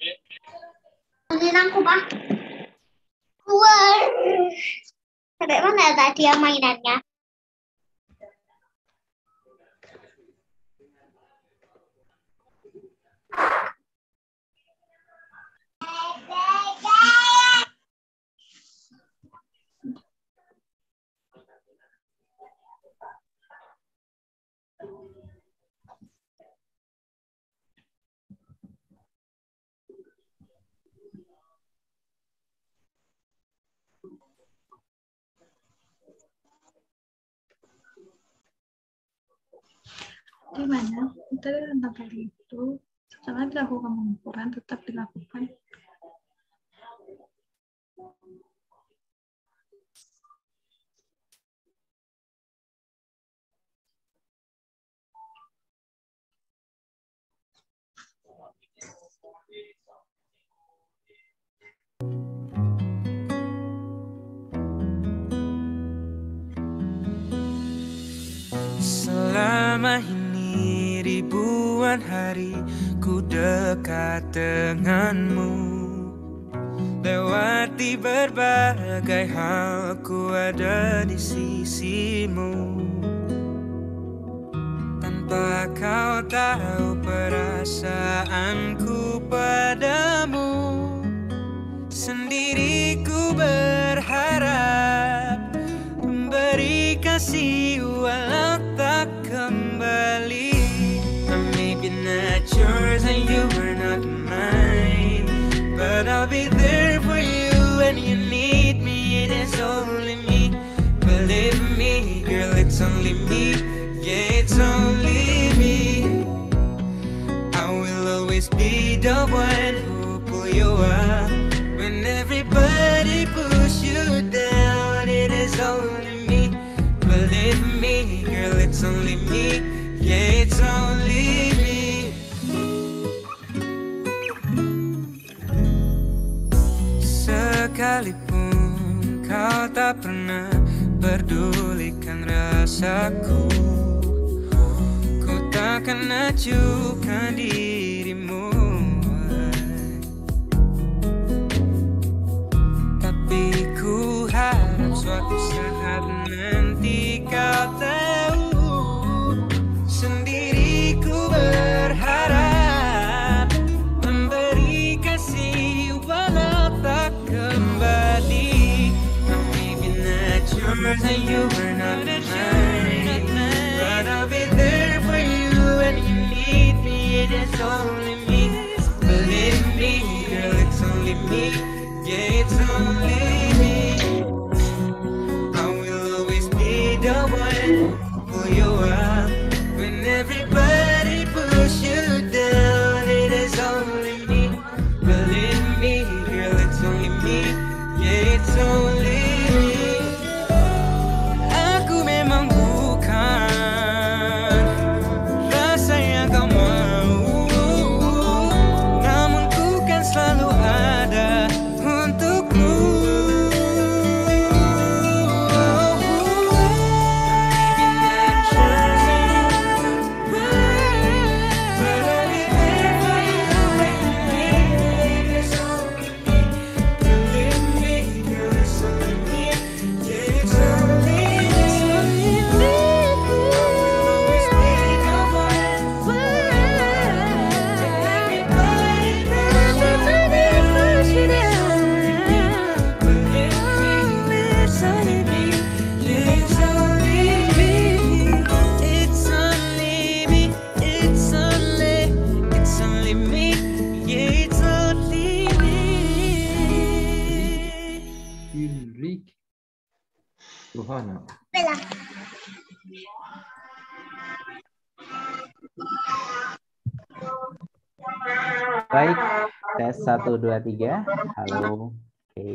Ini aku bah. Keluar. Sampai mana tadi yang mainannya? Thank you. di mana metode tentang value itu setelah dilakukan pengukuran tetap dilakukan Selama ini ribuan hari ku dekat denganmu Lewati berbagai hal ku ada di sisimu Tanpa kau tahu perasaanku padamu Sendiri ku berharap memberi kasih walau tak kembali not yours and you were not mine. But I'll be there for you when you need me. It is only me. Believe me, girl, it's only me. Yeah, it's only me. I will always be the one who pull you up when everybody push you down. It is only me. Believe me, girl, it's only me. Yeah, it's only sekalipun kau tak pernah pedulikan rasaku Ku takkan acukan dirimu Tapi ku harap suatu saat nanti kau tak And you were not mine. But I'll be there for you when you need me. It is only me. Believe me, girl, it's only me. Yeah, it's only Baik, tes 1, 2, 3. Halo. Oke. Okay.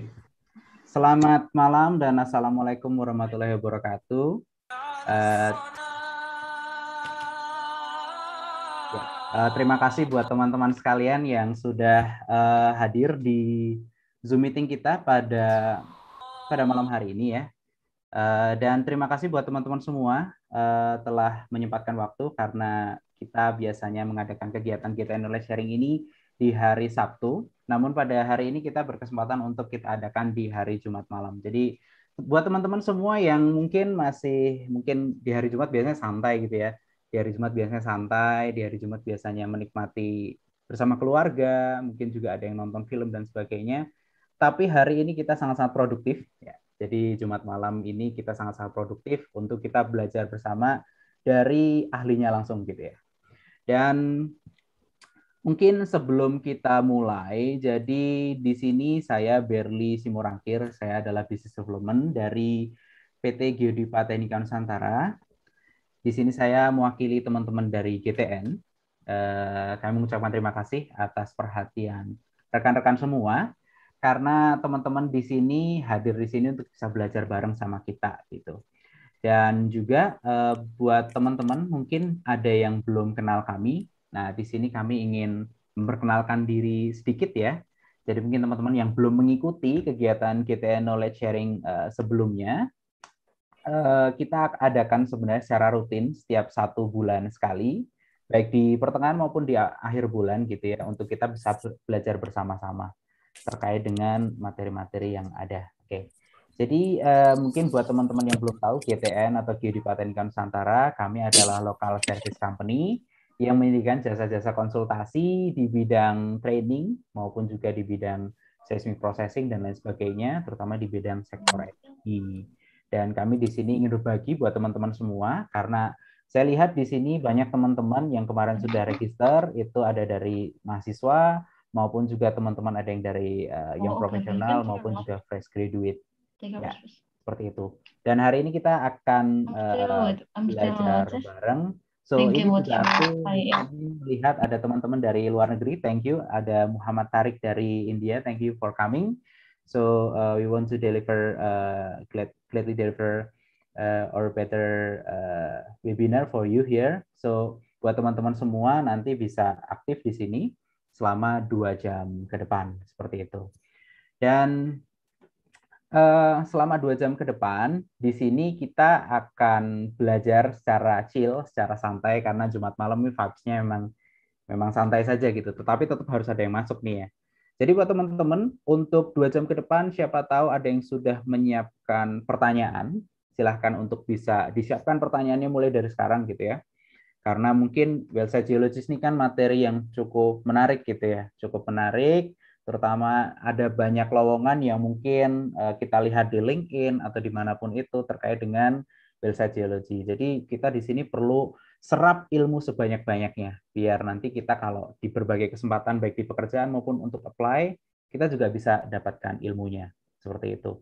Selamat malam dan Assalamualaikum warahmatullahi wabarakatuh. Uh, uh, terima kasih buat teman-teman sekalian yang sudah uh, hadir di Zoom meeting kita pada pada malam hari ini ya. Eh, dan terima kasih buat teman-teman semua uh, telah menyempatkan waktu karena kita biasanya mengadakan kegiatan kita Knowledge Sharing ini di hari Sabtu. Namun pada hari ini kita berkesempatan untuk kita adakan di hari Jumat malam. Jadi buat teman-teman semua yang mungkin masih mungkin di hari Jumat biasanya santai gitu ya. Di hari Jumat biasanya santai, di hari Jumat biasanya menikmati bersama keluarga, mungkin juga ada yang nonton film dan sebagainya. Tapi hari ini kita sangat-sangat produktif ya. Jadi Jumat malam ini kita sangat-sangat produktif untuk kita belajar bersama dari ahlinya langsung gitu ya. Dan mungkin sebelum kita mulai, jadi di sini saya Berli Simurangkir, saya adalah Business Development dari PT Geodipa Teknika Nusantara. Di sini saya mewakili teman-teman dari GTN. Eh, kami mengucapkan terima kasih atas perhatian rekan-rekan semua karena teman-teman di sini hadir di sini untuk bisa belajar bareng sama kita gitu. Dan juga uh, buat teman-teman mungkin ada yang belum kenal kami. Nah, di sini kami ingin memperkenalkan diri sedikit ya. Jadi mungkin teman-teman yang belum mengikuti kegiatan GTN Knowledge Sharing uh, sebelumnya, uh, kita adakan sebenarnya secara rutin setiap satu bulan sekali, baik di pertengahan maupun di akhir bulan gitu ya, untuk kita bisa belajar bersama-sama terkait dengan materi-materi yang ada. Oke. Jadi eh, mungkin buat teman-teman yang belum tahu GTN atau Geodipaten Nusantara, kami adalah local service company yang menyediakan jasa-jasa konsultasi di bidang training maupun juga di bidang seismic processing dan lain sebagainya, terutama di bidang sektor hmm. energi. Dan kami di sini ingin berbagi buat teman-teman semua karena saya lihat di sini banyak teman-teman yang kemarin sudah register itu ada dari mahasiswa, maupun juga teman-teman ada yang dari uh, yang oh, profesional okay. maupun juga fresh graduate. Ya, seperti itu. Dan hari ini kita akan uh, belajar bareng. So Thank ini juga aku melihat ada teman-teman dari luar negeri. Thank you. Ada Muhammad Tarik dari India. Thank you for coming. So uh, we want to deliver uh, glad, gladly deliver uh, or better uh, webinar for you here. So buat teman-teman semua nanti bisa aktif di sini selama dua jam ke depan seperti itu. Dan uh, selama dua jam ke depan di sini kita akan belajar secara chill, secara santai karena Jumat malam ini vibes-nya memang memang santai saja gitu. Tetapi tetap harus ada yang masuk nih ya. Jadi buat teman-teman untuk dua jam ke depan siapa tahu ada yang sudah menyiapkan pertanyaan silahkan untuk bisa disiapkan pertanyaannya mulai dari sekarang gitu ya karena mungkin biasa geologis ini kan materi yang cukup menarik gitu ya, cukup menarik, terutama ada banyak lowongan yang mungkin eh, kita lihat di LinkedIn atau dimanapun itu terkait dengan biasa geologi. Jadi kita di sini perlu serap ilmu sebanyak-banyaknya, biar nanti kita kalau di berbagai kesempatan baik di pekerjaan maupun untuk apply, kita juga bisa dapatkan ilmunya seperti itu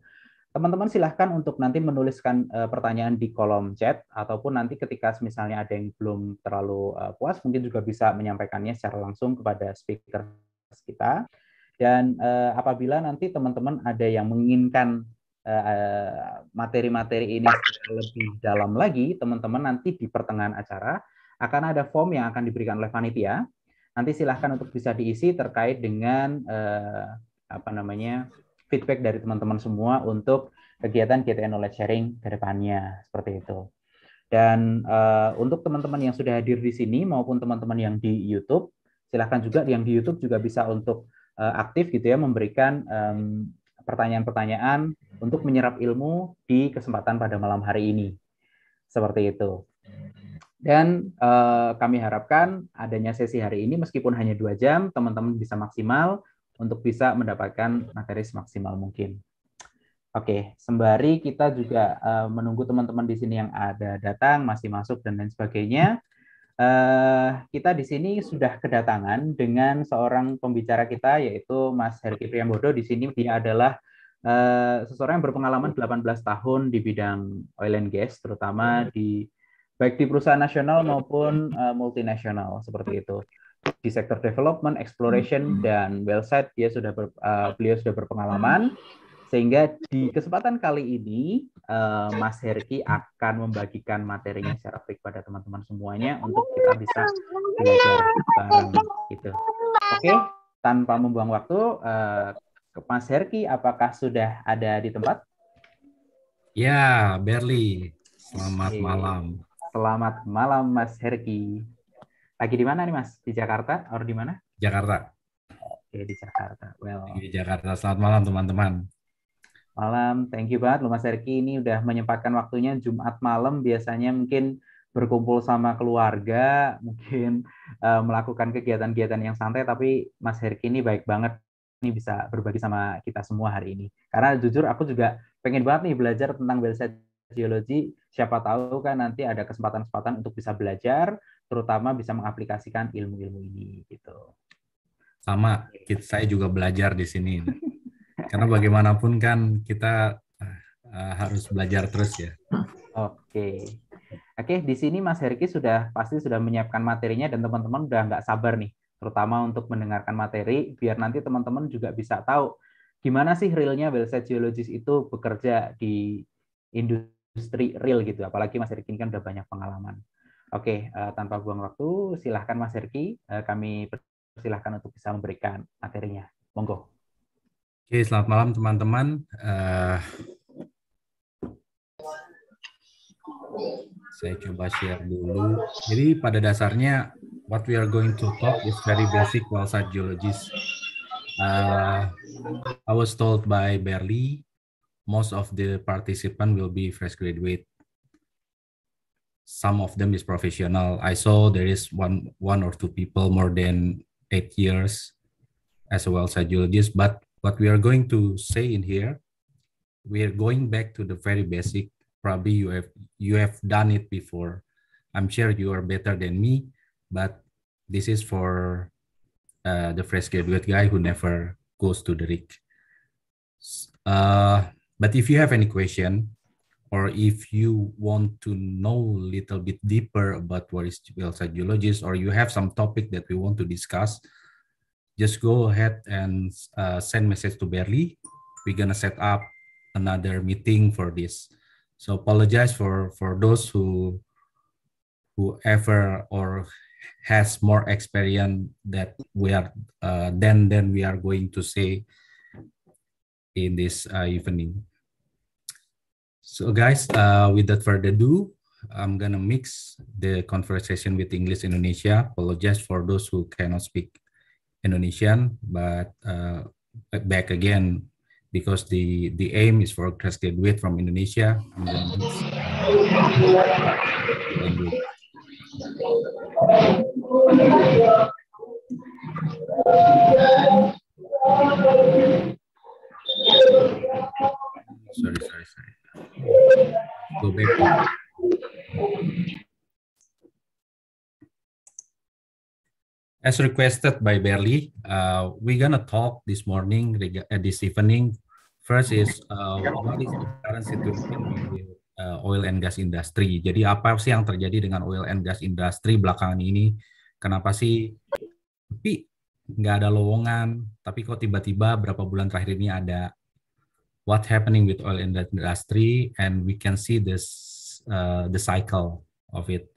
teman-teman silahkan untuk nanti menuliskan eh, pertanyaan di kolom chat ataupun nanti ketika misalnya ada yang belum terlalu eh, puas mungkin juga bisa menyampaikannya secara langsung kepada speaker kita dan eh, apabila nanti teman-teman ada yang menginginkan materi-materi ini lebih dalam lagi teman-teman nanti di pertengahan acara akan ada form yang akan diberikan oleh panitia nanti silahkan untuk bisa diisi terkait dengan apa namanya feedback dari teman-teman semua untuk kegiatan GTN Knowledge Sharing ke depannya seperti itu. Dan uh, untuk teman-teman yang sudah hadir di sini maupun teman-teman yang di YouTube, silahkan juga yang di YouTube juga bisa untuk uh, aktif gitu ya memberikan pertanyaan pertanyaan-pertanyaan untuk menyerap ilmu di kesempatan pada malam hari ini. Seperti itu. Dan uh, kami harapkan adanya sesi hari ini meskipun hanya dua jam, teman-teman bisa maksimal untuk bisa mendapatkan materi semaksimal mungkin. Oke, sembari kita juga uh, menunggu teman-teman di sini yang ada datang, masih masuk dan lain sebagainya. Uh, kita di sini sudah kedatangan dengan seorang pembicara kita yaitu Mas Herki Priambodo. Di sini dia adalah uh, seseorang yang berpengalaman 18 tahun di bidang oil and gas, terutama di baik di perusahaan nasional maupun uh, multinasional seperti itu di sektor development, exploration mm-hmm. dan well site dia sudah ber, uh, beliau sudah berpengalaman sehingga di kesempatan kali ini uh, Mas Herki akan membagikan materinya secara free pada teman-teman semuanya untuk kita bisa belajar bareng gitu. Oke, okay? tanpa membuang waktu uh, Mas Herki apakah sudah ada di tempat? Ya, Berli. Selamat okay. malam. Selamat malam Mas Herki. Lagi di mana nih Mas? Di Jakarta atau di mana? Jakarta. Oke, di Jakarta. Well. Lagi di Jakarta. Selamat malam teman-teman. Malam, thank you banget loh Mas Erki. Ini udah menyempatkan waktunya Jumat malam biasanya mungkin berkumpul sama keluarga, mungkin uh, melakukan kegiatan-kegiatan yang santai, tapi Mas Herki ini baik banget ini bisa berbagi sama kita semua hari ini. Karena jujur aku juga pengen banget nih belajar tentang website geologi. Siapa tahu kan nanti ada kesempatan-kesempatan untuk bisa belajar, terutama bisa mengaplikasikan ilmu-ilmu ini gitu. Sama, kita, saya juga belajar di sini. Karena bagaimanapun kan kita uh, harus belajar terus ya. Oke. Oke, di sini Mas Herki sudah pasti sudah menyiapkan materinya dan teman-teman udah nggak sabar nih, terutama untuk mendengarkan materi biar nanti teman-teman juga bisa tahu gimana sih realnya belsa geologis itu bekerja di industri real gitu. Apalagi Mas Herki kan udah banyak pengalaman. Oke, uh, tanpa buang waktu, silahkan Mas Herki, uh, kami persilahkan untuk bisa memberikan materinya. Monggo. Oke, selamat malam teman-teman. Uh, saya coba share dulu. Jadi pada dasarnya, what we are going to talk is very basic wellsite geologist. Uh, I was told by Berli, most of the participant will be fresh graduate. some of them is professional i saw there is one one or two people more than eight years as a well geologist but what we are going to say in here we are going back to the very basic probably you have you have done it before i'm sure you are better than me but this is for uh, the fresh graduate guy who never goes to the rig uh, but if you have any question or if you want to know a little bit deeper about what is Elsa geologist, or you have some topic that we want to discuss, just go ahead and uh, send message to Berly. We're gonna set up another meeting for this. So apologize for for those who who ever or has more experience that we are uh, than than we are going to say in this uh, evening. So guys, uh, without further ado, I'm gonna mix the conversation with English Indonesia. Apologize for those who cannot speak Indonesian, but uh, back again because the the aim is for fresh graduate from Indonesia. I'm gonna mix. Sorry, sorry, sorry. Go back. As requested by Berly, uh, we're gonna talk this morning, uh, this evening. First is uh, what is the current situation with uh, oil and gas industry. Jadi apa sih yang terjadi dengan oil and gas industry belakangan ini? Kenapa sih tapi nggak ada lowongan, tapi kok tiba-tiba berapa bulan terakhir ini ada what happening with oil industry, and we can see this uh, the cycle of it.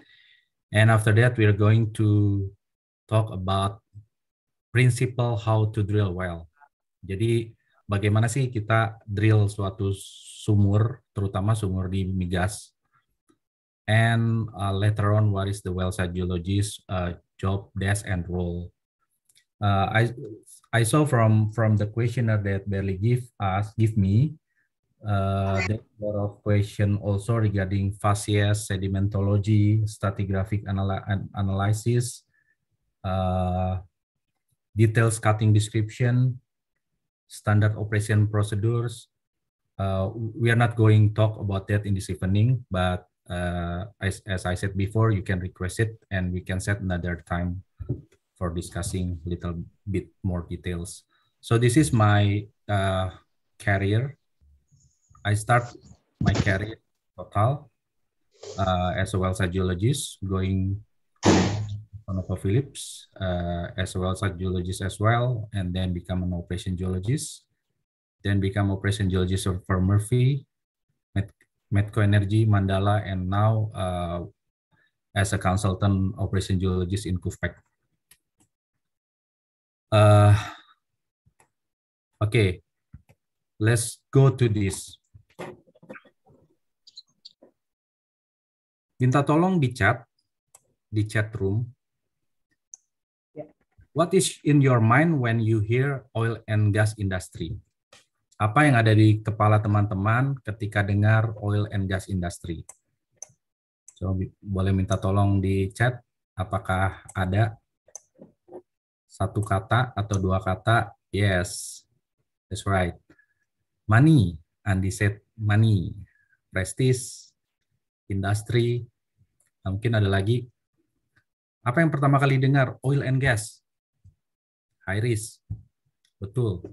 And after that, we are going to talk about principle how to drill well. Jadi bagaimana sih kita drill suatu sumur, terutama sumur di migas. And uh, later on, what is the well site geologist uh, job, desk, and role? Uh, I I saw from from the questioner that Barely give us give me uh, lot of question also regarding facies sedimentology, stratigraphic anal analysis, uh, details cutting description, standard operation procedures. Uh, we are not going talk about that in this evening, but uh, as, as I said before, you can request it and we can set another time for discussing a little bit more details. So this is my uh, career. I start my career total uh, as a well geologist going of Phillips uh, as a well geologist as well, and then become an operation geologist, then become operation geologist for Murphy, Met Metco Energy, Mandala, and now uh, as a consultant operation geologist in KUFPEC. Uh, eh, okay, let's go to this. Minta tolong di chat, di chat room. Yeah. What is in your mind when you hear oil and gas industry? Apa yang ada di kepala teman-teman ketika dengar oil and gas industry? So, boleh minta tolong di chat apakah ada satu kata atau dua kata. Yes, that's right. Money, Andi said money. Prestige, nah, mungkin ada lagi. Apa yang pertama kali dengar? Oil and gas. High risk. Betul.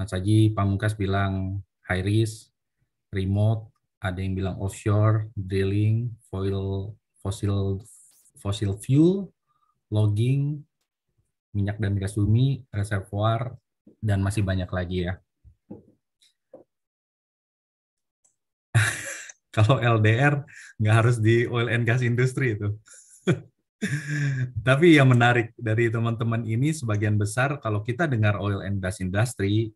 Mas Haji Pamungkas bilang high risk, remote, ada yang bilang offshore, drilling, foil, fossil, fossil fuel, logging, minyak dan gas bumi, reservoir, dan masih banyak lagi ya. Kalau LDR nggak harus di oil and gas industry itu. Tapi yang menarik dari teman-teman ini sebagian besar kalau kita dengar oil and gas industry,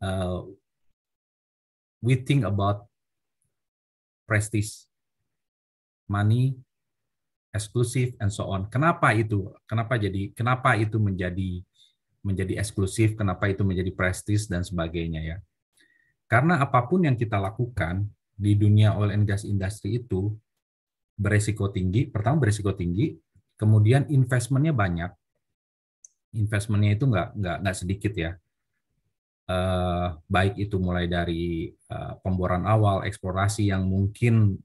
uh, we think about prestige, money, eksklusif and so on. Kenapa itu? Kenapa jadi kenapa itu menjadi menjadi eksklusif, kenapa itu menjadi prestis dan sebagainya ya. Karena apapun yang kita lakukan di dunia oil and gas industry itu beresiko tinggi, pertama beresiko tinggi, kemudian investmentnya banyak. Investmentnya itu nggak nggak nggak sedikit ya. Eh, baik itu mulai dari eh, pemboran awal, eksplorasi yang mungkin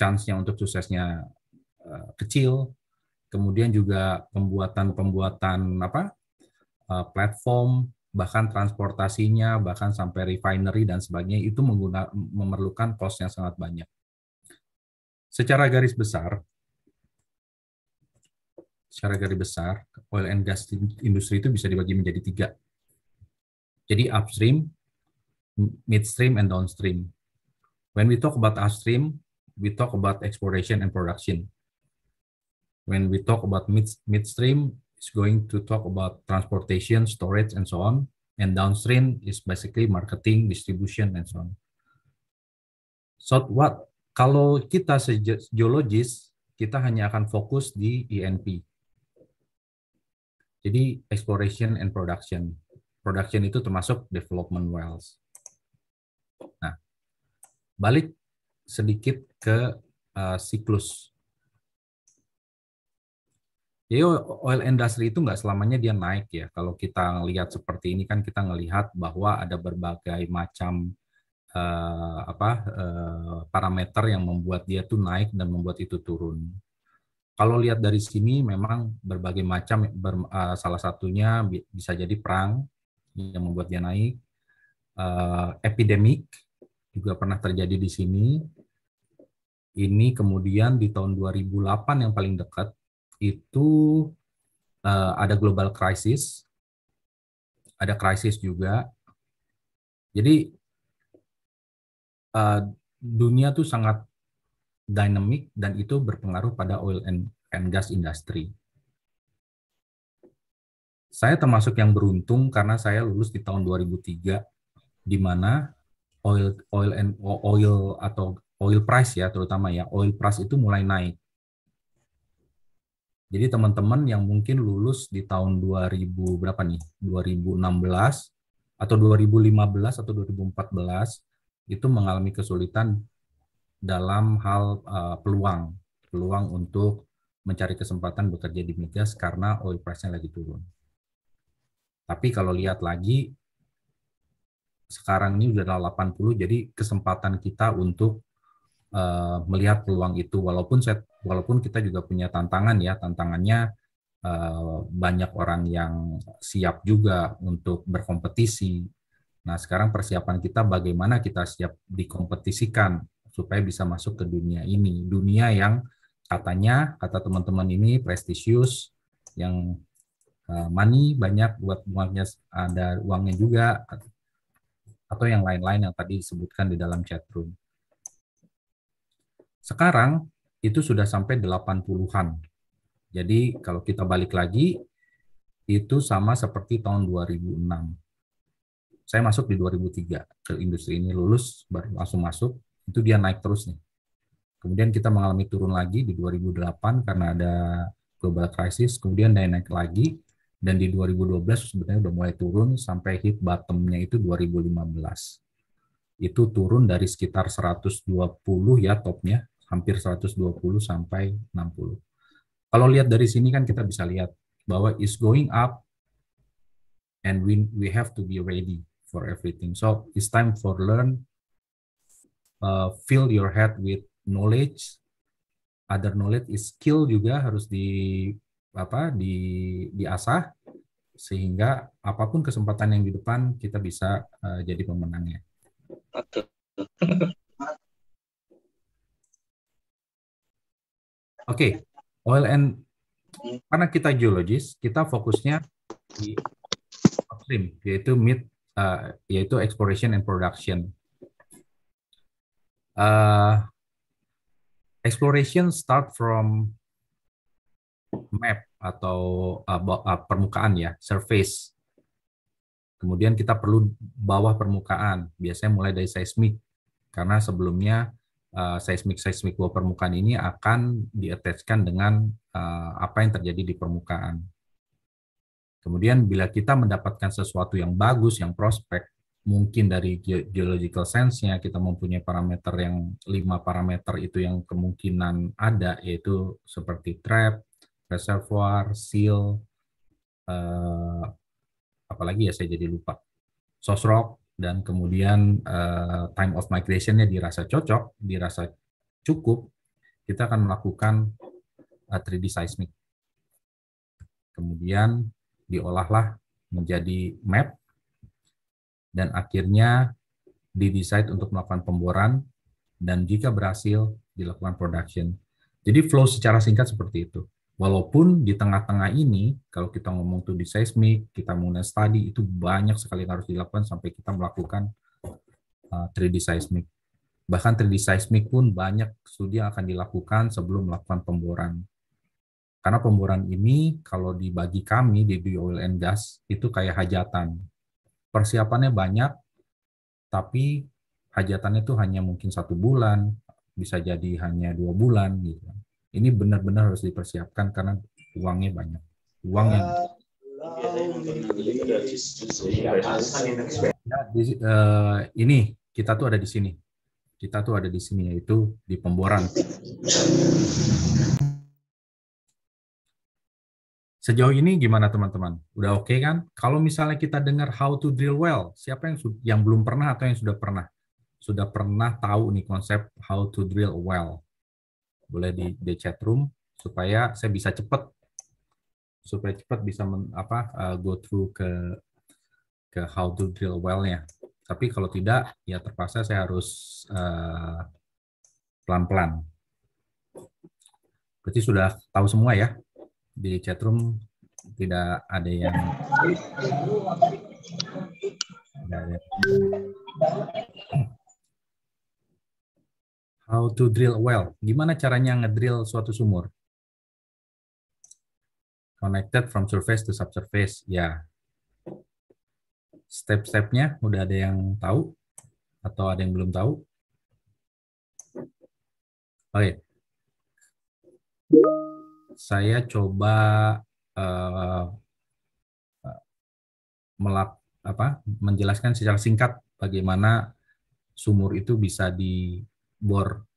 chance-nya untuk suksesnya Eh, kecil, kemudian juga pembuatan-pembuatan apa eh, platform bahkan transportasinya bahkan sampai refinery dan sebagainya itu menggunakan memerlukan cost yang sangat banyak. Secara garis besar, secara garis besar oil and gas industri itu bisa dibagi menjadi tiga. Jadi upstream, midstream, and downstream. When we talk about upstream, we talk about exploration and production when we talk about mid midstream, it's going to talk about transportation, storage, and so on. And downstream is basically marketing, distribution, and so on. So what kalau kita geologis, kita hanya akan fokus di ENP. Jadi exploration and production. Production itu termasuk development wells. Nah, balik sedikit ke uh, siklus jadi oil industry itu nggak selamanya dia naik ya. Kalau kita lihat seperti ini kan kita ngelihat bahwa ada berbagai macam eh, apa eh, parameter yang membuat dia tuh naik dan membuat itu turun. Kalau lihat dari sini memang berbagai macam ber, eh, salah satunya bisa jadi perang yang membuat dia naik, eh, epidemik juga pernah terjadi di sini. Ini kemudian di tahun 2008 yang paling dekat itu uh, ada global crisis, ada krisis juga. Jadi uh, dunia tuh sangat dinamik dan itu berpengaruh pada oil and, and gas industry. Saya termasuk yang beruntung karena saya lulus di tahun 2003 di mana oil oil and oil atau oil price ya terutama ya oil price itu mulai naik jadi teman-teman yang mungkin lulus di tahun 2000 berapa nih? 2016 atau 2015 atau 2014 itu mengalami kesulitan dalam hal uh, peluang, peluang untuk mencari kesempatan bekerja di migas karena oil price-nya lagi turun. Tapi kalau lihat lagi sekarang ini sudah 80 jadi kesempatan kita untuk uh, melihat peluang itu walaupun saya, walaupun kita juga punya tantangan ya tantangannya uh, banyak orang yang siap juga untuk berkompetisi. Nah sekarang persiapan kita bagaimana kita siap dikompetisikan supaya bisa masuk ke dunia ini dunia yang katanya kata teman-teman ini prestisius yang uh, money banyak buat uangnya ada uangnya juga atau yang lain-lain yang tadi disebutkan di dalam chatroom. Sekarang itu sudah sampai 80-an. Jadi kalau kita balik lagi, itu sama seperti tahun 2006. Saya masuk di 2003 ke industri ini, lulus baru langsung masuk, itu dia naik terus nih. Kemudian kita mengalami turun lagi di 2008 karena ada global crisis, kemudian dia naik lagi, dan di 2012 sebenarnya udah mulai turun sampai hit bottomnya itu 2015 itu turun dari sekitar 120 ya topnya, hampir 120 sampai 60. Kalau lihat dari sini kan kita bisa lihat bahwa is going up and we we have to be ready for everything. So it's time for learn, uh, fill your head with knowledge. Other knowledge is skill juga harus di apa di diasah sehingga apapun kesempatan yang di depan kita bisa uh, jadi pemenangnya. Oke, okay. oil and hmm. karena kita geologis, kita fokusnya di upstream, yaitu mid, uh, yaitu exploration and production. Uh, exploration start from map atau uh, permukaan ya, surface. Kemudian kita perlu bawah permukaan, biasanya mulai dari seismik, karena sebelumnya eh, seismik-seismik bawah permukaan ini akan diattachkan dengan eh, apa yang terjadi di permukaan. Kemudian bila kita mendapatkan sesuatu yang bagus, yang prospek, mungkin dari geological sense-nya kita mempunyai parameter yang lima parameter itu yang kemungkinan ada yaitu seperti trap, reservoir, seal, eh, apalagi ya saya jadi lupa sosrok dan kemudian uh, time of migrationnya dirasa cocok dirasa cukup kita akan melakukan uh, eh, 3D seismic kemudian diolahlah menjadi map dan akhirnya didesain untuk melakukan pemboran dan jika berhasil dilakukan production. Jadi flow secara singkat seperti itu. Walaupun di tengah-tengah ini, kalau kita ngomong tuh di seismik, kita mengenai studi, itu banyak sekali yang harus dilakukan sampai kita melakukan 3D uh, seismik. Bahkan 3D seismik pun banyak studi yang akan dilakukan sebelum melakukan pemboran. Karena pemboran ini kalau dibagi kami di oil and gas itu kayak hajatan. Persiapannya banyak, tapi hajatannya itu hanya mungkin satu bulan, bisa jadi hanya dua bulan gitu ini benar-benar harus dipersiapkan karena uangnya banyak uang yang nah, di, uh, ini kita tuh ada di sini kita tuh ada di sini yaitu di pemboran Sejauh ini gimana teman-teman? Udah oke okay kan? Kalau misalnya kita dengar how to drill well, siapa yang yang belum pernah atau yang sudah pernah? Sudah pernah tahu nih konsep how to drill well? boleh di, di chat room supaya saya bisa cepat supaya cepat bisa men, apa uh, go through ke ke how to drill well-nya. Tapi kalau tidak ya terpaksa saya harus uh, pelan-pelan. Berarti sudah tahu semua ya di chat room tidak ada yang tidak ada yang How to drill a well. Gimana caranya ngedrill suatu sumur? Connected from surface to subsurface. Ya. Step-stepnya udah ada yang tahu atau ada yang belum tahu? Oke. Saya coba uh, melap apa menjelaskan secara singkat bagaimana sumur itu bisa di bor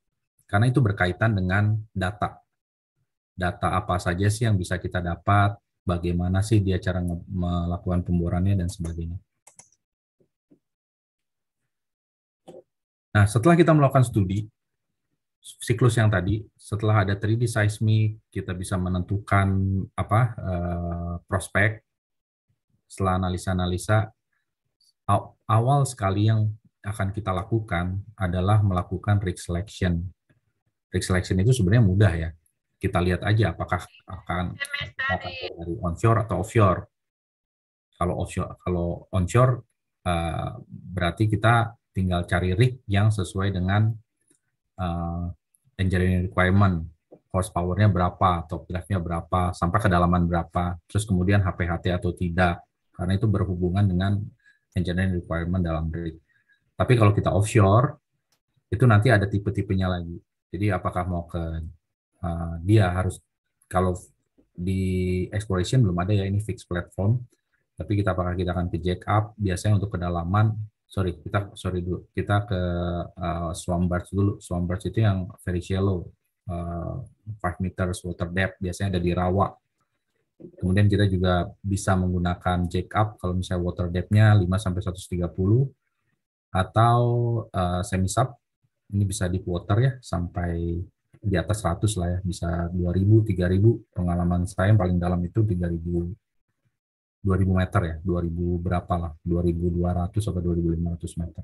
karena itu berkaitan dengan data. Data apa saja sih yang bisa kita dapat, bagaimana sih dia cara melakukan pemborannya dan sebagainya. Nah, setelah kita melakukan studi siklus yang tadi, setelah ada 3D seismic kita bisa menentukan apa eh, prospek. Setelah analisa-analisa awal sekali yang akan kita lakukan adalah melakukan risk selection. Risk selection itu sebenarnya mudah ya. Kita lihat aja apakah akan dari onshore atau offshore. Kalau offshore, kalau onshore eh, berarti kita tinggal cari rig yang sesuai dengan eh, engineering requirement, horsepower berapa, top drive-nya berapa, sampai kedalaman berapa, terus kemudian HPHT atau tidak, karena itu berhubungan dengan engineering requirement dalam rig. Tapi kalau kita offshore, itu nanti ada tipe-tipenya lagi. Jadi apakah mau ke uh, dia harus kalau di exploration belum ada ya ini fixed platform, tapi kita apakah kita akan ke jack up biasanya untuk kedalaman sorry kita sorry dulu kita ke uh, swamp barge dulu swamp barge itu yang very shallow uh, eh, 5 meters water depth biasanya ada di rawa kemudian kita juga bisa menggunakan jack up kalau misalnya water depth-nya 5 sampai 130 atau uh, eh, semi sub ini bisa di quarter ya sampai di atas 100 lah ya bisa 2000 3000 pengalaman saya yang paling dalam itu 3000 2000 meter ya 2000 berapa lah 2200 atau 2500 meter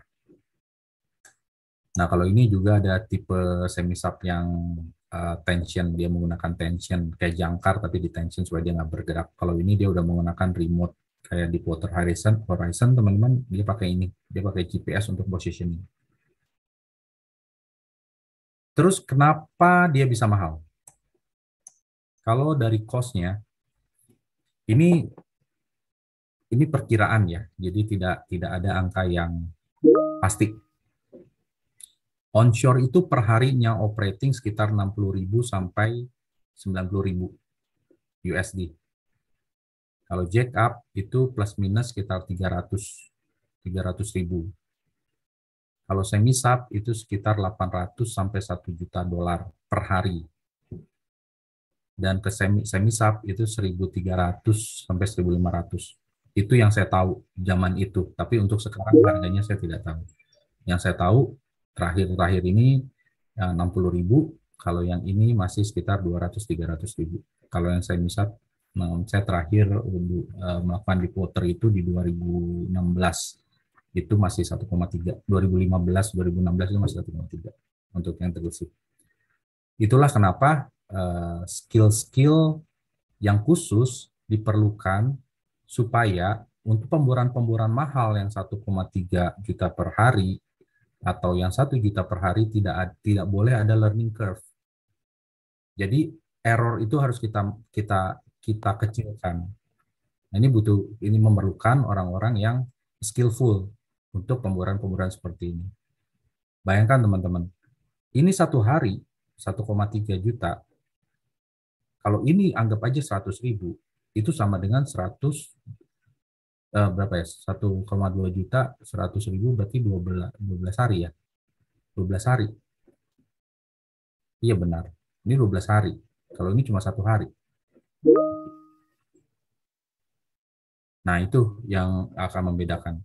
nah kalau ini juga ada tipe semi sub yang uh, tension dia menggunakan tension kayak jangkar tapi di tension supaya dia nggak bergerak kalau ini dia udah menggunakan remote kayak di Water Horizon, Horizon teman-teman dia pakai ini, dia pakai GPS untuk positioning. Terus kenapa dia bisa mahal? Kalau dari cost-nya, ini ini perkiraan ya, jadi tidak tidak ada angka yang pasti. Onshore itu perharinya operating sekitar 60.000 sampai 90.000 USD kalau jack up itu plus minus sekitar 300 300 ribu. Kalau semi sub itu sekitar 800 sampai 1 juta dolar per hari. Dan ke semi semi sub itu 1.300 sampai 1.500. Itu yang saya tahu zaman itu. Tapi untuk sekarang harganya saya tidak tahu. Yang saya tahu terakhir-terakhir ini 60 eh, ribu. Kalau yang ini masih sekitar 200-300 ribu. Kalau yang semi sub Nah, saya terakhir uh, melakukan di quarter itu di 2016 itu masih 1,3 2015 2016 itu masih 1,3 untuk yang terusik itulah kenapa eh, skill-skill uh, yang khusus diperlukan supaya untuk pemboran pemburan mahal yang 1,3 juta per hari atau yang satu juta per hari tidak tidak boleh ada learning curve. Jadi error itu harus kita kita kita kecilkan. Nah, ini butuh ini memerlukan orang-orang yang skillful untuk pemburuan-pemburuan seperti ini. Bayangkan teman-teman, ini satu hari 1,3 juta. Kalau ini anggap aja 100 ribu, itu sama dengan 100 eh, berapa ya? 1,2 juta 100 ribu berarti 12, 12 hari ya. 12 hari. Iya benar. Ini 12 hari. Kalau ini cuma satu hari. Nah, itu yang akan membedakan.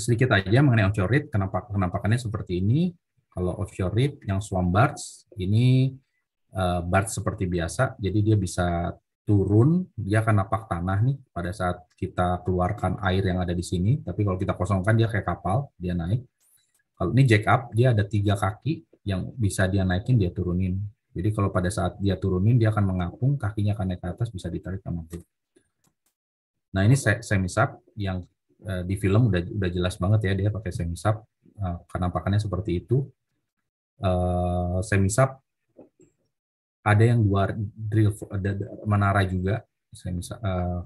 Sedikit aja mengenai offshore rate, kenapa kenampakannya seperti ini. Kalau offshore rate yang swamp barge, ini uh, barge seperti biasa, jadi dia bisa turun, dia akan napak tanah nih pada saat kita keluarkan air yang ada di sini. Tapi kalau kita kosongkan dia kayak kapal, dia naik. Kalau ini jack up, dia ada tiga kaki yang bisa dia naikin dia turunin. Jadi kalau pada saat dia turunin dia akan mengapung, kakinya akan naik ke atas bisa ditarik sama dia. Nah ini semi sub yang eh, di film udah udah jelas banget ya dia pakai semi sub eh, pakannya seperti itu. Eh, semi sub ada yang dua drill ada menara juga semi eh,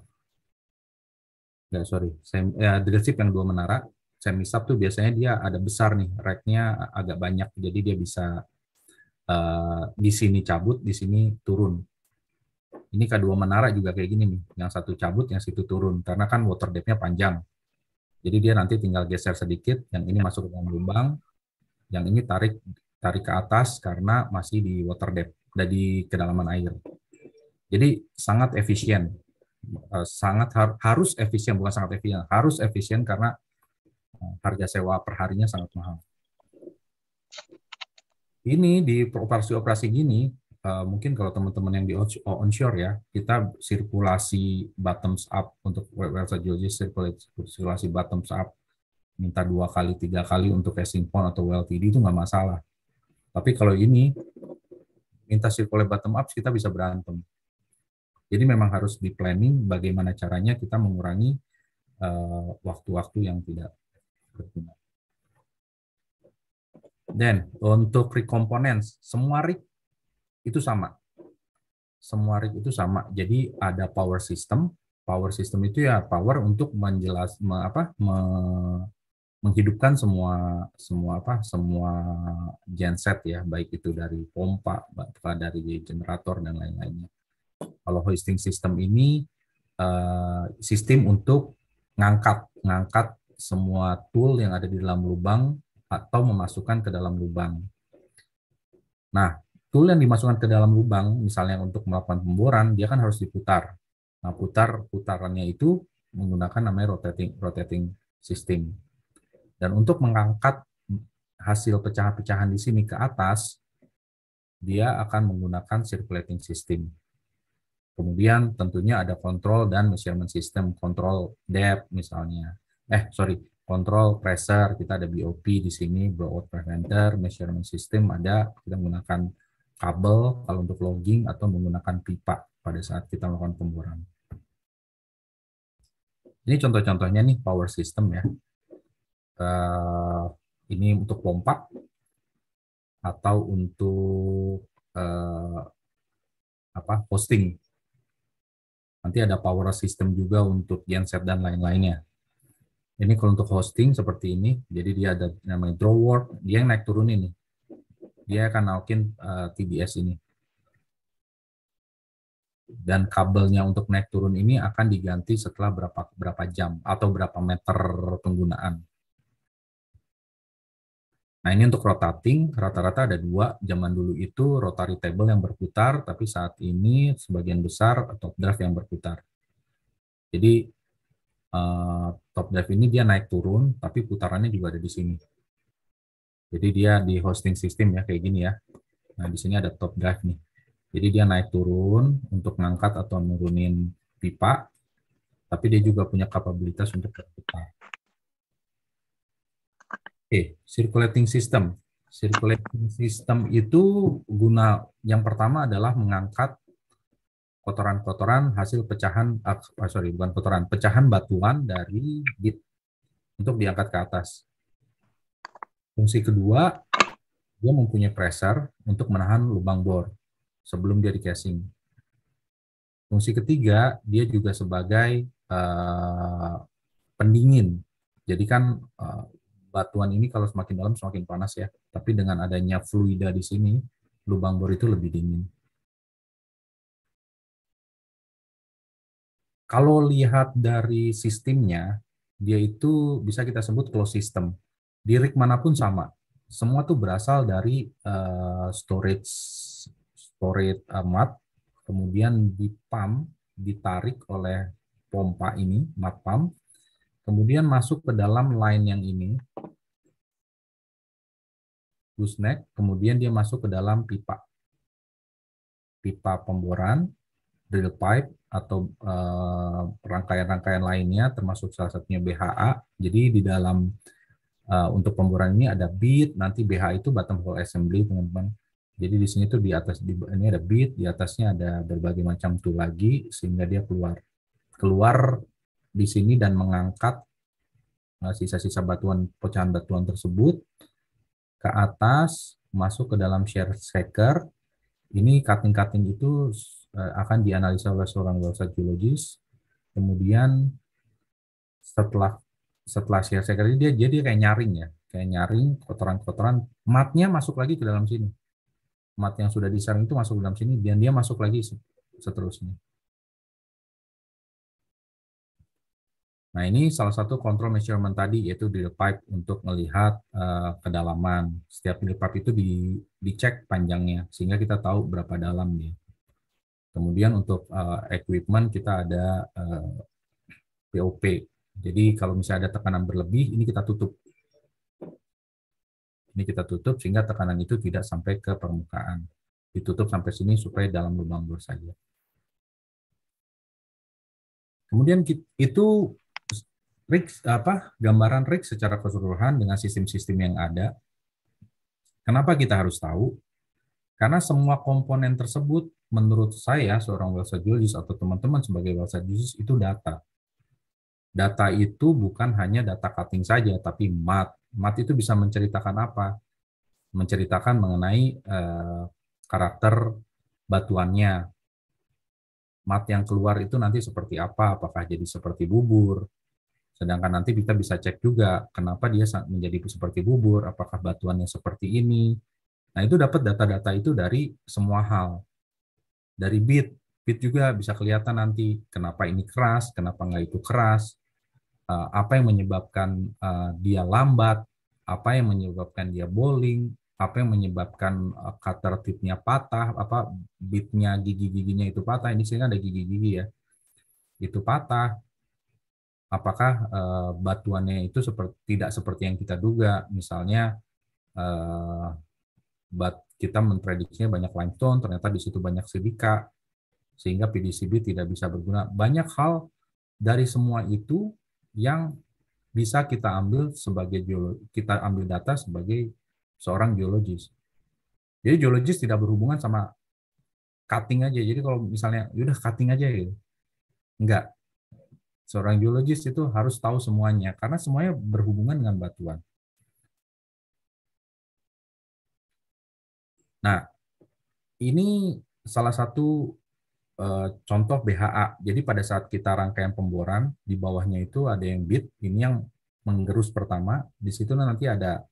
ya, sorry sem, ya, drill ship yang dua menara semi sub tuh biasanya dia ada besar nih racknya agak banyak jadi dia bisa uh, di sini cabut di sini turun ini kedua menara juga kayak gini nih yang satu cabut yang situ turun karena kan water depthnya panjang jadi dia nanti tinggal geser sedikit yang ini masuk ke dalam lubang yang ini tarik tarik ke atas karena masih di water depth dan di kedalaman air jadi sangat efisien eh, sangat harus efisien bukan sangat efisien harus efisien karena Eh, harga sewa perharinya sangat mahal. Ini di operasi-operasi gini, eh, mungkin kalau teman-teman yang di oh, onshore ya, kita sirkulasi bottoms up untuk website geologi, sirkulasi bottoms up, minta dua kali, tiga kali untuk casing phone atau WLTD itu nggak masalah. Tapi kalau ini, minta sirkulasi bottom up, kita bisa berantem. Jadi memang harus di planning bagaimana caranya kita mengurangi eh, waktu-waktu uh, waktu -waktu yang tidak dan untuk rig semua rig itu sama. Semua rig itu sama. Jadi ada power system. Power system itu ya power untuk menjelas me, apa me, menghidupkan semua semua apa semua genset ya baik itu dari pompa dari generator dan lain-lainnya kalau hoisting system ini eh, sistem untuk ngangkat ngangkat semua tool yang ada di dalam lubang atau memasukkan ke dalam lubang. Nah, tool yang dimasukkan ke dalam lubang, misalnya untuk melakukan pemboran, dia kan harus diputar. Nah, putar putarannya itu menggunakan namanya rotating rotating system. Dan untuk mengangkat hasil pecahan-pecahan di sini ke atas, dia akan menggunakan circulating system. Kemudian tentunya ada kontrol dan measurement system, kontrol depth misalnya eh sorry kontrol pressure kita ada BOP di sini blowout preventer measurement system ada kita menggunakan kabel kalau untuk logging atau menggunakan pipa pada saat kita melakukan pemboran ini contoh-contohnya nih power system ya uh, ini untuk pompa atau untuk uh, apa posting. nanti ada power system juga untuk genset dan lain-lainnya ini kalau untuk hosting seperti ini, jadi dia ada namanya draw work, dia yang naik turun ini. Dia akan naokin uh, eh, TBS ini. Dan kabelnya untuk naik turun ini akan diganti setelah berapa berapa jam atau berapa meter penggunaan. Nah ini untuk rotating, rata-rata ada dua. Zaman dulu itu rotary table yang berputar, tapi saat ini sebagian besar top draft yang berputar. Jadi uh, top dive ini dia naik turun, tapi putarannya juga ada di sini. Jadi dia di hosting system ya kayak gini ya. Nah di sini ada top drive nih. Jadi dia naik turun untuk mengangkat atau menurunin pipa, tapi dia juga punya kapabilitas untuk berputar. Oke, circulating system. Circulating system itu guna yang pertama adalah mengangkat kotoran-kotoran hasil pecahan ah, ah, sorry bukan kotoran pecahan batuan dari bit untuk diangkat ke atas. Fungsi kedua dia mempunyai pressure untuk menahan lubang bor sebelum dia di casing. Fungsi ketiga dia juga sebagai uh, pendingin. Jadi kan uh, batuan ini kalau semakin dalam semakin panas ya. Tapi dengan adanya fluida di sini lubang bor itu lebih dingin. Kalau lihat dari sistemnya, dia itu bisa kita sebut closed system. Di rig manapun sama. Semua tuh berasal dari uh, storage storage uh, mat, kemudian dipump, ditarik oleh pompa ini, mat pump, kemudian masuk ke dalam line yang ini, gooseneck, kemudian dia masuk ke dalam pipa. Pipa pemboran, drill pipe atau eh, rangkaian-rangkaian lainnya termasuk salah satunya BHA. Jadi di dalam uh, untuk pemboran ini ada bit, nanti BHA itu bottom hole assembly teman-teman. Jadi di sini tuh di atas di, ini ada bit, di atasnya ada berbagai macam tool lagi sehingga dia keluar keluar di sini dan mengangkat eh, sisa-sisa uh, batuan pecahan batuan tersebut ke atas masuk ke dalam share shaker. Ini cutting-cutting itu Eh, akan dianalisa oleh seorang website geologis. Kemudian setelah setelah share saya dia jadi kayak nyaring ya, kayak nyaring kotoran-kotoran matnya masuk lagi ke dalam sini. Mat yang sudah disaring itu masuk ke dalam sini dan dia masuk lagi seterusnya. Nah, ini salah satu kontrol measurement tadi yaitu drill pipe untuk melihat uh, kedalaman. Setiap drill pipe itu di, dicek panjangnya sehingga kita tahu berapa dalamnya. Kemudian untuk uh, equipment kita ada uh, eh, POP. Jadi kalau misalnya ada tekanan berlebih, ini kita tutup. Ini kita tutup sehingga tekanan itu tidak sampai ke permukaan. Ditutup sampai sini supaya dalam lubang lur saja. Kemudian itu rig apa gambaran rig secara keseluruhan dengan sistem-sistem yang ada. Kenapa kita harus tahu? Karena semua komponen tersebut menurut saya seorang website Julius atau teman-teman sebagai website Julius itu data. Data itu bukan hanya data cutting saja, tapi mat. Mat itu bisa menceritakan apa? Menceritakan mengenai eh, karakter batuannya. Mat yang keluar itu nanti seperti apa? Apakah jadi seperti bubur? Sedangkan nanti kita bisa cek juga kenapa dia menjadi seperti bubur, apakah batuannya seperti ini, Nah, itu dapat data-data itu dari semua hal. Dari bit, bit juga bisa kelihatan nanti kenapa ini keras, kenapa nggak itu keras, eh, apa yang menyebabkan eh, dia lambat, apa yang menyebabkan dia bowling, apa yang menyebabkan eh, cutter tipnya patah, apa bitnya gigi-giginya itu patah. Ini sini ada gigi-gigi ya. Itu patah. Apakah batuannya itu seperti tidak seperti yang kita duga? Misalnya but kita memprediksinya banyak limestone, ternyata di situ banyak silika, sehingga PDCB tidak bisa berguna. Banyak hal dari semua itu yang bisa kita ambil sebagai geologi, kita ambil data sebagai seorang geologis. Jadi geologis tidak berhubungan sama cutting aja. Jadi kalau misalnya yaudah cutting aja ya. Enggak. Seorang geologis itu harus tahu semuanya karena semuanya berhubungan dengan batuan. Nah, ini salah satu eh, contoh BHA. Jadi pada saat kita rangkaian pemboran, di bawahnya itu ada yang bit, ini yang menggerus pertama, di situ nanti ada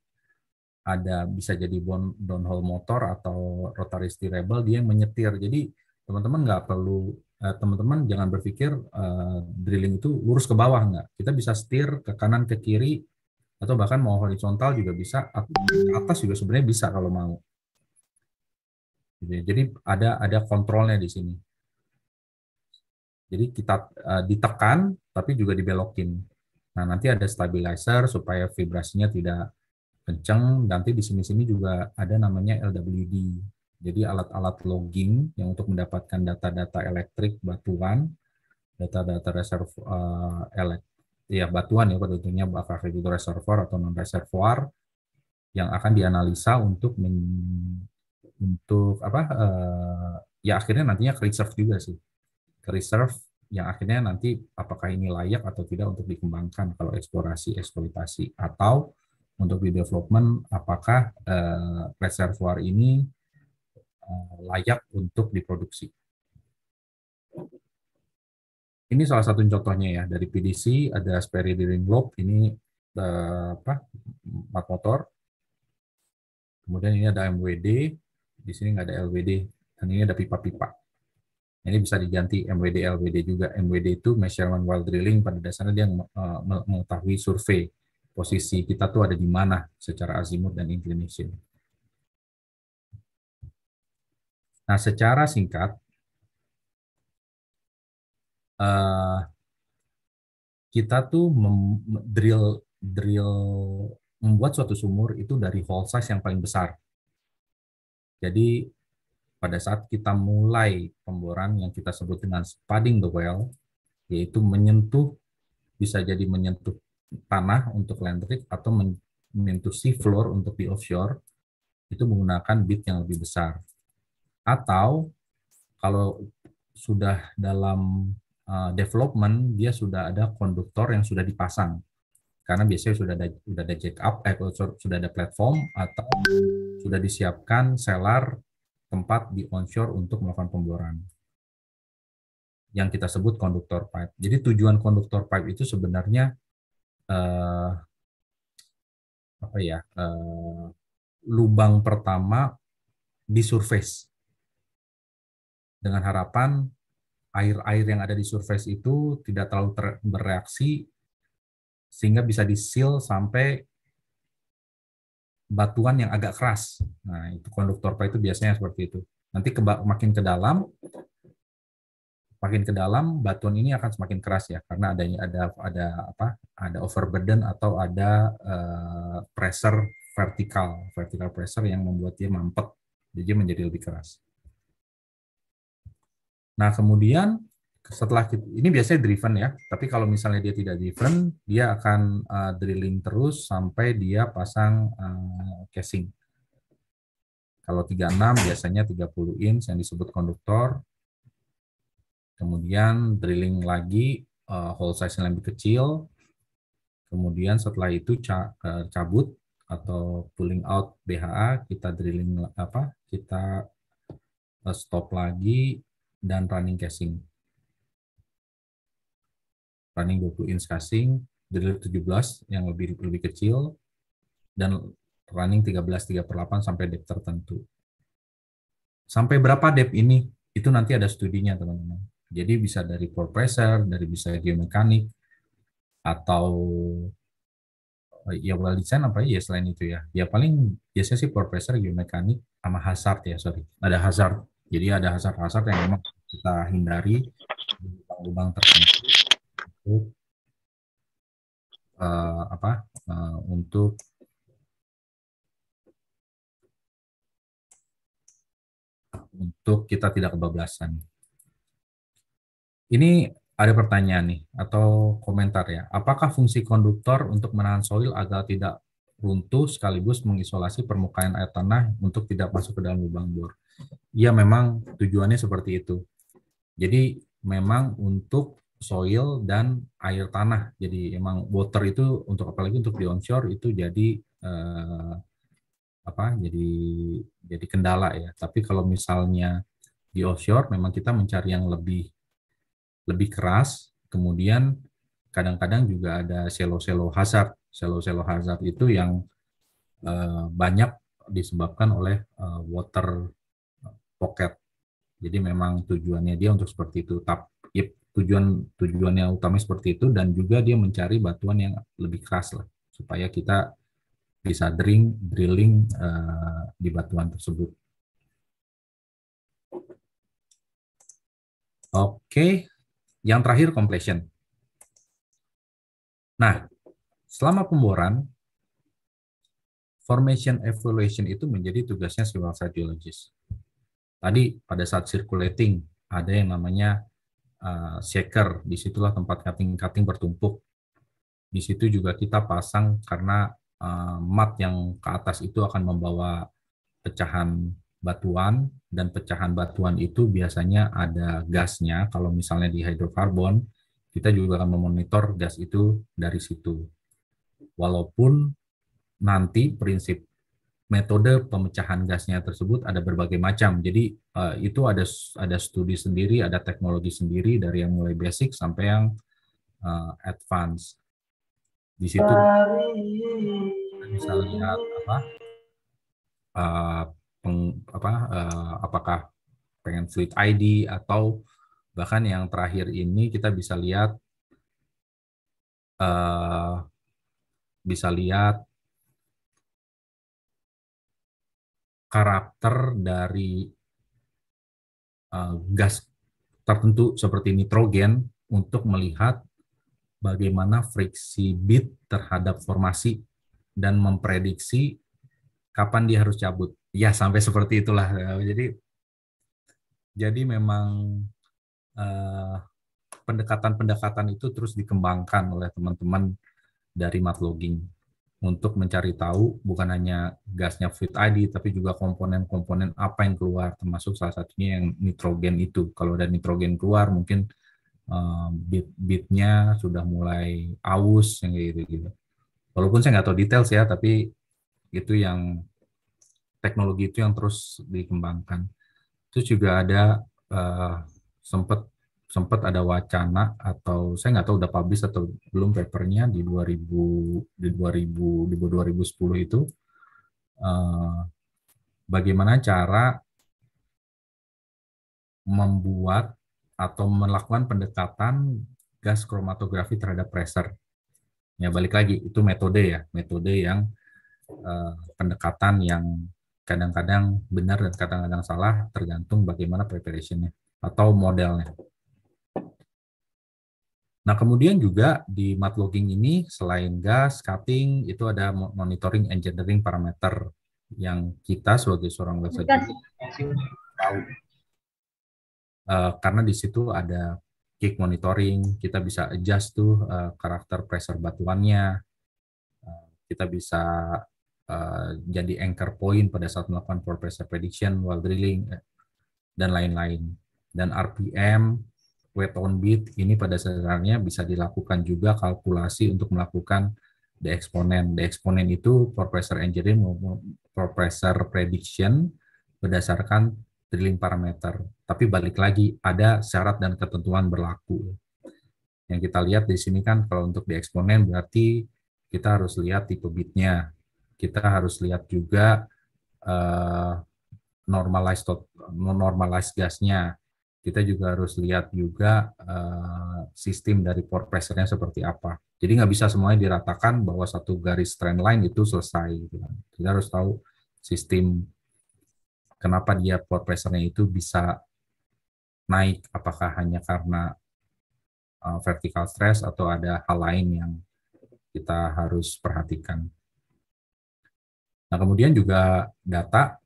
ada bisa jadi bond downhole motor atau rotary steerable dia yang menyetir. Jadi teman-teman nggak perlu eh, teman-teman jangan berpikir eh, drilling itu lurus ke bawah nggak. Kita bisa setir ke kanan ke kiri atau bahkan mau horizontal juga bisa, atau ke atas juga sebenarnya bisa kalau mau. Jadi ada ada kontrolnya di sini. Jadi kita eh, ditekan tapi juga dibelokin. Nah, nanti ada stabilizer supaya vibrasinya tidak kenceng. Nanti di sini-sini juga ada namanya LWD. Jadi alat-alat logging yang untuk mendapatkan data-data elektrik batuan, data-data reserv uh, elek ya batuan ya pada intinya apakah itu reservoir atau non reservoir yang akan dianalisa untuk untuk apa uh, ya akhirnya nantinya ke reserve juga sih ke reserve yang akhirnya nanti apakah ini layak atau tidak untuk dikembangkan kalau eksplorasi eksploitasi atau untuk di development apakah uh, reservoir ini uh, layak untuk diproduksi ini salah satu contohnya ya dari PDC ada spare drilling Globe ini uh, apa motor kemudian ini ada MWD di sini nggak ada LWD, dan ini ada pipa-pipa. Ini bisa diganti MWD, LWD juga. MWD itu measurement while drilling pada dasarnya dia eh, mengetahui survei posisi kita tuh ada di mana secara azimut dan inclination. Nah, secara singkat, eh, kita tuh drill drill membuat suatu sumur itu dari hole size yang paling besar jadi pada saat kita mulai pemboran yang kita sebut dengan spudding the well, yaitu menyentuh, bisa jadi menyentuh tanah untuk landrick atau menyentuh sea floor untuk di offshore, itu menggunakan bit yang lebih besar. Atau kalau sudah dalam eh, development, dia sudah ada konduktor yang sudah dipasang karena biasanya sudah ada sudah ada jack up eh, sudah ada platform atau sudah disiapkan seller tempat di onshore untuk melakukan pemboran yang kita sebut konduktor pipe. Jadi tujuan konduktor pipe itu sebenarnya eh, apa ya eh, lubang pertama di surface dengan harapan air-air yang ada di surface itu tidak terlalu ter bereaksi sehingga bisa disil sampai batuan yang agak keras. Nah, itu konduktor pipe itu biasanya seperti itu. Nanti ke, makin ke dalam, makin ke dalam batuan ini akan semakin keras ya, karena adanya ada ada apa? Ada overburden atau ada uh, pressure vertikal, vertikal pressure yang membuat dia mampet, jadi menjadi lebih keras. Nah, kemudian setelah kita, ini biasanya driven ya, tapi kalau misalnya dia tidak driven, dia akan uh, drilling terus sampai dia pasang uh, casing. Kalau 36 biasanya 30 inch yang disebut konduktor. Kemudian drilling lagi uh, hole size yang lebih kecil. Kemudian setelah itu ca cabut atau pulling out BHA, kita drilling apa? Kita uh, stop lagi dan running casing running 20 inch casing, drill 17 yang lebih lebih kecil, dan running 13 3 per 8 sampai depth tertentu. Sampai berapa depth ini? Itu nanti ada studinya, teman-teman. Jadi bisa dari pore pressure, dari bisa geomekanik, atau ya well design apa ya, ya selain itu ya. Ya paling biasanya sih pore pressure, geomekanik, sama hazard ya, sorry. Ada hazard. Jadi ada hazard-hazard yang memang kita hindari di lubang-lubang tertentu uh, apa uh, untuk untuk kita tidak kebablasan. Ini ada pertanyaan nih atau komentar ya. Apakah fungsi konduktor untuk menahan soil agar tidak runtuh sekaligus mengisolasi permukaan air tanah untuk tidak masuk ke dalam lubang bor. Ya memang tujuannya seperti itu. Jadi memang untuk soil dan air tanah. Jadi emang water itu untuk apalagi untuk di onshore itu jadi eh, apa? Jadi jadi kendala ya. Tapi kalau misalnya di offshore memang kita mencari yang lebih lebih keras. Kemudian kadang-kadang juga ada selo-selo hazard. Selo-selo hazard itu yang eh, banyak disebabkan oleh eh, water pocket. Jadi memang tujuannya dia untuk seperti itu. Tapi tujuan tujuannya utama seperti itu dan juga dia mencari batuan yang lebih keras lah supaya kita bisa drilling drilling uh, di batuan tersebut. Oke, okay. yang terakhir completion. Nah, selama pemboran formation evaluation itu menjadi tugasnya civil site Tadi pada saat circulating ada yang namanya uh, shaker, disitulah tempat cutting-cutting bertumpuk. Di situ juga kita pasang karena uh, mat yang ke atas itu akan membawa pecahan batuan dan pecahan batuan itu biasanya ada gasnya. Kalau misalnya di hidrokarbon, kita juga akan memonitor gas itu dari situ. Walaupun nanti prinsip metode pemecahan gasnya tersebut ada berbagai macam. Jadi uh, itu ada ada studi sendiri, ada teknologi sendiri dari yang mulai basic sampai yang uh, advance. Di situ kita bisa lihat apa uh, peng, apa uh, apakah pengen fluid ID atau bahkan yang terakhir ini kita bisa lihat uh, bisa lihat karakter dari uh, gas tertentu seperti nitrogen untuk melihat bagaimana friksi bit terhadap formasi dan memprediksi kapan dia harus cabut. Ya, sampai seperti itulah. Jadi jadi memang eh, pendekatan-pendekatan uh, itu terus dikembangkan oleh teman-teman dari matlogging untuk mencari tahu bukan hanya gasnya fluid ID tapi juga komponen-komponen apa yang keluar termasuk salah satunya yang nitrogen itu kalau ada nitrogen keluar mungkin bit bitnya sudah mulai aus yang gitu gitu walaupun saya nggak tahu details ya tapi itu yang teknologi itu yang terus dikembangkan terus juga ada uh, sempat sempat ada wacana atau saya nggak tahu udah publish atau belum papernya di 2000 di 2000 di 2010 itu eh, bagaimana cara membuat atau melakukan pendekatan gas kromatografi terhadap pressure. Ya balik lagi itu metode ya, metode yang eh, pendekatan yang kadang-kadang benar dan kadang-kadang salah tergantung bagaimana preparationnya atau modelnya. Nah, kemudian juga di mat logging ini selain gas, cutting, itu ada monitoring engineering parameter yang kita sebagai seorang web tahu. Uh, karena di situ ada kick monitoring, kita bisa adjust tuh uh, karakter pressure batuannya, uh, kita bisa uh, jadi anchor point pada saat melakukan pore pressure prediction while drilling, dan lain-lain. Dan RPM weight on bit ini pada dasarnya bisa dilakukan juga kalkulasi untuk melakukan de-exponent. The exponent itu professor engineering maupun compressor prediction berdasarkan drilling parameter. Tapi balik lagi ada syarat dan ketentuan berlaku. Yang kita lihat di sini kan kalau untuk de-exponent berarti kita harus lihat tipe bitnya. Kita harus lihat juga uh, normalized normalized gasnya kita juga harus lihat juga uh, sistem dari port pressure-nya seperti apa. Jadi nggak bisa semuanya diratakan bahwa satu garis trend line itu selesai. Gitu kan. Kita harus tahu sistem kenapa dia port pressure-nya itu bisa naik, apakah hanya karena uh, vertical stress atau ada hal lain yang kita harus perhatikan. Nah, kemudian juga data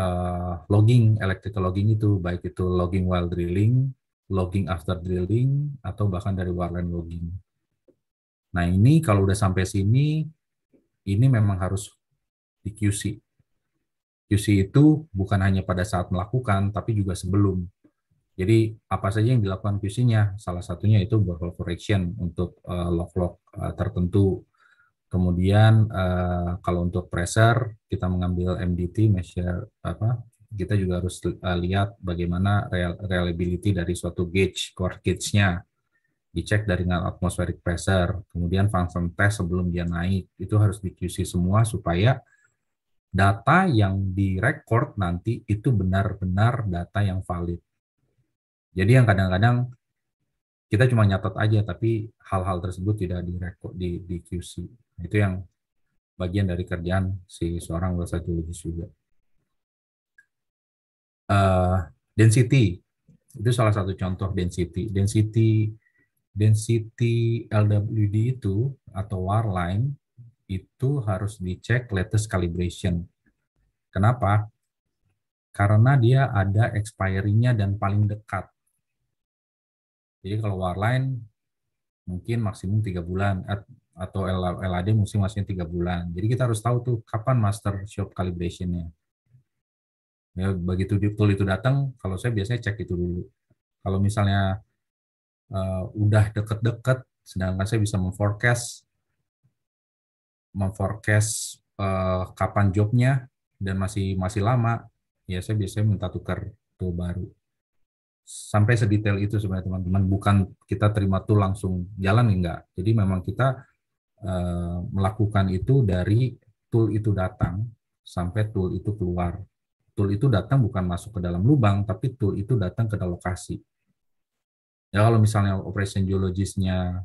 uh, logging, electrical logging itu, baik itu logging while drilling, logging after drilling, atau bahkan dari wireline logging. Nah ini kalau udah sampai sini, ini memang harus di QC. QC itu bukan hanya pada saat melakukan, tapi juga sebelum. Jadi apa saja yang dilakukan QC-nya, salah satunya itu borehole correction untuk eh, log-log eh, tertentu Kemudian uh, kalau untuk pressure kita mengambil MDT measure apa kita juga harus uh, lihat bagaimana real reliability dari suatu gauge core gauge-nya dicek dari atmospheric pressure kemudian function test sebelum dia naik itu harus di QC semua supaya data yang direcord nanti itu benar-benar data yang valid jadi yang kadang-kadang kita cuma nyatat aja tapi hal-hal tersebut tidak direkod di, di QC itu yang bagian dari kerjaan si seorang bahasa teologis juga. Uh, density itu salah satu contoh density. Density density LWD itu atau warline itu harus dicek latest calibration. Kenapa? Karena dia ada expiry-nya dan paling dekat. Jadi kalau warline mungkin maksimum tiga bulan, atau LAD mesti masing tiga bulan. Jadi kita harus tahu tuh kapan master shop calibrationnya. Ya begitu tool itu datang, kalau saya biasanya cek itu dulu. Kalau misalnya uh, udah deket-deket, sedangkan saya bisa memforecast, memforecast uh, kapan jobnya dan masih masih lama, ya saya biasanya minta tukar tool baru sampai sedetail itu sebenarnya teman-teman bukan kita terima tuh langsung jalan enggak jadi memang kita Eh, melakukan itu dari tool itu datang sampai tool itu keluar. Tool itu datang bukan masuk ke dalam lubang, tapi tool itu datang ke lokasi. Ya kalau misalnya operation geologisnya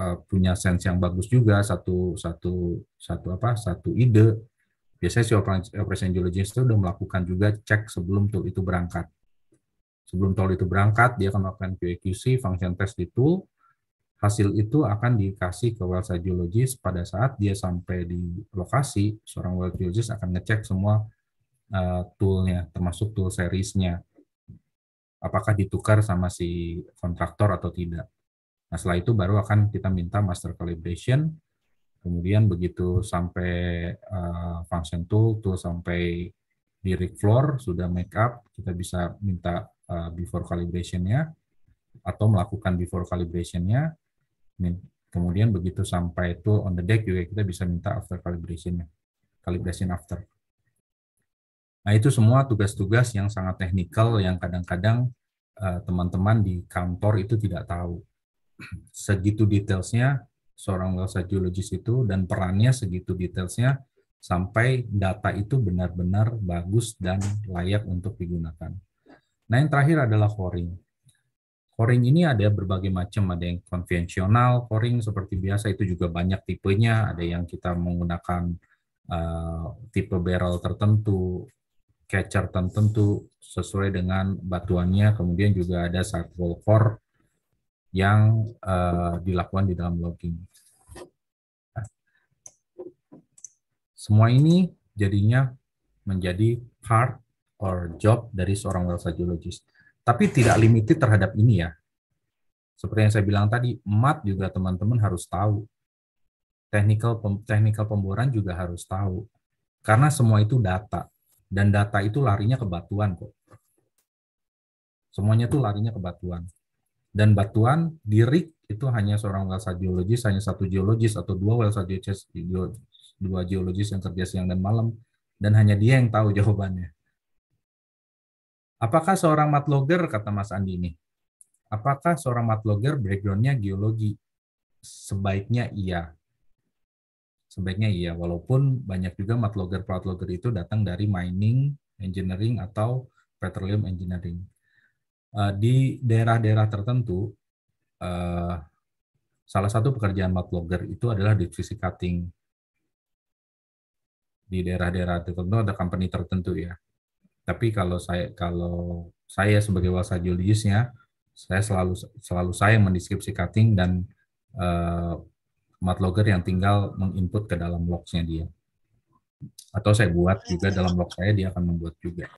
eh, punya sense yang bagus juga satu satu satu apa satu ide biasanya si operation geologist itu sudah melakukan juga cek sebelum tool itu berangkat. Sebelum tool itu berangkat, dia akan melakukan QAQC function test di tool, hasil itu akan dikasih ke well site geologist pada saat dia sampai di lokasi seorang well geologist akan ngecek semua eh, toolnya termasuk tool seriesnya apakah ditukar sama si kontraktor atau tidak nah setelah itu baru akan kita minta master calibration kemudian begitu sampai uh, function tool tool sampai di rig floor sudah make up kita bisa minta uh, before calibrationnya atau melakukan before calibrationnya Kemudian begitu sampai itu on the deck juga kita bisa minta after calibration calibration after. Nah, itu semua tugas-tugas yang sangat teknikal yang kadang-kadang eh, teman-teman di kantor itu tidak tahu. Segitu detailsnya seorang website geologis itu dan perannya segitu detailsnya sampai data itu benar-benar bagus dan layak untuk digunakan. Nah, yang terakhir adalah coring. Coring ini ada berbagai macam, ada yang konvensional coring seperti biasa itu juga banyak tipenya, ada yang kita menggunakan uh, tipe barrel tertentu, catcher tertentu sesuai dengan batuannya, kemudian juga ada sidewall core yang uh, dilakukan di dalam logging. semua ini jadinya menjadi part or job dari seorang well geologist. Tapi tidak limited terhadap ini ya. Seperti yang saya bilang tadi, mat juga teman-teman harus tahu. Technical technical pemboran juga harus tahu. Karena semua itu data dan data itu larinya ke batuan kok. Semuanya itu larinya ke batuan. Dan batuan di rig itu hanya seorang wellsa geologis, hanya satu geologis atau dua wellsa geologis, dua geologis yang kerja siang dan malam dan hanya dia yang tahu jawabannya. Apakah seorang matlogger, kata Mas Andi ini, apakah seorang matlogger backgroundnya geologi? Sebaiknya iya. Sebaiknya iya, walaupun banyak juga matlogger-matlogger itu datang dari mining, engineering, atau petroleum engineering. Eh, di daerah-daerah tertentu, eh, salah satu pekerjaan matlogger itu adalah divisi cutting. Di daerah-daerah tertentu ada company tertentu ya, tapi kalau saya kalau saya sebagai wasa geologisnya, saya selalu selalu saya mendeskripsi cutting dan uh, mat logger yang tinggal menginput ke dalam logsnya dia. Atau saya buat juga dalam log saya dia akan membuat juga.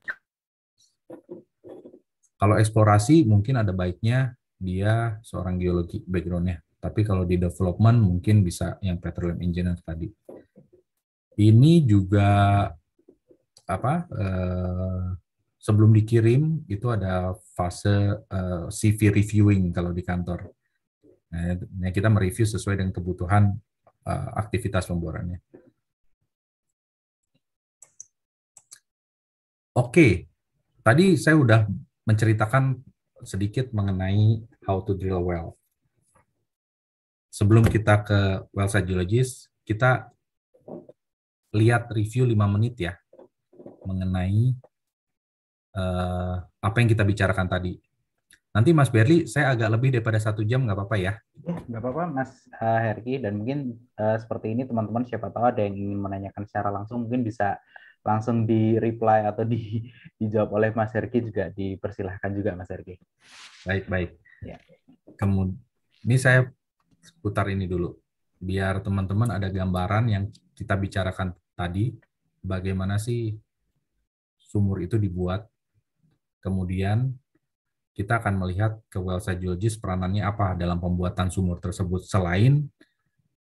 Kalau eksplorasi mungkin ada baiknya dia seorang geologi backgroundnya. Tapi kalau di development mungkin bisa yang petroleum engineer tadi. Ini juga apa uh, sebelum dikirim itu ada fase uh, eh, CV reviewing kalau di kantor. Nah, nah, kita mereview sesuai dengan kebutuhan uh, aktivitas pemborannya. Oke, tadi saya sudah menceritakan sedikit mengenai how to drill well. Sebelum kita ke well site geologist, kita lihat review 5 menit ya mengenai uh, apa yang kita bicarakan tadi. Nanti Mas Berli, saya agak lebih daripada satu jam, nggak apa-apa ya? ya nggak apa-apa, Mas eh, Herki. Dan mungkin uh, seperti ini teman-teman siapa tahu ada yang ingin menanyakan secara langsung, mungkin bisa langsung di reply atau di dijawab oleh Mas Herki juga dipersilahkan juga Mas Herki. Baik baik. Ya. Kemudian ini saya putar ini dulu biar teman-teman ada gambaran yang kita bicarakan tadi bagaimana sih sumur itu dibuat. Kemudian kita akan melihat ke Welsa geologis peranannya apa dalam pembuatan sumur tersebut selain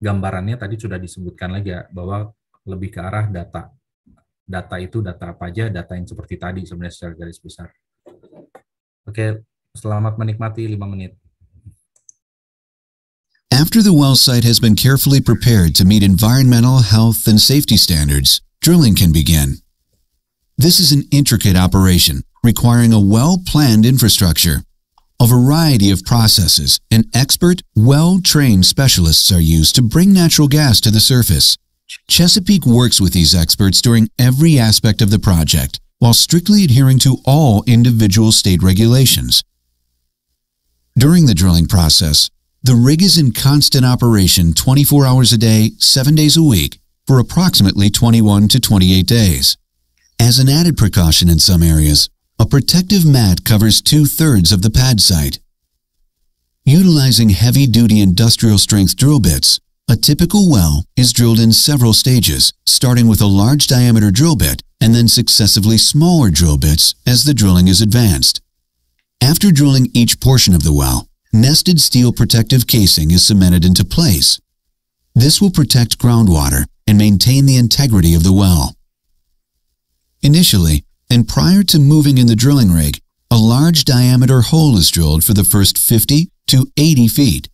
gambarannya tadi sudah disebutkan lagi ya, bahwa lebih ke arah data. Data itu data apa aja, data yang seperti tadi sebenarnya secara garis besar. Oke, selamat menikmati 5 menit. After the well site has been carefully prepared to meet environmental, health, and safety standards, drilling can begin. This is an intricate operation requiring a well-planned infrastructure. A variety of processes and expert, well-trained specialists are used to bring natural gas to the surface. Chesapeake works with these experts during every aspect of the project while strictly adhering to all individual state regulations. During the drilling process, the rig is in constant operation 24 hours a day, 7 days a week, for approximately 21 to 28 days. As an added precaution in some areas, a protective mat covers two-thirds of the pad site. Utilizing heavy-duty industrial-strength drill bits, a typical well is drilled in several stages, starting with a large diameter drill bit and then successively smaller drill bits as the drilling is advanced. After drilling each portion of the well, nested steel protective casing is cemented into place. This will protect groundwater and maintain the integrity of the well. Initially, and prior to moving in the drilling rig, a large diameter hole is drilled for the first 50 to 80 feet.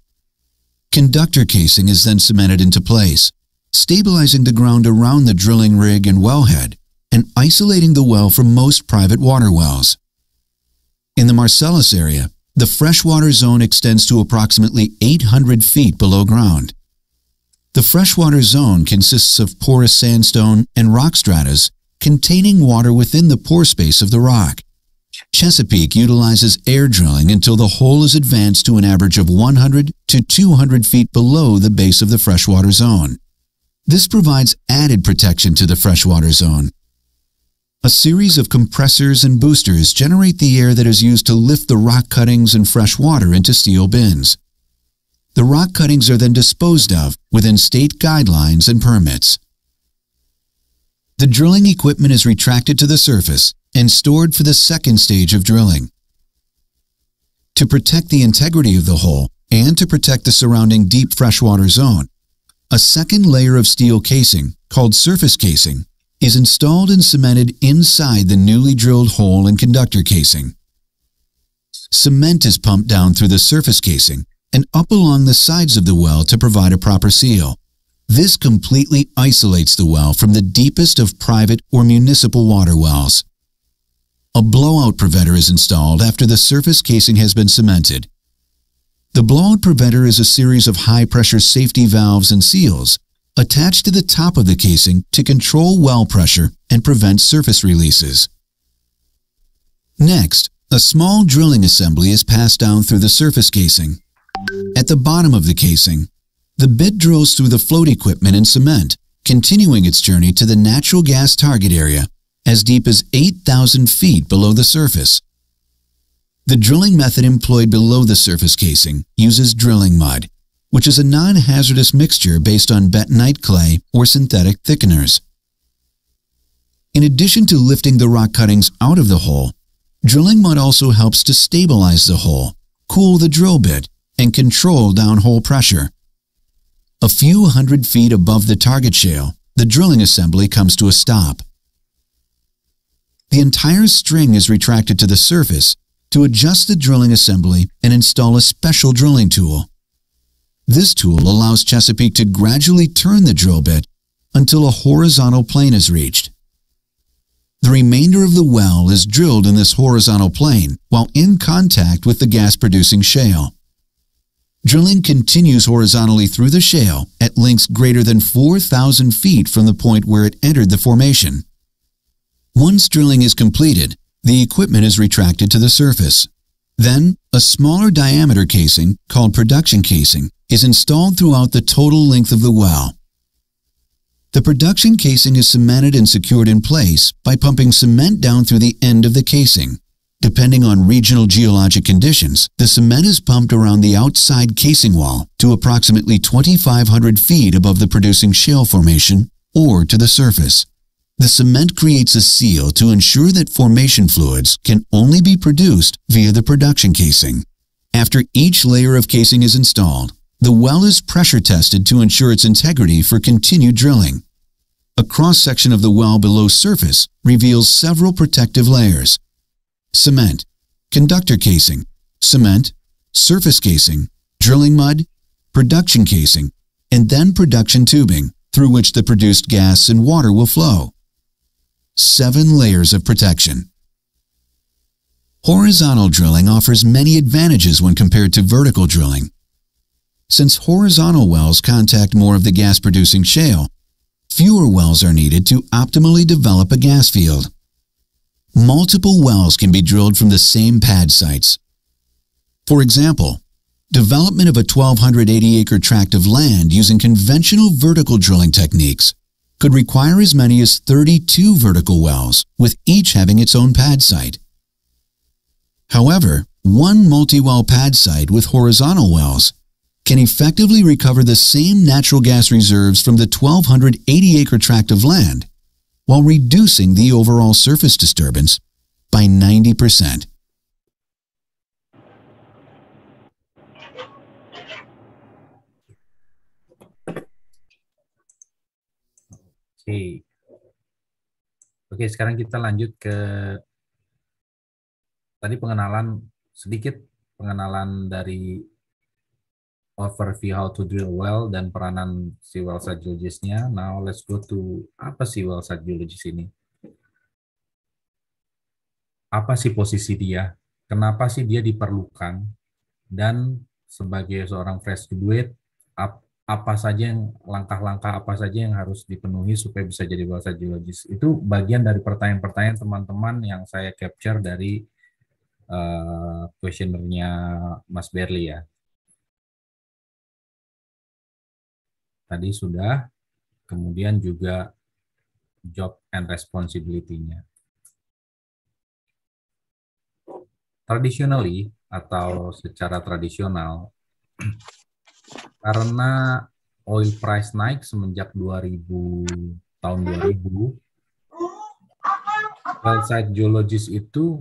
Conductor casing is then cemented into place, stabilizing the ground around the drilling rig and wellhead, and isolating the well from most private water wells. In the Marcellus area, the freshwater zone extends to approximately 800 feet below ground. The freshwater zone consists of porous sandstone and rock stratas containing water within the pore space of the rock. Chesapeake utilizes air drilling until the hole is advanced to an average of 100 to 200 feet below the base of the freshwater zone. This provides added protection to the freshwater zone. A series of compressors and boosters generate the air that is used to lift the rock cuttings and fresh water into steel bins. The rock cuttings are then disposed of within state guidelines and permits. The drilling equipment is retracted to the surface and stored for the second stage of drilling. To protect the integrity of the hole and to protect the surrounding deep freshwater zone, a second layer of steel casing, called surface casing, is installed and cemented inside the newly drilled hole and conductor casing. Cement is pumped down through the surface casing and up along the sides of the well to provide a proper seal. This completely isolates the well from the deepest of private or municipal water wells. A blowout preventer is installed after the surface casing has been cemented. The blowout preventer is a series of high-pressure safety valves and seals attached to the top of the casing to control well pressure and prevent surface releases. Next, a small drilling assembly is passed down through the surface casing. At the bottom of the casing, the bit drills through the float equipment and cement, continuing its journey to the natural gas target area, as deep as 8,000 feet below the surface. The drilling method employed below the surface casing uses drilling mud, which is a non-hazardous mixture based on bentonite clay or synthetic thickeners. In addition to lifting the rock cuttings out of the hole, drilling mud also helps to stabilize the hole, cool the drill bit, and control downhole pressure. A few hundred feet above the target shale, the drilling assembly comes to a stop. The entire string is retracted to the surface to adjust the drilling assembly and install a special drilling tool. This tool allows Chesapeake to gradually turn the drill bit until a horizontal plane is reached. The remainder of the well is drilled in this horizontal plane while in contact with the gas-producing shale. Drilling continues horizontally through the shale at lengths greater than 4,000 feet from the point where it entered the formation. Once drilling is completed, the equipment is retracted to the surface. Then, a smaller diameter casing, called production casing, is installed throughout the total length of the well. The production casing is cemented and secured in place by pumping cement down through the end of the casing. Depending on regional geologic conditions, the cement is pumped around the outside casing wall to approximately 2,500 feet above the producing shale formation or to the surface. The cement creates a seal to ensure that formation fluids can only be produced via the production casing. After each layer of casing is installed, the well is pressure tested to ensure its integrity for continued drilling. A cross section of the well below surface reveals several protective layers, cement, conductor casing, cement, surface casing, drilling mud, production casing, and then production tubing through which the produced gas and water will flow. Seven layers of protection. Horizontal drilling offers many advantages when compared to vertical drilling. Since horizontal wells contact more of the gas-producing shale, fewer wells are needed to optimally develop a gas field multiple wells can be drilled from the same pad sites. For example, development of a 1,280-acre tract of land using conventional vertical drilling techniques could require as many as 32 vertical wells, with each having its own pad site. However, one multi-well pad site with horizontal wells can effectively recover the same natural gas reserves from the 1,280-acre tract of land while reducing the overall surface disturbance by 90%. Oke. Okay. sekarang kita lanjut ke tadi pengenalan sedikit pengenalan dari overview how to drill well dan peranan si well site geologisnya. Now let's go to apa sih well site geologist ini? Apa sih posisi dia? Kenapa sih dia diperlukan? Dan sebagai seorang fresh graduate, apa saja yang langkah-langkah apa saja yang harus dipenuhi supaya bisa jadi well site geologist? Itu bagian dari pertanyaan-pertanyaan teman-teman yang saya capture dari uh, eh, questionernya Mas Berli ya. tadi sudah, kemudian juga job and responsibility-nya. Traditionally atau secara tradisional, karena oil price naik semenjak 2000 tahun 2000, uh-huh. uh-huh. well site geologist itu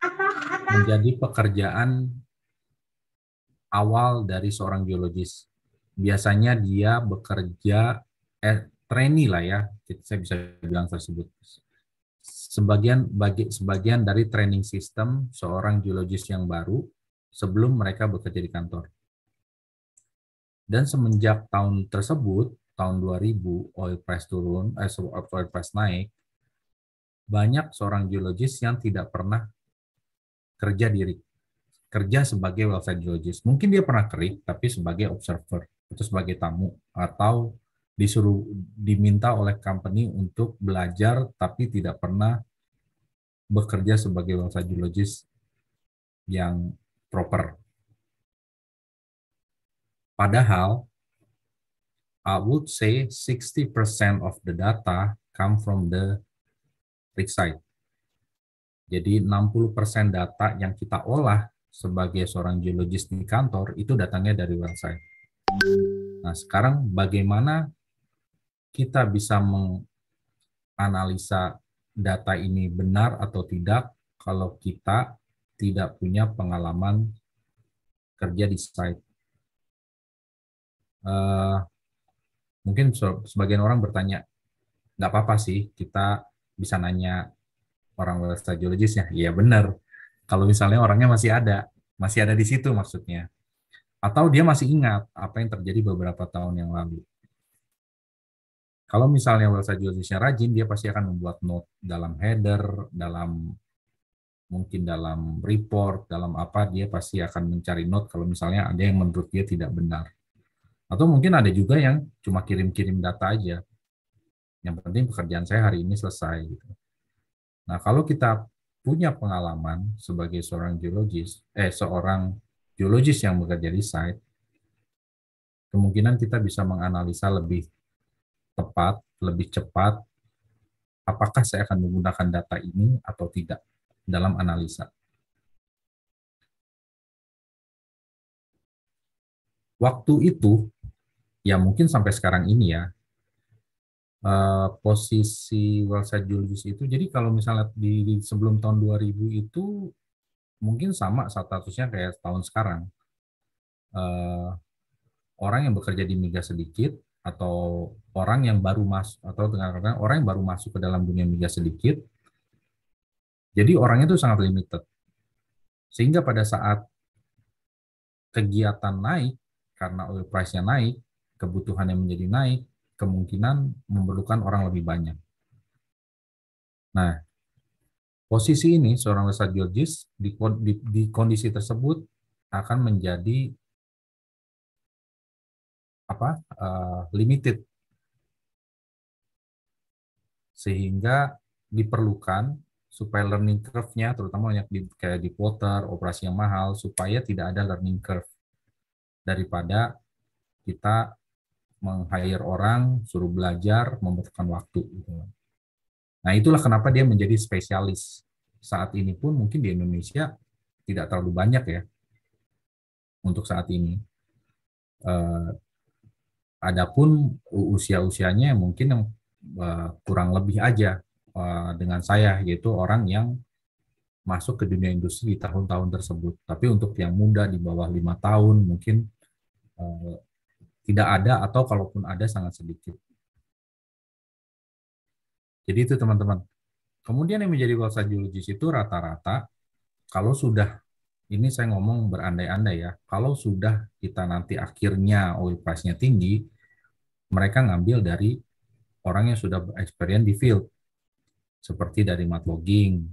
uh-huh. menjadi pekerjaan awal dari seorang geologis biasanya dia bekerja eh, trainee lah ya, saya bisa bilang tersebut. Sebagian bagi sebagian dari training system seorang geologis yang baru sebelum mereka bekerja di kantor. Dan semenjak tahun tersebut, tahun 2000 oil price turun, eh, oil price naik, banyak seorang geologis yang tidak pernah kerja diri kerja sebagai welfare geologis Mungkin dia pernah kering, tapi sebagai observer itu sebagai tamu atau disuruh diminta oleh company untuk belajar tapi tidak pernah bekerja sebagai bangsa geologis yang proper. Padahal I would say 60% of the data come from the rig site. Jadi 60% data yang kita olah sebagai seorang geologis di kantor itu datangnya dari website. Nah, sekarang bagaimana kita bisa menganalisa data ini benar atau tidak kalau kita tidak punya pengalaman kerja di site. Uh, mungkin sebagian orang bertanya, nggak apa-apa sih kita bisa nanya orang web ya. Iya, benar. Kalau misalnya orangnya masih ada, masih ada di situ maksudnya atau dia masih ingat apa yang terjadi beberapa tahun yang lalu. Kalau misalnya website jurisnya rajin, dia pasti akan membuat note dalam header, dalam mungkin dalam report, dalam apa, dia pasti akan mencari note kalau misalnya ada yang menurut dia tidak benar. Atau mungkin ada juga yang cuma kirim-kirim data aja. Yang penting pekerjaan saya hari ini selesai. Gitu. Nah, kalau kita punya pengalaman sebagai seorang geologis, eh seorang geologis yang bekerja di site, kemungkinan kita bisa menganalisa lebih tepat, lebih cepat, apakah saya akan menggunakan data ini atau tidak dalam analisa. Waktu itu, ya mungkin sampai sekarang ini ya, eh, posisi website geologis itu jadi kalau misalnya di, di sebelum tahun 2000 itu mungkin sama statusnya kayak tahun sekarang. Uh, orang yang bekerja di migas sedikit atau orang yang baru masuk atau dengan orang yang baru masuk ke dalam dunia migas sedikit, jadi orangnya itu sangat limited. Sehingga pada saat kegiatan naik karena oil price-nya naik, kebutuhannya menjadi naik, kemungkinan memerlukan orang lebih banyak. Nah, Posisi ini seorang Wesa Georgis di, di, di kondisi tersebut akan menjadi apa uh, limited sehingga diperlukan supaya learning curve-nya terutama banyak di, kayak di quarter operasi yang mahal supaya tidak ada learning curve daripada kita meng-hire orang suruh belajar membutuhkan waktu gitu. Nah, itulah kenapa dia menjadi spesialis. Saat ini pun mungkin di Indonesia tidak terlalu banyak ya untuk saat ini. Uh, adapun usia-usianya mungkin yang uh, kurang lebih aja uh, dengan saya yaitu orang yang masuk ke dunia industri di tahun-tahun tersebut. Tapi untuk yang muda di bawah lima tahun mungkin uh, tidak ada atau kalaupun ada sangat sedikit. Jadi itu teman-teman. Kemudian yang menjadi kawasan geologis itu rata-rata kalau sudah ini saya ngomong berandai-andai ya, kalau sudah kita nanti akhirnya oil price-nya tinggi, mereka ngambil dari orang yang sudah experience di field. Seperti dari mat logging,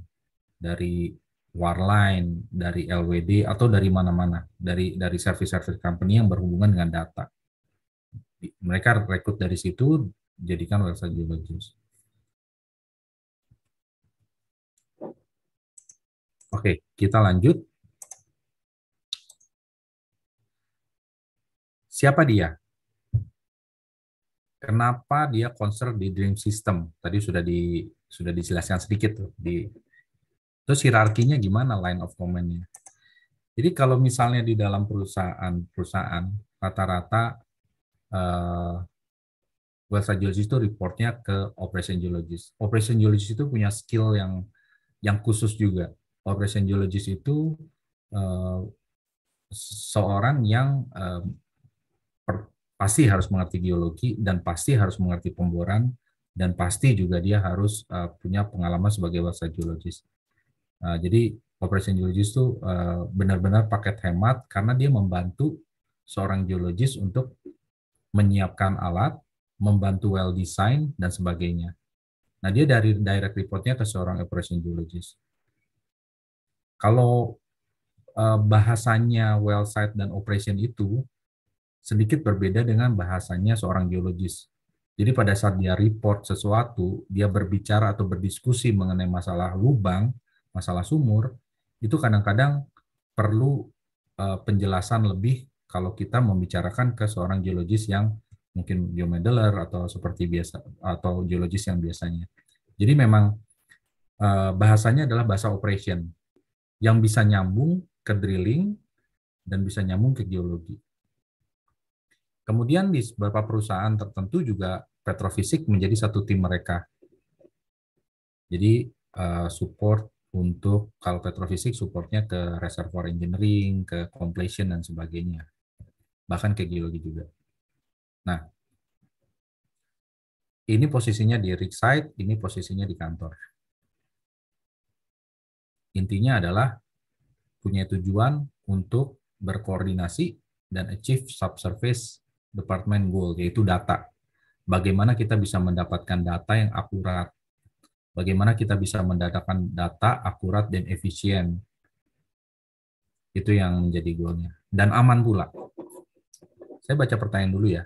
dari warline, dari LWD atau dari mana-mana, dari dari service-service company yang berhubungan dengan data. Mereka rekrut dari situ jadikan website geologis. Oke, kita lanjut. Siapa dia? Kenapa dia konser di dream system? Tadi sudah di sudah dijelaskan sedikit tuh di terus hierarkinya gimana line of command-nya. Jadi kalau misalnya di dalam perusahaan-perusahaan rata-rata eh, bahasa geologis itu reportnya ke operation geologist. Operation geologist itu punya skill yang yang khusus juga operation geologist itu eh, seorang yang eh, pasti harus mengerti geologi dan pasti harus mengerti pemboran dan pasti juga dia harus eh, punya pengalaman sebagai bahasa geologis. jadi operation geologist itu benar-benar paket hemat karena dia membantu seorang geologis untuk menyiapkan alat, membantu well design dan sebagainya. Nah, dia dari direct reportnya ke seorang operation geologist. Kalau uh, bahasanya well site dan operation itu sedikit berbeda dengan bahasanya seorang geologis. Jadi pada saat dia report sesuatu, dia berbicara atau berdiskusi mengenai masalah lubang, masalah sumur, itu kadang-kadang perlu uh, penjelasan lebih kalau kita membicarakan ke seorang geologis yang mungkin geomedeler atau seperti biasa atau geologis yang biasanya. Jadi memang uh, bahasanya adalah bahasa operation yang bisa nyambung ke drilling dan bisa nyambung ke geologi. Kemudian di beberapa perusahaan tertentu juga petrofisik menjadi satu tim mereka. Jadi eh, support untuk kalau petrofisik supportnya ke reservoir engineering, ke completion dan sebagainya. Bahkan ke geologi juga. Nah, ini posisinya di rig site, ini posisinya di kantor. Intinya adalah punya tujuan untuk berkoordinasi dan achieve subsurface department goal, yaitu data. Bagaimana kita bisa mendapatkan data yang akurat, bagaimana kita bisa mendapatkan data akurat dan efisien. Itu yang menjadi goalnya. Dan aman pula. Saya baca pertanyaan dulu ya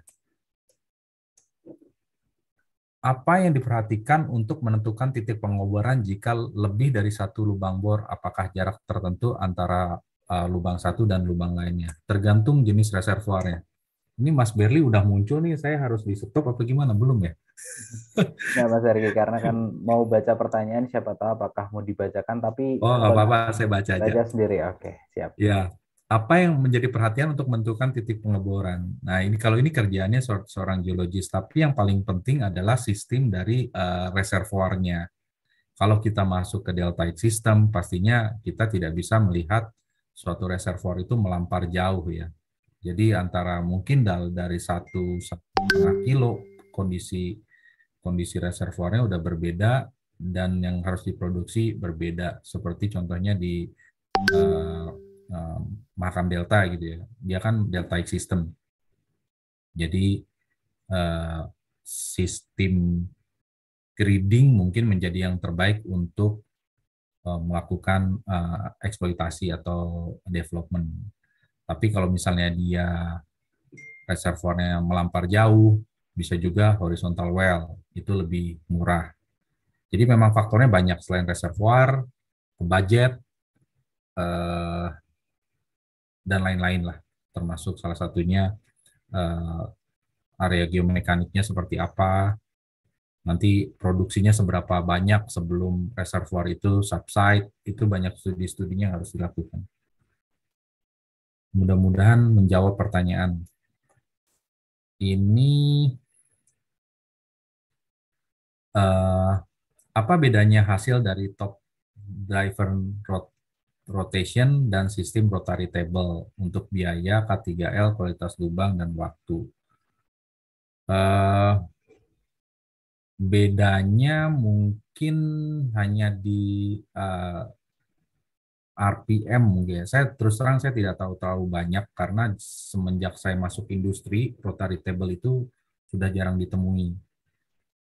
apa yang diperhatikan untuk menentukan titik pengoboran jika lebih dari satu lubang bor, apakah jarak tertentu antara uh, lubang satu dan lubang lainnya, tergantung jenis reservoirnya. Ini Mas Berli udah muncul nih, saya harus di stop apa gimana? Belum ya? Nah Mas Ergi, karena kan mau baca pertanyaan, siapa tahu apakah mau dibacakan, tapi... Oh, apa-apa, saya baca aja. Baca sendiri, oke, siap. Ya, apa yang menjadi perhatian untuk menentukan titik pengeboran. Nah, ini kalau ini kerjaannya seorang geologis, tapi yang paling penting adalah sistem dari uh, reservoirnya. Kalau kita masuk ke deltaic system, pastinya kita tidak bisa melihat suatu reservoir itu melampar jauh ya. Jadi antara mungkin dari satu setengah kilo kondisi kondisi reservoirnya udah berbeda dan yang harus diproduksi berbeda. Seperti contohnya di uh, makan eh, makam delta gitu ya. Dia kan deltaic system. Jadi eh, sistem grading mungkin menjadi yang terbaik untuk eh, melakukan eksploitasi atau development. Tapi kalau misalnya dia reservoirnya melampar jauh, bisa juga horizontal well, itu lebih murah. Jadi memang faktornya banyak selain reservoir, budget, eh, dan lain-lain lah, termasuk salah satunya uh, area geomekaniknya seperti apa, nanti produksinya seberapa banyak sebelum reservoir itu subside, itu banyak studi-studinya harus dilakukan. Mudah-mudahan menjawab pertanyaan. Ini uh, apa bedanya hasil dari top driver road rotation, dan sistem rotary table untuk biaya K3L, kualitas lubang, dan waktu. Uh, bedanya mungkin hanya di uh, eh, RPM mungkin ya. Saya terus terang saya tidak tahu terlalu banyak karena semenjak saya masuk industri, rotary table itu sudah jarang ditemui.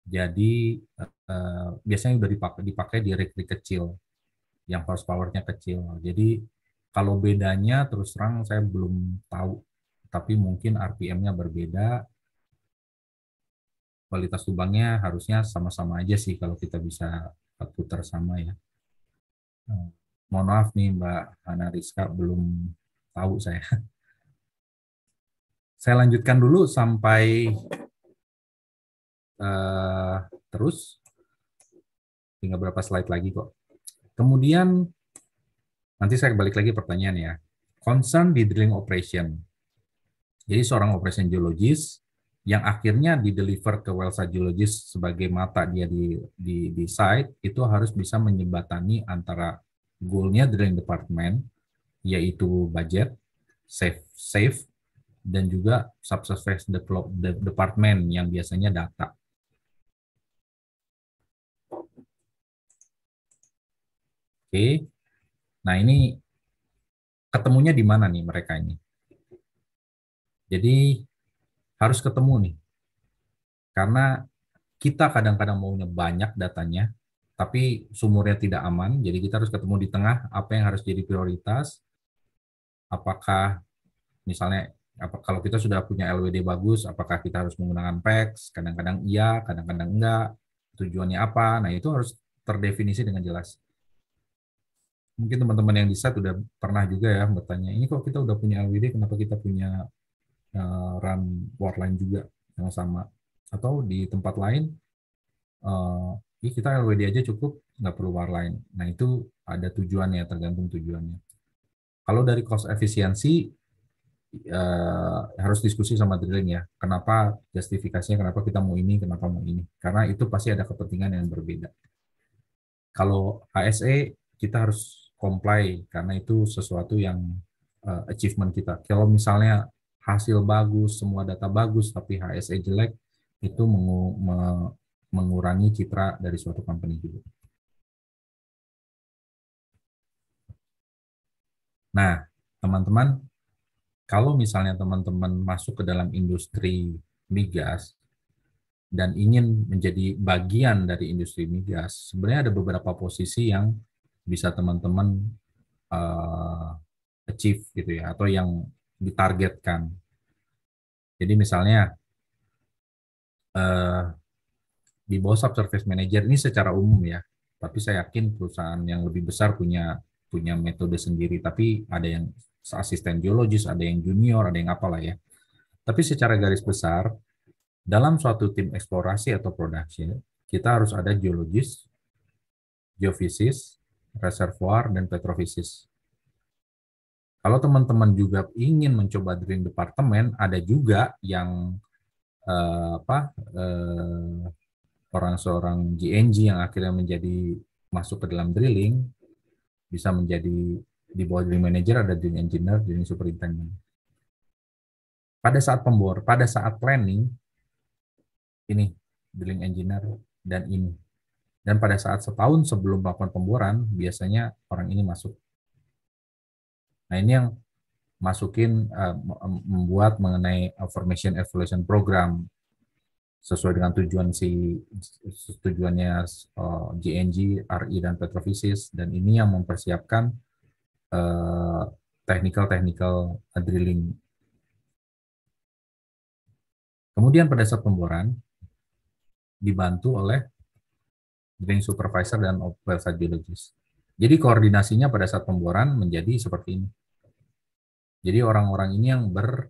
Jadi uh, biasanya sudah dipakai, dipakai di rig kecil yang horsepower-nya kecil. Jadi kalau bedanya terus terang saya belum tahu, tapi mungkin RPM-nya berbeda, kualitas lubangnya harusnya sama-sama aja sih kalau kita bisa putar sama ya. Eh, mohon maaf nih Mbak Hana Rizka belum tahu saya. Saya lanjutkan dulu sampai uh, terus. Tinggal berapa slide lagi kok. Kemudian nanti saya balik lagi pertanyaan ya. Concern di drilling operation. Jadi seorang operation geologist yang akhirnya di deliver ke site geologist sebagai mata dia di, di, di site itu harus bisa menyebatani antara goalnya drilling department yaitu budget, safe, safe, dan juga subsurface develop department yang biasanya data. Oke. Nah, ini ketemunya di mana nih mereka ini? Jadi harus ketemu nih. Karena kita kadang-kadang maunya banyak datanya, tapi sumurnya tidak aman, jadi kita harus ketemu di tengah apa yang harus jadi prioritas. Apakah misalnya apa kalau kita sudah punya LWD bagus, apakah kita harus menggunakan PEX? Kadang-kadang iya, kadang-kadang enggak. Tujuannya apa? Nah, itu harus terdefinisi dengan jelas mungkin teman-teman yang di site udah pernah juga ya bertanya, ini kok kita udah punya LWD, kenapa kita punya uh, run warline juga yang sama? Atau di tempat lain, uh, kita LWD aja cukup, nggak perlu warline. Nah itu ada tujuannya, tergantung tujuannya. Kalau dari cost efisiensi, uh, harus diskusi sama drilling ya. Kenapa justifikasinya, kenapa kita mau ini, kenapa mau ini. Karena itu pasti ada kepentingan yang berbeda. Kalau HSE, kita harus comply karena itu sesuatu yang uh, achievement kita. Kalau misalnya hasil bagus, semua data bagus tapi HSE jelek itu mengu me mengurangi citra dari suatu company juga. Nah, teman-teman, kalau misalnya teman-teman masuk ke dalam industri migas dan ingin menjadi bagian dari industri migas, sebenarnya ada beberapa posisi yang bisa teman-teman uh, achieve gitu ya atau yang ditargetkan. Jadi misalnya uh, di bawah subservice manager ini secara umum ya, tapi saya yakin perusahaan yang lebih besar punya punya metode sendiri. Tapi ada yang asisten geologis, ada yang junior, ada yang apalah ya. Tapi secara garis besar dalam suatu tim eksplorasi atau production kita harus ada geologis, geofisis, reservoir, dan petrofisis. Kalau teman-teman juga ingin mencoba drilling departemen, ada juga yang eh, apa eh, orang seorang GNG yang akhirnya menjadi masuk ke dalam drilling bisa menjadi di bawah drilling manager ada drilling engineer, drilling superintendent. Pada saat pembor, pada saat planning ini drilling engineer dan ini dan pada saat setahun sebelum melakukan pemboran, biasanya orang ini masuk. Nah ini yang masukin uh, membuat mengenai formation evaluation program sesuai dengan tujuan si tujuannya uh, eh, JNG, RI dan Petrovisis dan ini yang mempersiapkan uh, eh, technical technical drilling. Kemudian pada saat pemboran dibantu oleh Green supervisor dan wellsite biologis. Jadi koordinasinya pada saat pemboran menjadi seperti ini. Jadi orang-orang ini yang ber,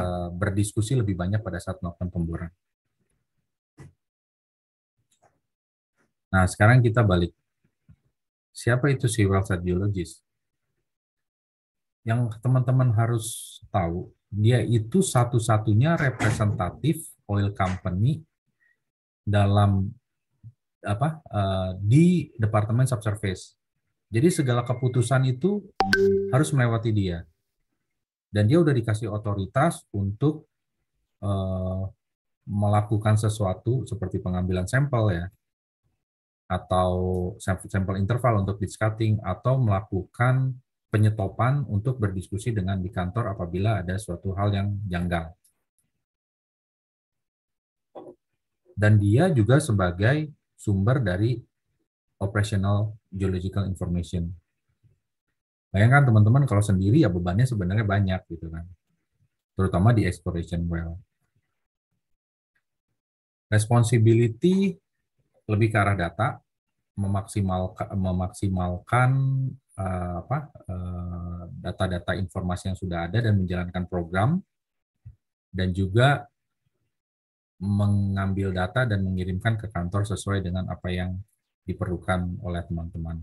eh, berdiskusi lebih banyak pada saat melakukan pemboran. Nah, sekarang kita balik. Siapa itu si wellsite biologis? Yang teman-teman harus tahu, dia itu satu-satunya representatif oil company dalam apa uh, di departemen subsurface. Jadi segala keputusan itu harus melewati dia. Dan dia udah dikasih otoritas untuk uh, melakukan sesuatu seperti pengambilan sampel ya, atau sampel, interval untuk ditch atau melakukan penyetopan untuk berdiskusi dengan di kantor apabila ada suatu hal yang janggal. Dan dia juga sebagai sumber dari operational geological information. Bayangkan teman-teman kalau sendiri ya bebannya sebenarnya banyak gitu kan. Terutama di exploration well. Responsibility lebih ke arah data, memaksimalkan memaksimalkan eh, apa eh, data-data informasi yang sudah ada dan menjalankan program dan juga mengambil data dan mengirimkan ke kantor sesuai dengan apa yang diperlukan oleh teman-teman.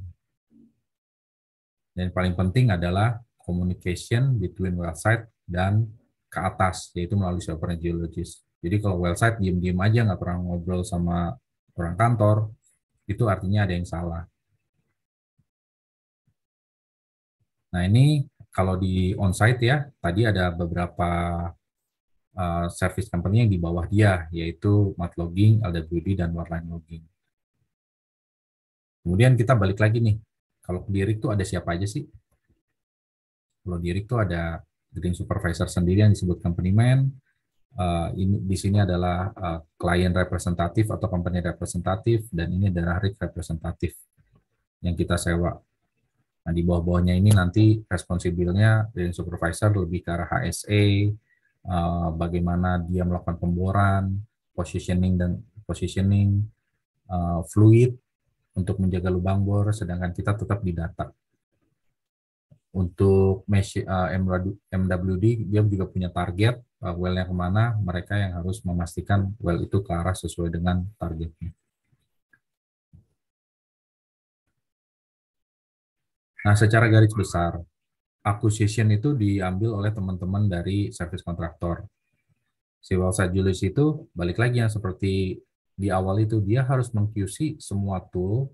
Dan paling penting adalah communication between website dan ke atas, yaitu melalui server geologis. Jadi kalau website site diem aja, nggak pernah ngobrol sama orang kantor, itu artinya ada yang salah. Nah ini kalau di onsite ya, tadi ada beberapa Eh, service company yang di bawah dia, yaitu mat logging, LWD, dan warline logging. Kemudian kita balik lagi nih, kalau di RIG itu ada siapa aja sih? Kalau di RIG itu ada Green Supervisor sendiri yang disebut company man, Uh, ini di sini adalah eh, klien uh, representatif atau company representatif dan ini adalah rig representatif yang kita sewa. Nah, di bawah-bawahnya ini nanti responsibilnya dari supervisor lebih ke arah HSA. Eh, bagaimana dia melakukan pemboran, positioning dan positioning uh, fluid untuk menjaga lubang bor, sedangkan kita tetap di data. Untuk mesh, uh, eh, MWD dia juga punya target uh, wellnya kemana, mereka yang harus memastikan well itu ke arah sesuai dengan targetnya. Nah, secara garis besar, acquisition itu diambil oleh teman-teman dari service kontraktor. Si site Julius itu balik lagi yang seperti di awal itu dia harus meng-QC semua tool,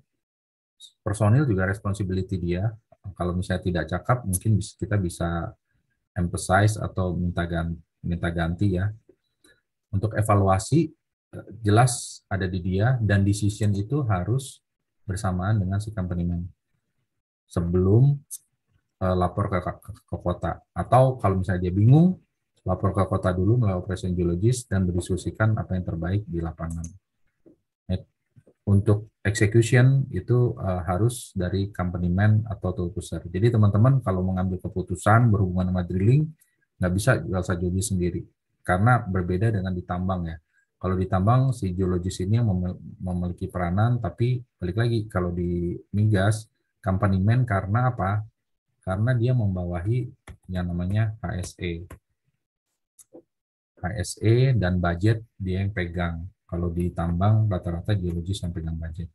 personil juga responsibility dia. Kalau misalnya tidak cakap, mungkin kita bisa emphasize atau minta ganti, minta ganti ya. Untuk evaluasi eh, jelas ada di dia dan decision itu harus bersamaan dengan si company man. Sebelum Eh, lapor ke, ke, ke kota atau kalau misalnya dia bingung lapor ke kota dulu melalui operation geologis dan berdiskusikan apa yang terbaik di lapangan. Untuk execution itu uh, harus dari company man atau tool pusher. Jadi teman-teman kalau mengambil keputusan berhubungan dengan drilling nggak bisa rasa geologis sendiri karena berbeda dengan ditambang ya. Kalau ditambang si geologis ini yang memiliki peranan tapi balik lagi kalau di migas company man karena apa? karena dia membawahi yang namanya HSE. HSE dan budget dia yang pegang. Kalau di tambang rata-rata geologis yang pegang budget.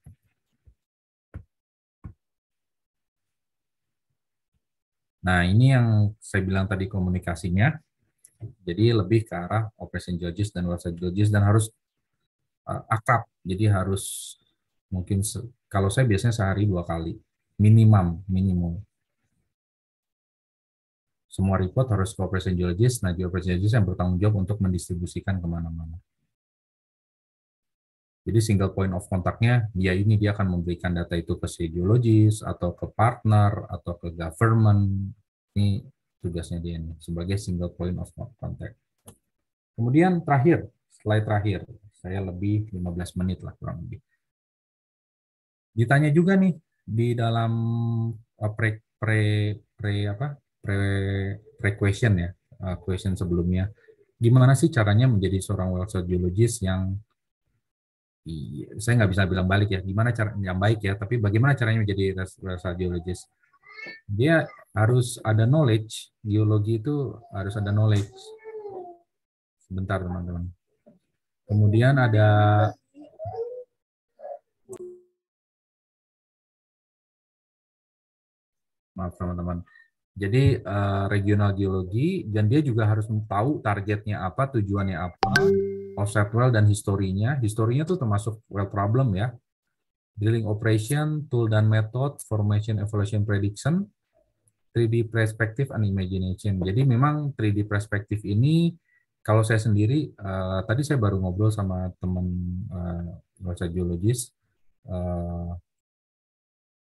Nah, ini yang saya bilang tadi komunikasinya. Jadi lebih ke arah operation geologis dan website geologis dan harus uh, akrab. Jadi harus mungkin kalau saya biasanya sehari dua kali minimum minimum semua report harus ke operation geologist. Nah, di operation geologist yang bertanggung jawab untuk mendistribusikan kemana-mana. Jadi single point of contact-nya dia ini dia akan memberikan data itu ke si geologis atau ke partner atau ke government. Ini tugasnya dia ini sebagai single point of contact. Kemudian terakhir, slide terakhir. Saya lebih 15 menit lah kurang lebih. Ditanya juga nih di dalam eh, pre pre pre apa pre, pre question ya, uh, question sebelumnya. Gimana sih caranya menjadi seorang well geologist yang iya, saya nggak bisa bilang balik ya, gimana cara yang baik ya, tapi bagaimana caranya menjadi well geologist Dia harus ada knowledge, geologi itu harus ada knowledge. Sebentar teman-teman. Kemudian ada maaf teman-teman jadi uh, regional geologi dan dia juga harus tahu targetnya apa, tujuannya apa, offset well dan historinya. Historinya tuh termasuk well problem ya. Drilling operation, tool dan method, formation evolution prediction, 3D perspective and imagination. Jadi memang 3D perspective ini kalau saya sendiri uh, tadi saya baru ngobrol sama teman uh, geologis uh,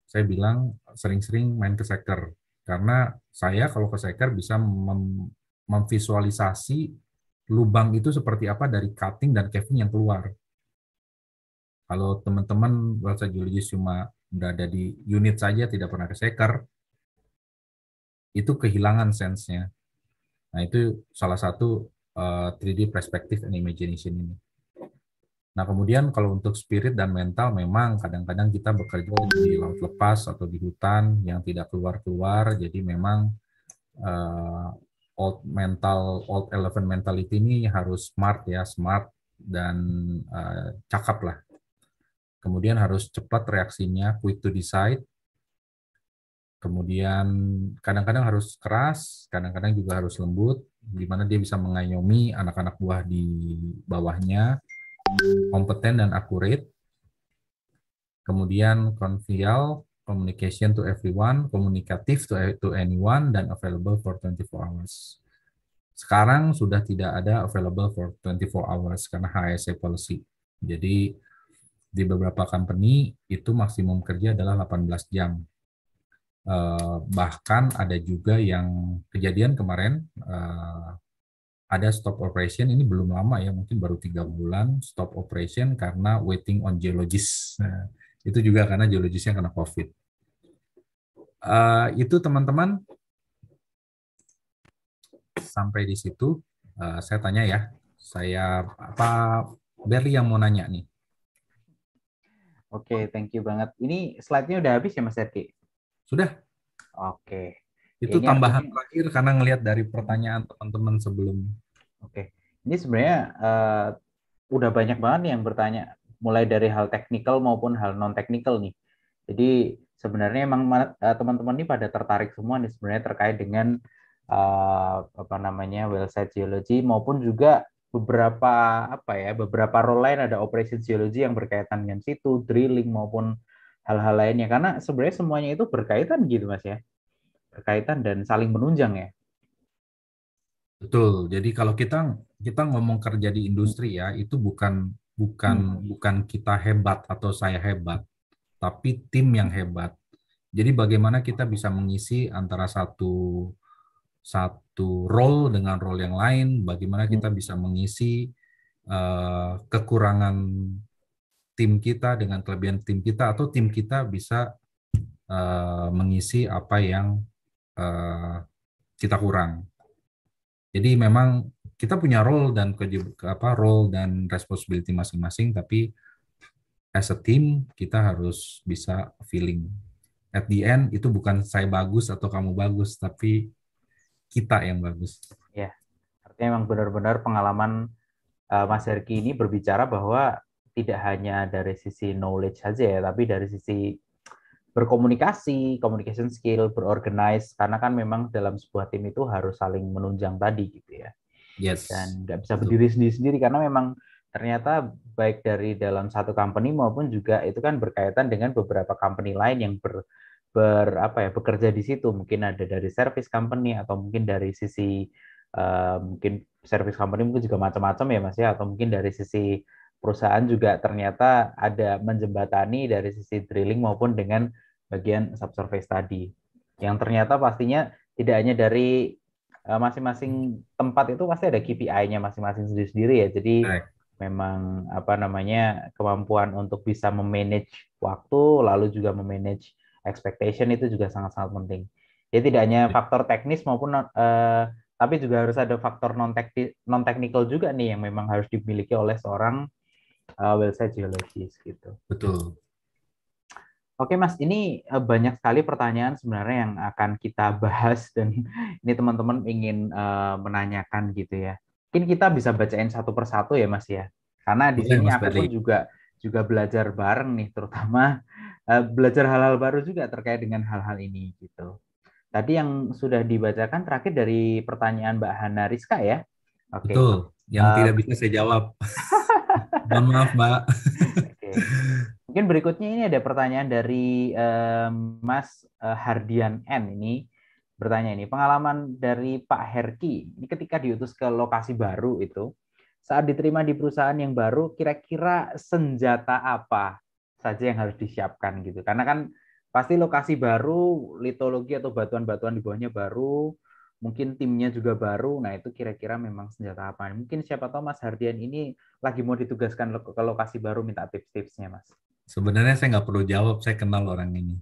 saya bilang sering-sering main ke sektor karena saya kalau ke Seker bisa mem memvisualisasi lubang itu seperti apa dari cutting dan caving yang keluar. Kalau teman-teman bahasa geologi cuma berada di unit saja tidak pernah ke Seker, itu kehilangan sensnya. Nah, itu salah satu uh, eh, 3D perspective and imagination ini. Nah, kemudian kalau untuk spirit dan mental memang kadang-kadang kita bekerja di laut lepas atau di hutan yang tidak keluar-keluar, jadi memang uh, old mental old elephant mentality ini harus smart ya, smart dan uh, eh, cakap lah. Kemudian harus cepat reaksinya, quick to decide. Kemudian kadang-kadang harus keras, kadang-kadang juga harus lembut, di mana dia bisa mengayomi anak-anak buah di bawahnya kompeten dan akurat. Kemudian convivial, communication to everyone, communicative to, to anyone, dan available for 24 hours. Sekarang sudah tidak ada available for 24 hours karena HSE policy. Jadi di beberapa company itu maksimum kerja adalah 18 jam. Eh, bahkan ada juga yang kejadian kemarin eh, ada stop operation ini belum lama ya mungkin baru tiga bulan stop operation karena waiting on geologis nah, itu juga karena geologisnya kena covid uh, itu teman-teman sampai di situ uh, saya tanya ya saya apa Berli yang mau nanya nih Oke, okay, thank you banget. Ini slide-nya udah habis ya, Mas Erki? Sudah. Oke. Okay. Itu Kayaknya tambahan ini... terakhir karena ngelihat dari pertanyaan teman-teman sebelumnya. Oke, ini sebenarnya uh, udah banyak banget yang bertanya, mulai dari hal teknikal maupun hal non teknikal nih. Jadi sebenarnya emang eh, teman-teman ini pada tertarik semua nih sebenarnya terkait dengan uh, apa namanya well site geology maupun juga beberapa apa ya beberapa role lain ada operation geologi yang berkaitan dengan situ drilling maupun hal-hal lainnya karena sebenarnya semuanya itu berkaitan gitu mas ya berkaitan dan saling menunjang ya. Betul. Jadi kalau kita kita ngomong kerja di industri ya, itu bukan bukan hmm. bukan kita hebat atau saya hebat, tapi tim yang hebat. Jadi bagaimana kita bisa mengisi antara satu satu role dengan role yang lain, bagaimana hmm. kita bisa mengisi uh, kekurangan tim kita dengan kelebihan tim kita atau tim kita bisa uh, mengisi apa yang Eh, kita kurang. Jadi memang kita punya role dan ke, apa role dan responsibility masing-masing, tapi as a team kita harus bisa feeling. At the end itu bukan saya bagus atau kamu bagus, tapi kita yang bagus. Ya, artinya memang benar-benar pengalaman uh, Mas Herki ini berbicara bahwa tidak hanya dari sisi knowledge saja ya, tapi dari sisi berkomunikasi, communication skill, berorganize, karena kan memang dalam sebuah tim itu harus saling menunjang tadi gitu ya. Yes. Dan nggak bisa berdiri sendiri-sendiri karena memang ternyata baik dari dalam satu company maupun juga itu kan berkaitan dengan beberapa company lain yang ber, ber apa ya bekerja di situ mungkin ada dari service company atau mungkin dari sisi uh, mungkin service company mungkin juga macam-macam ya mas ya atau mungkin dari sisi perusahaan juga ternyata ada menjembatani dari sisi drilling maupun dengan bagian subsurface tadi. Yang ternyata pastinya tidak hanya dari e, masing-masing tempat itu pasti ada KPI-nya masing-masing sendiri-sendiri ya. Jadi Baik. memang apa namanya kemampuan untuk bisa memanage waktu lalu juga memanage expectation itu juga sangat-sangat penting. ya tidak hanya faktor teknis maupun uh, tapi juga harus ada faktor non non teknikal juga nih yang memang harus dimiliki oleh seorang uh, well geologis gitu. Betul. Oke Mas, ini eh, banyak sekali pertanyaan sebenarnya yang akan kita bahas dan ini teman-teman ingin uh, menanyakan gitu ya. Mungkin kita bisa bacain satu persatu ya Mas ya. Karena di sini aku pun juga juga belajar bareng nih terutama uh, belajar hal-hal baru juga terkait dengan hal-hal ini gitu. Tadi yang sudah dibacakan terakhir dari pertanyaan Mbak Hana Rizka ya. Oke. Betul, yang uh, tidak bisa saya jawab. maaf, Mbak. Mungkin berikutnya ini ada pertanyaan dari uh, Mas uh, Hardian N ini bertanya ini pengalaman dari Pak Herki ini ketika diutus ke lokasi baru itu saat diterima di perusahaan yang baru kira-kira senjata apa saja yang harus disiapkan gitu karena kan pasti lokasi baru litologi atau batuan-batuan di bawahnya baru mungkin timnya juga baru. Nah, itu kira-kira memang senjata apa? Mungkin siapa tahu Mas Hardian ini lagi mau ditugaskan ke lokasi baru minta tips-tipsnya, Mas. Sebenarnya saya nggak perlu jawab, saya kenal orang ini.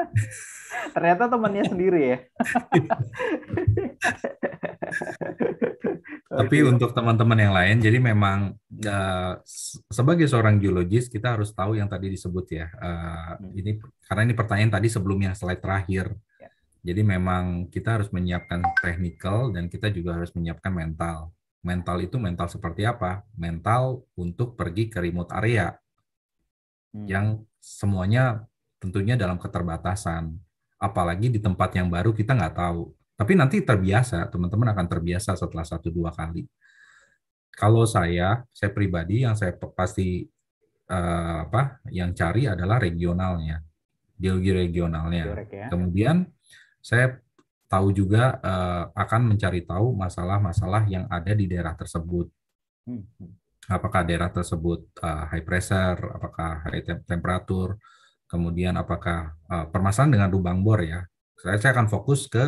Ternyata temannya sendiri ya. Tapi untuk teman-teman yang lain, jadi memang uh, sebagai seorang geologis kita harus tahu yang tadi disebut ya. Uh, Ini karena ini pertanyaan tadi sebelumnya yang slide terakhir jadi memang kita harus menyiapkan teknikal dan kita juga harus menyiapkan mental. Mental itu mental seperti apa? Mental untuk pergi ke remote area hmm. yang semuanya tentunya dalam keterbatasan. Apalagi di tempat yang baru kita nggak tahu. Tapi nanti terbiasa, teman-teman akan terbiasa setelah satu dua kali. Kalau saya, saya pribadi yang saya pasti eh, apa yang cari adalah regionalnya, geologi regionalnya. Ya. Kemudian saya tahu juga uh, akan mencari tahu masalah-masalah yang ada di daerah tersebut. Hmm, hmm. Apakah daerah tersebut uh, high pressure, apakah high temperature, temperatur, kemudian apakah uh, permasalahan dengan lubang bor ya. Saya, saya akan fokus ke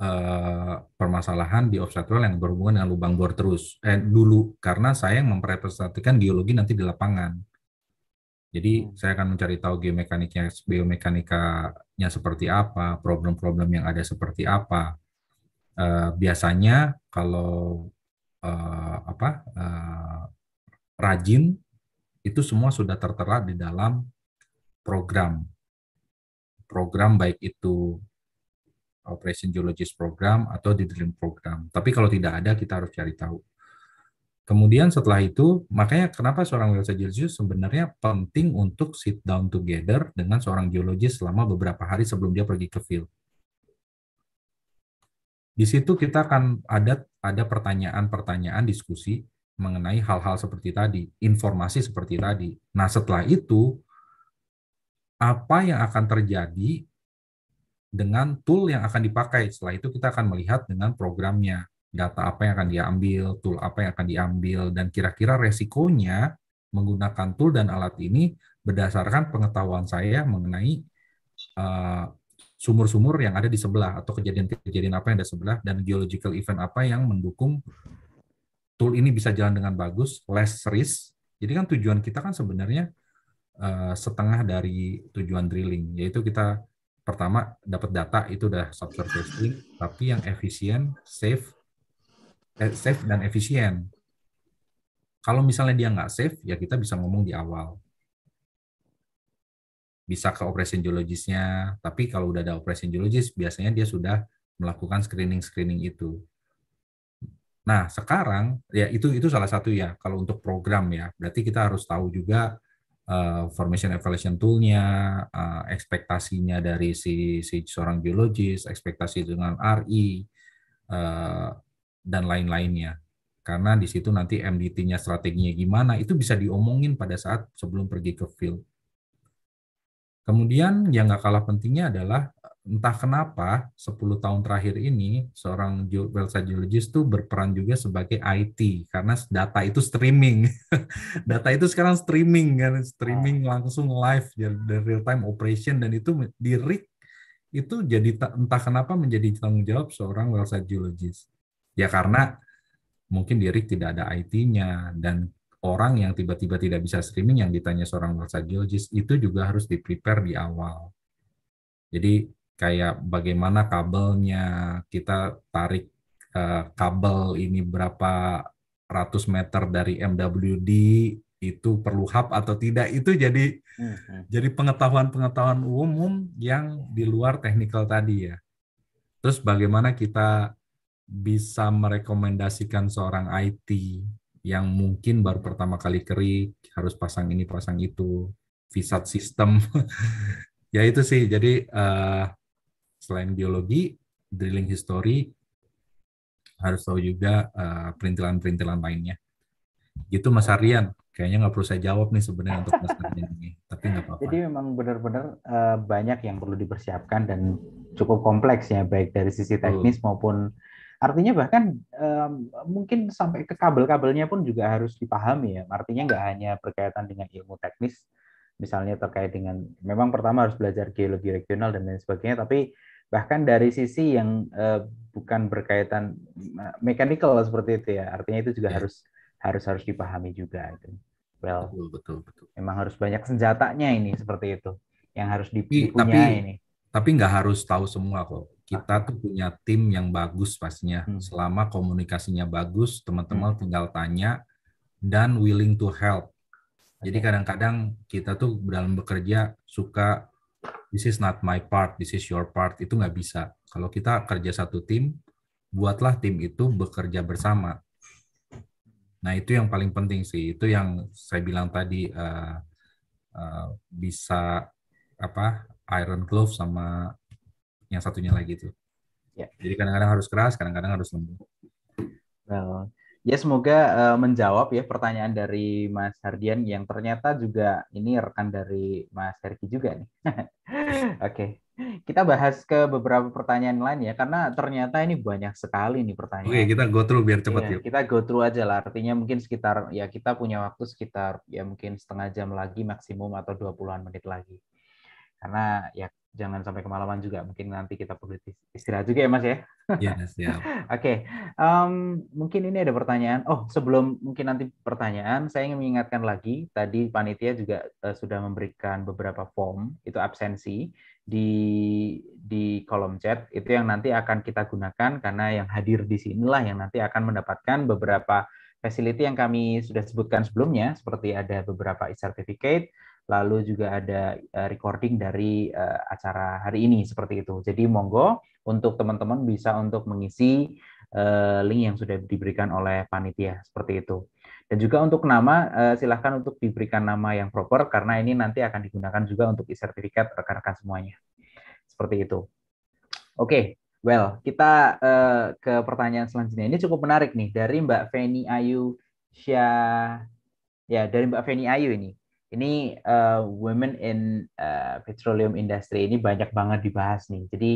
uh, permasalahan di offset well yang berhubungan dengan lubang bor terus eh dulu karena saya yang mempresentasikan geologi nanti di lapangan. Jadi hmm. saya akan mencari tahu geomekaniknya, biomekanikanya seperti apa, problem-problem yang ada seperti apa. Uh, biasanya kalau uh, apa uh, rajin itu semua sudah tertera di dalam program program baik itu operation geologist program atau di dream program. Tapi kalau tidak ada kita harus cari tahu. Kemudian setelah itu, makanya kenapa seorang Wilson geologis sebenarnya penting untuk sit down together dengan seorang geologis selama beberapa hari sebelum dia pergi ke field. Di situ kita akan ada ada pertanyaan-pertanyaan diskusi mengenai hal-hal seperti tadi, informasi seperti tadi. Nah, setelah itu apa yang akan terjadi dengan tool yang akan dipakai? Setelah itu kita akan melihat dengan programnya data apa yang akan diambil, tool apa yang akan diambil, dan kira-kira resikonya menggunakan tool dan alat ini berdasarkan pengetahuan saya mengenai eh, sumur-sumur yang ada di sebelah atau kejadian-kejadian apa yang ada di sebelah dan geological event apa yang mendukung tool ini bisa jalan dengan bagus, less risk. Jadi kan tujuan kita kan sebenarnya eh, setengah dari tujuan drilling, yaitu kita pertama dapat data itu udah subsurface drilling, tapi yang efisien, safe, Eh, safe dan efisien. Kalau misalnya dia nggak safe, ya kita bisa ngomong di awal. Bisa ke operation geologisnya, tapi kalau udah ada operation geologis, biasanya dia sudah melakukan screening-screening itu. Nah, sekarang ya itu itu salah satu ya kalau untuk program ya. Berarti kita harus tahu juga uh, formation evaluation tool-nya, uh, ekspektasinya dari si si seorang geologis, ekspektasi dengan RI, uh, dan lain-lainnya. Karena di situ nanti MDT-nya strateginya gimana, itu bisa diomongin pada saat sebelum pergi ke field. Kemudian yang nggak kalah pentingnya adalah entah kenapa 10 tahun terakhir ini seorang website geologist itu berperan juga sebagai IT karena data itu streaming. data itu sekarang streaming kan, streaming ah. langsung live dari real time operation dan itu di rig itu jadi entah kenapa menjadi tanggung jawab seorang website geologist. Ya karena mungkin diri tidak ada IT-nya dan orang yang tiba-tiba tidak bisa streaming yang ditanya seorang geologis itu juga harus di-prepare di awal. Jadi kayak bagaimana kabelnya, kita tarik eh, kabel ini berapa ratus meter dari MWD itu perlu hub atau tidak itu jadi hmm. jadi pengetahuan-pengetahuan umum yang di luar teknikal tadi ya. Terus bagaimana kita bisa merekomendasikan seorang IT yang mungkin baru pertama kali kerik harus pasang ini pasang itu visat sistem ya itu sih jadi uh, selain biologi drilling history harus tahu juga uh, perintilan-perintilan lainnya gitu Mas Aryan kayaknya nggak perlu saya jawab nih sebenarnya untuk Mas Aryan ini tapi nggak apa-apa jadi memang benar-benar uh, banyak yang perlu dipersiapkan dan cukup kompleks ya baik dari sisi teknis uh. maupun Artinya bahkan um, mungkin sampai ke kabel-kabelnya pun juga harus dipahami ya. Artinya nggak hanya berkaitan dengan ilmu teknis, misalnya terkait dengan memang pertama harus belajar geologi regional dan lain sebagainya, tapi bahkan dari sisi yang uh, bukan berkaitan mechanical seperti itu ya. Artinya itu juga ya. harus harus harus dipahami juga itu. Well, betul, betul, betul. Memang harus banyak senjatanya ini seperti itu yang harus dipunyai ini. Tapi nggak harus tahu semua kok kita tuh punya tim yang bagus pastinya. Hmm. Selama komunikasinya bagus, teman-teman hmm. tinggal tanya dan willing to help. Jadi kadang-kadang kita tuh dalam bekerja suka this is not my part, this is your part itu nggak bisa. Kalau kita kerja satu tim, buatlah tim itu bekerja bersama. Nah itu yang paling penting sih. Itu yang saya bilang tadi uh, uh, bisa apa iron glove sama yang satunya lagi itu, Ya. Jadi kadang-kadang harus keras, kadang-kadang harus lembut. Well, ya semoga uh, menjawab ya pertanyaan dari Mas Hardian yang ternyata juga ini rekan dari Mas Herki juga nih. Oke. okay. Kita bahas ke beberapa pertanyaan lain ya karena ternyata ini banyak sekali nih pertanyaan. Oke, kita go through biar cepat ya. Yuk. Kita go through aja lah. Artinya mungkin sekitar ya kita punya waktu sekitar ya mungkin setengah jam lagi maksimum atau 20-an menit lagi. Karena ya jangan sampai kemalaman juga. Mungkin nanti kita perlu istirahat juga ya Mas ya. Iya, yes, siap. Oke, um, mungkin ini ada pertanyaan. Oh, sebelum mungkin nanti pertanyaan, saya ingin mengingatkan lagi tadi panitia juga uh, sudah memberikan beberapa form itu absensi di di kolom chat itu yang nanti akan kita gunakan karena yang hadir di sinilah yang nanti akan mendapatkan beberapa facility yang kami sudah sebutkan sebelumnya seperti ada beberapa e-certificate lalu juga ada eh, recording dari eh, acara hari ini seperti itu. Jadi monggo untuk teman-teman bisa untuk mengisi eh, link yang sudah diberikan oleh panitia seperti itu. Dan juga untuk nama silahkan untuk diberikan nama yang proper karena ini nanti akan digunakan juga untuk e-sertifikat rekan-rekan semuanya. Seperti itu. Oke, okay. well kita ke pertanyaan selanjutnya. Ini cukup menarik nih dari Mbak Feni Ayu Syah. Ya, dari Mbak Feni Ayu ini ini uh, women in uh, petroleum industry ini banyak banget dibahas nih. Jadi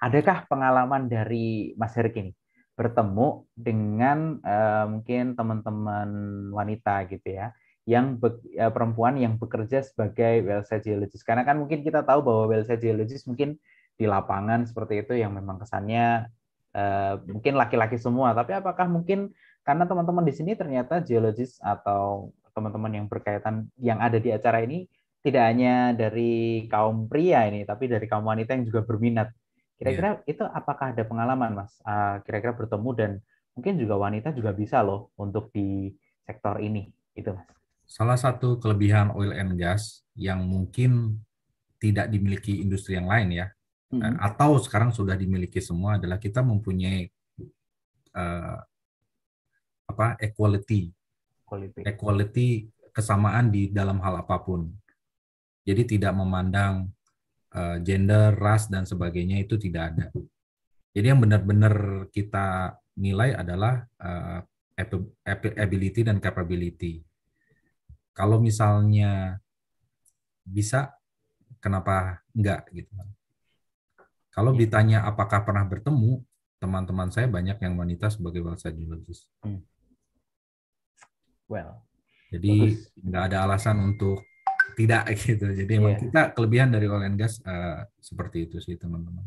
adakah pengalaman dari Mas Herik ini bertemu dengan uh, mungkin teman-teman wanita gitu ya? yang be, ya, perempuan yang bekerja sebagai wellsite geologist. Karena kan mungkin kita tahu bahwa wellsite geologist mungkin di lapangan seperti itu yang memang kesannya uh, mungkin laki-laki semua. Tapi apakah mungkin karena teman-teman di sini ternyata geologist atau teman-teman yang berkaitan yang ada di acara ini tidak hanya dari kaum pria ini, tapi dari kaum wanita yang juga berminat. Kira-kira yeah. itu apakah ada pengalaman, Mas? kira ah, kira-kira bertemu dan mungkin juga wanita juga bisa loh untuk di sektor ini, itu Mas. Salah satu kelebihan oil and gas yang mungkin tidak dimiliki industri yang lain ya, hmm atau sekarang sudah dimiliki semua adalah kita mempunyai uh, apa equality equality. equality kesamaan di dalam hal apapun. Jadi tidak memandang uh, gender, ras dan sebagainya itu tidak ada. Jadi yang benar-benar kita nilai adalah uh, ability dan capability. Kalau misalnya bisa, kenapa enggak gitu Kalau iya. ditanya apakah pernah bertemu, teman-teman saya banyak yang wanita sebagai bahasa biologis. Hmm well. Jadi nggak ada alasan untuk tidak gitu. Jadi yeah. kita kelebihan dari oil and gas uh, seperti itu sih teman-teman.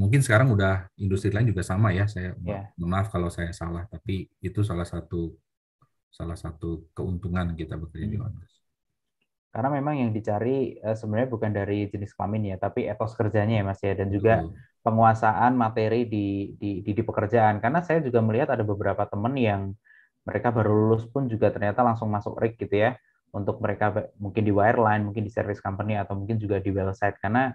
Mungkin sekarang udah industri lain juga sama ya. Saya yeah. maaf kalau saya salah, tapi itu salah satu salah satu keuntungan kita bekerja di hmm. oil gas. Karena memang yang dicari eh, sebenarnya bukan dari jenis kelamin ya, tapi etos kerjanya ya Mas ya dan juga Betul. penguasaan materi di, di di di pekerjaan. Karena saya juga melihat ada beberapa teman yang mereka baru lulus pun juga ternyata langsung masuk rig gitu ya untuk mereka mungkin di wireline mungkin di service company atau mungkin juga di website karena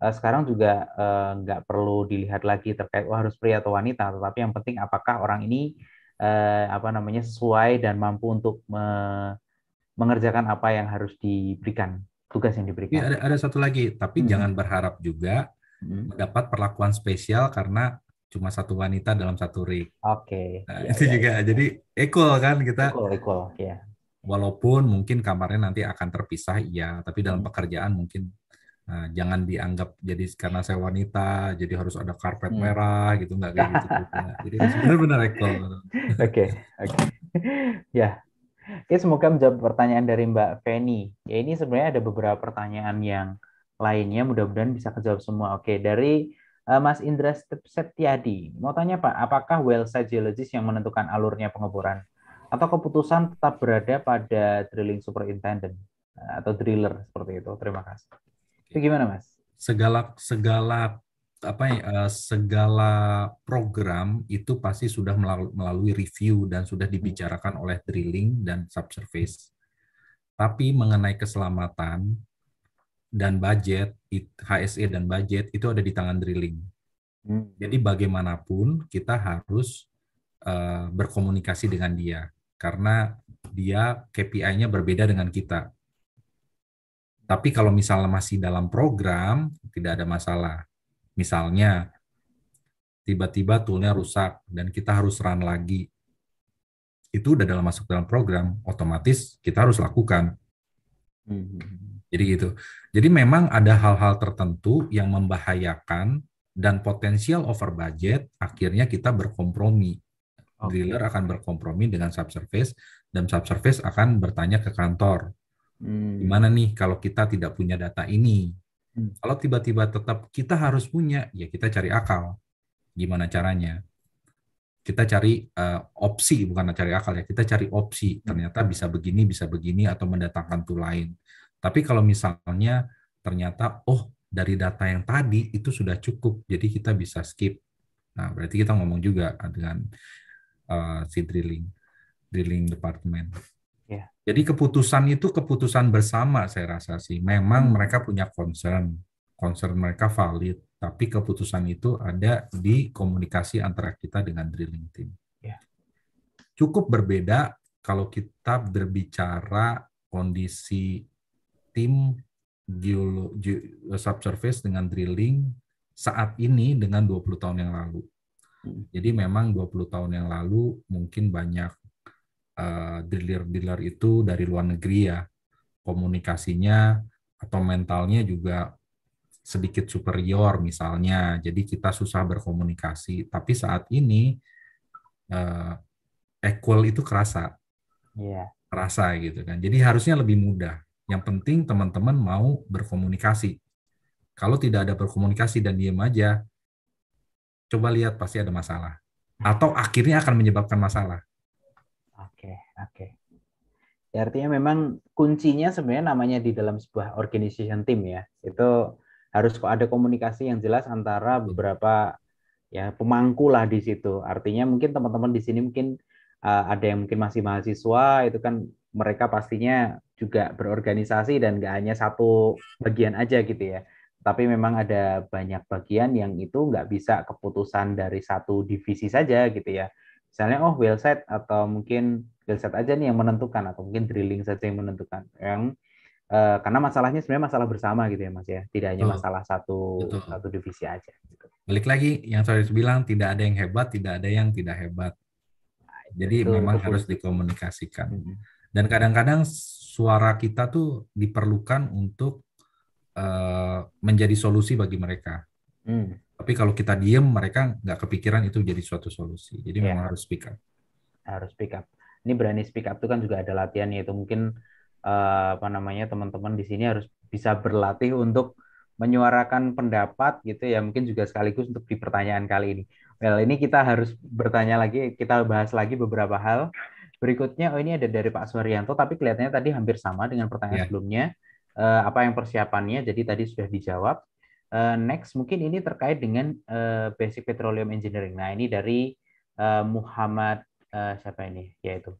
uh, sekarang juga uh, nggak perlu dilihat lagi terkait wah harus pria atau wanita tetapi yang penting apakah orang ini uh, apa namanya sesuai dan mampu untuk me mengerjakan apa yang harus diberikan tugas yang diberikan. Ya, ada, ada satu lagi tapi hmm. jangan berharap juga hmm. mendapat perlakuan spesial karena cuma satu wanita dalam satu rig. Oke. Okay. Nah, yeah, itu yeah, juga yeah. jadi equal kan kita. Equal, equal, ya. Walaupun mungkin kamarnya nanti akan terpisah, iya, tapi dalam hmm. pekerjaan mungkin uh, jangan dianggap jadi karena saya wanita, jadi harus ada karpet hmm. merah gitu nggak kayak gitu. Jadi benar-benar equal. Oke, oke. ya, Oke semoga menjawab pertanyaan dari Mbak Feni. Ya ini sebenarnya ada beberapa pertanyaan yang lainnya mudah-mudahan bisa kejawab semua. Oke, dari Eh, Mas Indra Setiadi, Mau tanya Pak, apakah well site geologis yang menentukan alurnya pengeboran atau keputusan tetap berada pada drilling superintendent eh, atau driller seperti itu? Terima kasih. Itu gimana Mas? Segala segala apa ya, eh, segala program itu pasti sudah melalui review dan sudah dibicarakan oleh drilling dan subsurface. Tapi mengenai keselamatan dan budget, HSE dan budget itu ada di tangan drilling. Hmm. Jadi bagaimanapun kita harus uh, berkomunikasi dengan dia karena dia KPI-nya berbeda dengan kita. Tapi kalau misalnya masih dalam program tidak ada masalah. Misalnya tiba-tiba toolnya rusak dan kita harus run lagi. Itu udah dalam masuk dalam program, otomatis kita harus lakukan. Hmm, hmm, jadi gitu. Jadi memang ada hal-hal tertentu yang membahayakan dan potensial over budget akhirnya kita berkompromi. Okay. Driller akan berkompromi dengan subsurface dan subsurface akan bertanya ke kantor. Hmm. Gimana nih kalau kita tidak punya data ini? Hmm. Kalau tiba-tiba tetap kita harus punya, ya kita cari akal. Gimana caranya? Kita cari uh, opsi, bukan cari akal ya. Kita cari opsi. Hmm. Ternyata bisa begini, bisa begini, atau mendatangkan tool lain. Tapi kalau misalnya ternyata, oh dari data yang tadi itu sudah cukup, jadi kita bisa skip. Nah, berarti kita ngomong juga dengan uh, si drilling, drilling department. Yeah. Jadi keputusan itu keputusan bersama saya rasa sih. Memang hmm. mereka punya concern, concern mereka valid, tapi keputusan itu ada di komunikasi antara kita dengan drilling team. Iya. Cukup berbeda kalau kita berbicara kondisi tim geolo, subsurface dengan drilling saat ini dengan 20 tahun yang lalu. Hmm. Jadi memang 20 tahun yang lalu mungkin banyak eh, driller dealer-dealer itu dari luar negeri ya. Komunikasinya atau mentalnya juga sedikit superior misalnya. Jadi kita susah berkomunikasi. Tapi saat ini uh, equal itu kerasa. Yeah. Kerasa gitu kan. Jadi harusnya lebih mudah. Yang penting teman-teman mau berkomunikasi. Kalau tidak ada berkomunikasi dan diem aja, coba lihat pasti ada masalah. Atau akhirnya akan menyebabkan masalah. Oke, oke. Ya, artinya memang kuncinya sebenarnya namanya di dalam sebuah organization team ya. Itu harus ada komunikasi yang jelas antara beberapa ya pemangku lah di situ. Artinya mungkin teman-teman di sini mungkin uh, ada yang mungkin masih mahasiswa itu kan mereka pastinya juga berorganisasi dan nggak hanya satu bagian aja gitu ya. Tapi memang ada banyak bagian yang itu nggak bisa keputusan dari satu divisi saja gitu ya. Misalnya oh well set atau mungkin well set aja nih yang menentukan atau mungkin drilling saja yang menentukan. Yang eh, karena masalahnya sebenarnya masalah bersama gitu ya Mas ya. Tidak hanya Betul. masalah satu Betul. satu divisi aja. Gitu. Balik lagi yang saya bilang tidak ada yang hebat, tidak ada yang tidak hebat. Jadi Betul. memang Betul. harus dikomunikasikan. Hmm. Dan kadang-kadang suara kita tuh diperlukan untuk uh, menjadi solusi bagi mereka. Hmm. Tapi kalau kita diem, mereka nggak kepikiran itu jadi suatu solusi. Jadi yeah. memang harus speak up. Harus speak up. Ini berani speak up itu kan juga ada latihan yaitu mungkin uh, apa namanya teman-teman di sini harus bisa berlatih untuk menyuarakan pendapat gitu ya mungkin juga sekaligus untuk di pertanyaan kali ini. Well ini kita harus bertanya lagi, kita bahas lagi beberapa hal Berikutnya, oh ini ada dari Pak Suryanto, tapi kelihatannya tadi hampir sama dengan pertanyaan yeah. sebelumnya. Uh, apa yang persiapannya? Jadi tadi sudah dijawab. Uh, next, mungkin ini terkait dengan uh, basic petroleum engineering. Nah, ini dari uh, Muhammad uh, siapa ini? Yaitu.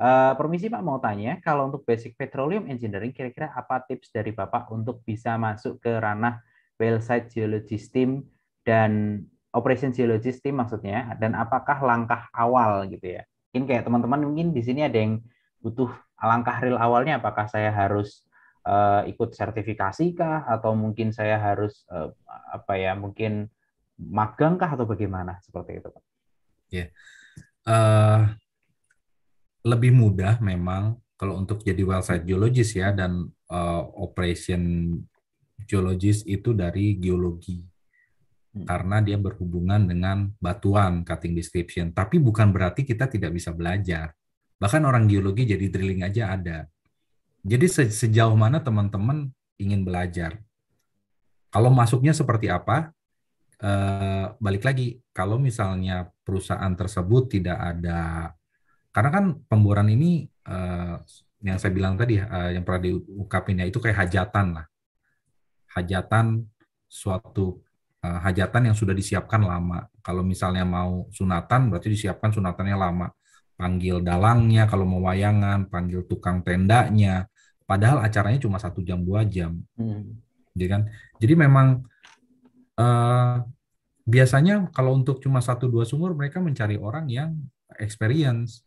Uh, permisi Pak mau tanya, kalau untuk basic petroleum engineering, kira-kira apa tips dari Bapak untuk bisa masuk ke ranah well site geologist team dan operation geology team maksudnya? Dan apakah langkah awal gitu ya? mungkin kayak teman-teman mungkin di sini ada yang butuh alangkah real awalnya apakah saya harus uh, ikut sertifikasi kah atau mungkin saya harus uh, apa ya mungkin magang kah atau bagaimana seperti itu Pak? Ya. Yeah. Uh, lebih mudah memang kalau untuk jadi well site geologist ya dan uh, operation geologist itu dari geologi Hmm. karena dia berhubungan dengan batuan cutting description. Tapi bukan berarti kita tidak bisa belajar. Bahkan orang geologi jadi drilling aja ada. Jadi sejauh mana teman-teman ingin belajar. Kalau masuknya seperti apa? E, balik lagi, kalau misalnya perusahaan tersebut tidak ada, karena kan pemboran ini e, yang saya bilang tadi, e, yang pernah diungkapin ya itu kayak hajatan lah, hajatan suatu Eh, hajatan yang sudah disiapkan lama. Kalau misalnya mau sunatan, berarti disiapkan sunatannya lama. Panggil dalangnya, kalau mau wayangan, panggil tukang tendanya. Padahal acaranya cuma satu jam dua jam, hmm. jadi iya kan? Jadi memang uh, biasanya kalau untuk cuma satu dua sumur mereka mencari orang yang experience.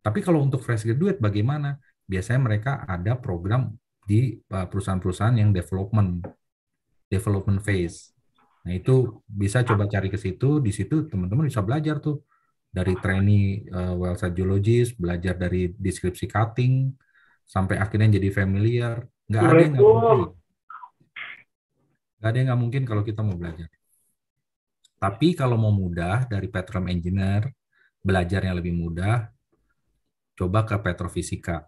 Tapi kalau untuk fresh graduate bagaimana? Biasanya mereka ada program di eh, perusahaan-perusahaan yang development development phase Nah itu bisa coba cari ke situ, di situ teman-teman bisa belajar tuh dari trainee uh, eh, wellsite geologis, belajar dari deskripsi cutting, sampai akhirnya jadi familiar. Nggak ada yang nggak mungkin. Nggak ada yang nggak mungkin kalau kita mau belajar. Tapi kalau mau mudah dari petrom engineer, belajarnya lebih mudah, coba ke petrofisika.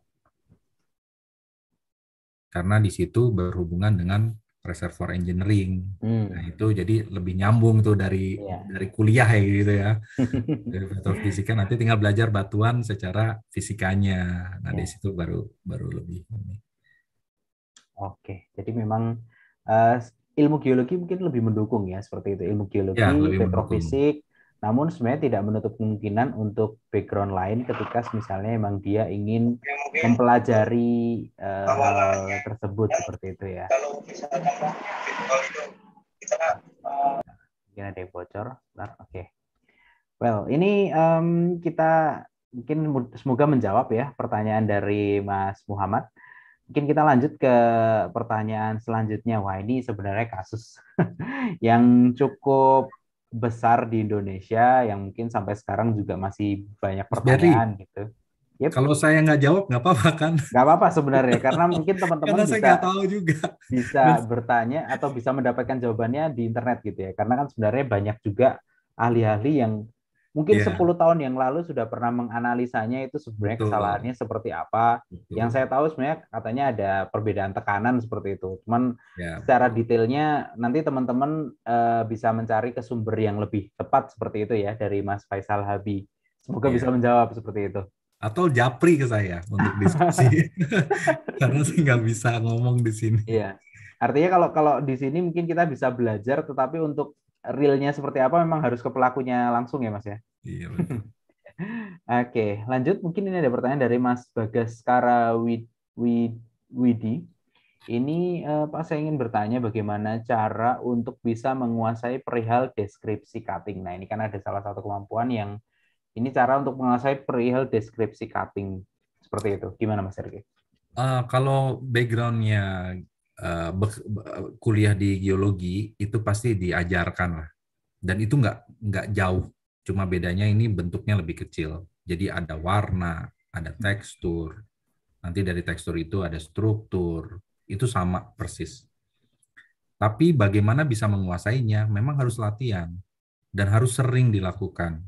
Karena di situ berhubungan dengan reservoir engineering. Hmm. Nah, itu jadi lebih nyambung tuh dari yeah. dari kuliah ya gitu ya. dari fisika nanti tinggal belajar batuan secara fisikanya. Nah, yeah. di iya. situ baru baru lebih ini. Oke, jadi memang uh, ilmu geologi mungkin lebih mendukung ya seperti itu ilmu geologi, ya, petrofisik, namun sebenarnya tidak menutup kemungkinan untuk background lain ketika misalnya memang dia ingin ya, mempelajari uh, hal tersebut ya, seperti itu ya. Kalau misalnya kita eh, ada yang bocor. Oke. Okay. Well, ini um, kita mungkin semoga menjawab ya pertanyaan dari Mas Muhammad. Mungkin kita lanjut ke pertanyaan selanjutnya. Wah, ini sebenarnya kasus yang cukup besar di Indonesia yang mungkin sampai sekarang juga masih banyak pertanyaan gitu. Yep. Kalau saya nggak jawab nggak apa-apa kan? Nggak apa-apa sebenarnya karena mungkin teman-teman bisa saya tahu juga. bisa bertanya atau bisa mendapatkan jawabannya di internet gitu ya. Karena kan sebenarnya banyak juga ahli-ahli yang Mungkin yeah. Iya. 10 tahun yang lalu sudah pernah menganalisanya itu sebenarnya Betul. kesalahannya seperti apa. Betul. Yang saya tahu sebenarnya katanya ada perbedaan tekanan seperti itu. Cuman yeah. secara detailnya nanti teman-teman uh, bisa mencari ke sumber yang lebih tepat seperti itu ya dari Mas Faisal Habi. Semoga yeah. bisa menjawab seperti itu atau japri ke saya untuk diskusi karena saya nggak bisa ngomong di sini. Iya. Artinya kalau kalau di sini mungkin kita bisa belajar, tetapi untuk realnya seperti apa memang harus ke pelakunya langsung ya Mas ya. Iya. Oke, lanjut mungkin ini ada pertanyaan dari Mas Bagas Wid, Wid, Widi. Ini uh, Pak saya ingin bertanya bagaimana cara untuk bisa menguasai perihal deskripsi cutting. Nah, ini kan ada salah satu kemampuan yang ini cara untuk menguasai perihal deskripsi cutting. Seperti itu. Gimana Mas Sergei? Uh, ah, kalau backgroundnya uh, kuliah di geologi itu pasti diajarkan lah dan itu nggak nggak jauh cuma bedanya ini bentuknya lebih kecil jadi ada warna ada tekstur nanti dari tekstur itu ada struktur itu sama persis tapi bagaimana bisa menguasainya memang harus latihan dan harus sering dilakukan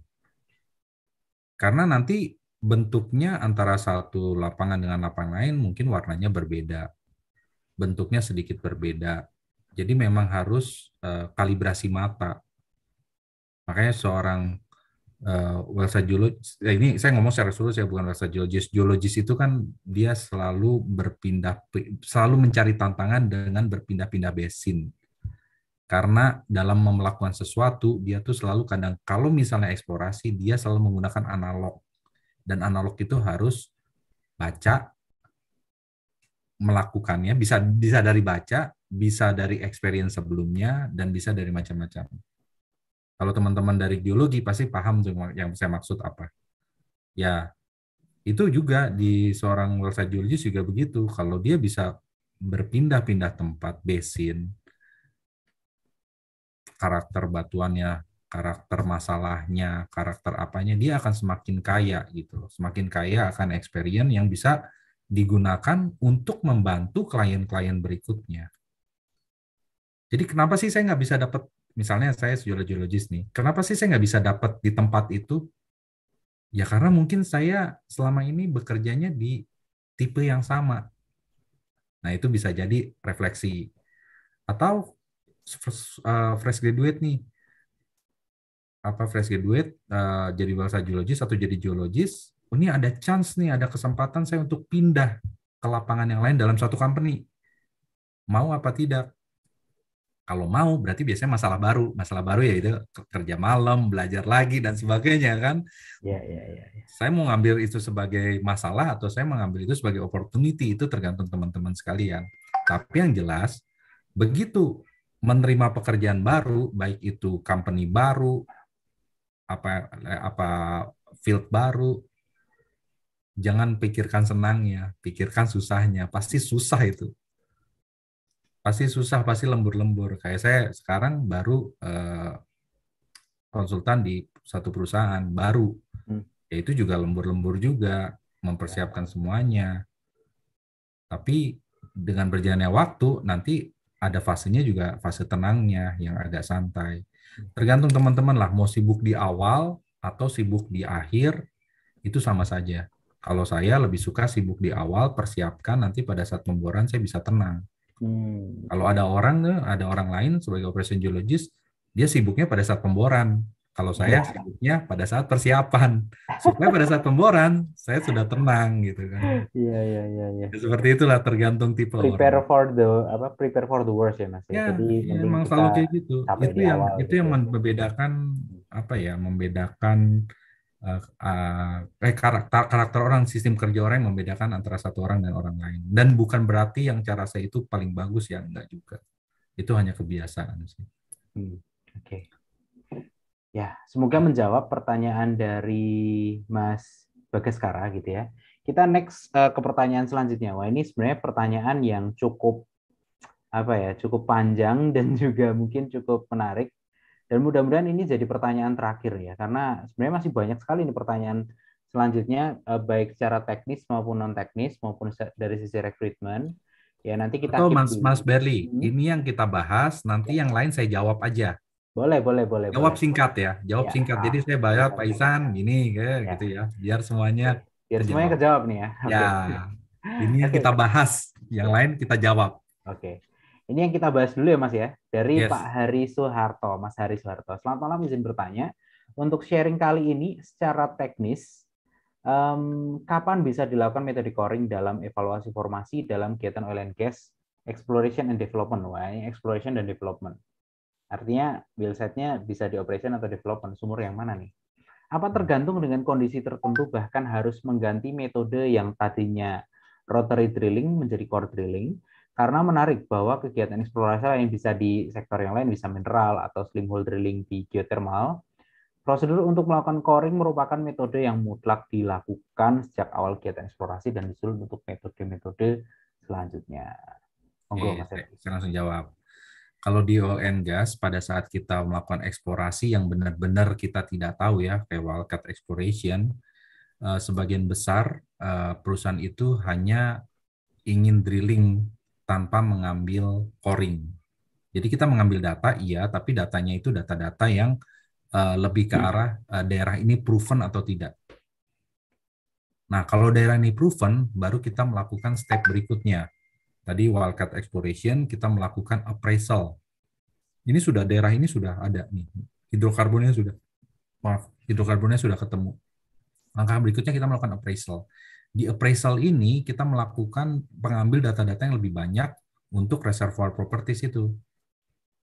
karena nanti bentuknya antara satu lapangan dengan lapangan lain mungkin warnanya berbeda bentuknya sedikit berbeda. Jadi memang harus uh, kalibrasi mata. Makanya seorang uh, eh, welsa geologis, ya eh, ini saya ngomong secara serius ya bukan welsa geologis. Geologis itu kan dia selalu berpindah, selalu mencari tantangan dengan berpindah-pindah besin. Karena dalam melakukan sesuatu, dia tuh selalu kadang, kalau misalnya eksplorasi, dia selalu menggunakan analog. Dan analog itu harus baca, melakukannya bisa bisa dari baca, bisa dari experience sebelumnya dan bisa dari macam-macam. Kalau teman-teman dari geologi pasti paham yang saya maksud apa. Ya, itu juga di seorang wellsite geologist juga begitu. Kalau dia bisa berpindah-pindah tempat, basin, karakter batuannya, karakter masalahnya, karakter apanya, dia akan semakin kaya gitu. Semakin kaya akan experience yang bisa digunakan untuk membantu klien-klien berikutnya. Jadi kenapa sih saya nggak bisa dapat, misalnya saya geologis nih, kenapa sih saya nggak bisa dapat di tempat itu? Ya karena mungkin saya selama ini bekerjanya di tipe yang sama. Nah itu bisa jadi refleksi. Atau eh, fresh graduate nih, apa fresh graduate uh, jadi bahasa geologis atau jadi geologis oh, ini ada chance nih, ada kesempatan saya untuk pindah ke lapangan yang lain dalam satu company. Mau apa tidak? Kalau mau, berarti biasanya masalah baru. Masalah baru ya itu kerja malam, belajar lagi, dan sebagainya kan. Ya, ya, ya, ya. Saya mau ngambil itu sebagai masalah atau saya mengambil itu sebagai opportunity, itu tergantung teman-teman sekalian. Tapi yang jelas, begitu menerima pekerjaan baru, baik itu company baru, apa eh, apa field baru jangan pikirkan senangnya, pikirkan susahnya. Pasti susah itu. Pasti susah, pasti lembur-lembur. Kayak saya sekarang baru eh, konsultan di satu perusahaan baru. Hmm. Ya itu juga lembur-lembur juga, mempersiapkan semuanya. Tapi dengan berjalannya waktu nanti ada fasenya juga fase tenangnya yang agak santai. Tergantung teman-teman lah mau sibuk di awal atau sibuk di akhir itu sama saja. Kalau saya lebih suka sibuk di awal, persiapkan nanti pada saat pemboran saya bisa tenang. Hmm. Kalau ada orang ada orang lain sebagai operation geologist, dia sibuknya pada saat pemboran. Kalau saya ya. sibuknya pada saat persiapan. Supaya pada saat pemboran saya sudah tenang gitu kan. Iya iya iya iya. Ya, seperti itulah tergantung tipe prepare orang. for the apa prepare for the worst ya Mas. Ya, Jadi ya, memang selalu kayak gitu. Itu yang awal, itu gitu. yang membedakan apa ya, membedakan Eh, eh, eh, karakter karakter orang sistem kerja orang yang membedakan antara satu orang dan orang lain dan bukan berarti yang cara saya itu paling bagus ya enggak juga itu hanya kebiasaan sih hmm, oke okay. ya semoga menjawab pertanyaan dari Mas Bagas Bagaskara gitu ya kita next uh, ke pertanyaan selanjutnya wah ini sebenarnya pertanyaan yang cukup apa ya cukup panjang dan juga mungkin cukup menarik dan mudah-mudahan ini jadi pertanyaan terakhir ya, karena sebenarnya masih banyak sekali ini pertanyaan selanjutnya eh, baik secara teknis maupun non teknis maupun dari sisi rekrutmen. Ya nanti kita Atau Mas Mas Berli, hmm. ini yang kita bahas, nanti ya. yang lain saya jawab aja. Boleh, boleh, boleh. Jawab boleh. singkat ya, jawab ya, singkat. Jadi saya bayar Pak Isan gini ya, ya. gitu ya, biar semuanya biar terjawab. semuanya kejawab nih ya. Ya. Ini yang kita bahas, yang ya. lain kita jawab. Oke. Okay. Ini yang kita bahas dulu ya Mas ya, dari yes. Pak Hari Soeharto. Mas Hari Soeharto, selamat malam izin bertanya. Untuk sharing kali ini secara teknis, um, kapan bisa dilakukan metode coring dalam evaluasi formasi dalam kegiatan oil and gas exploration and development? Wah, ini exploration dan development. Artinya setnya bisa di operation atau development, sumur yang mana nih? Apa hmm. tergantung dengan kondisi tertentu bahkan harus mengganti metode yang tadinya rotary drilling menjadi core drilling karena menarik bahwa kegiatan eksplorasi lain bisa di sektor yang lain, bisa mineral atau slim hole drilling di geothermal. Prosedur untuk melakukan coring merupakan metode yang mutlak dilakukan sejak awal kegiatan eksplorasi dan disuruh untuk metode-metode selanjutnya. Monggo, Mas Eri. Saya langsung jawab kalau di oil and gas pada saat kita melakukan eksplorasi yang benar-benar kita tidak tahu ya kayak wildcat exploration eh, sebagian besar eh, perusahaan itu hanya ingin drilling tanpa mengambil coring. Jadi kita mengambil data, iya, tapi datanya itu data-data yang uh, lebih ke hmm. arah uh, daerah ini proven atau tidak. Nah, kalau daerah ini proven, baru kita melakukan step berikutnya. Tadi wildcat exploration, kita melakukan appraisal. Ini sudah daerah ini sudah ada nih, hidrokarbonnya sudah, maaf, hidrokarbonnya sudah ketemu. Langkah berikutnya kita melakukan appraisal di appraisal ini kita melakukan pengambil data-data yang lebih banyak untuk reservoir properties itu.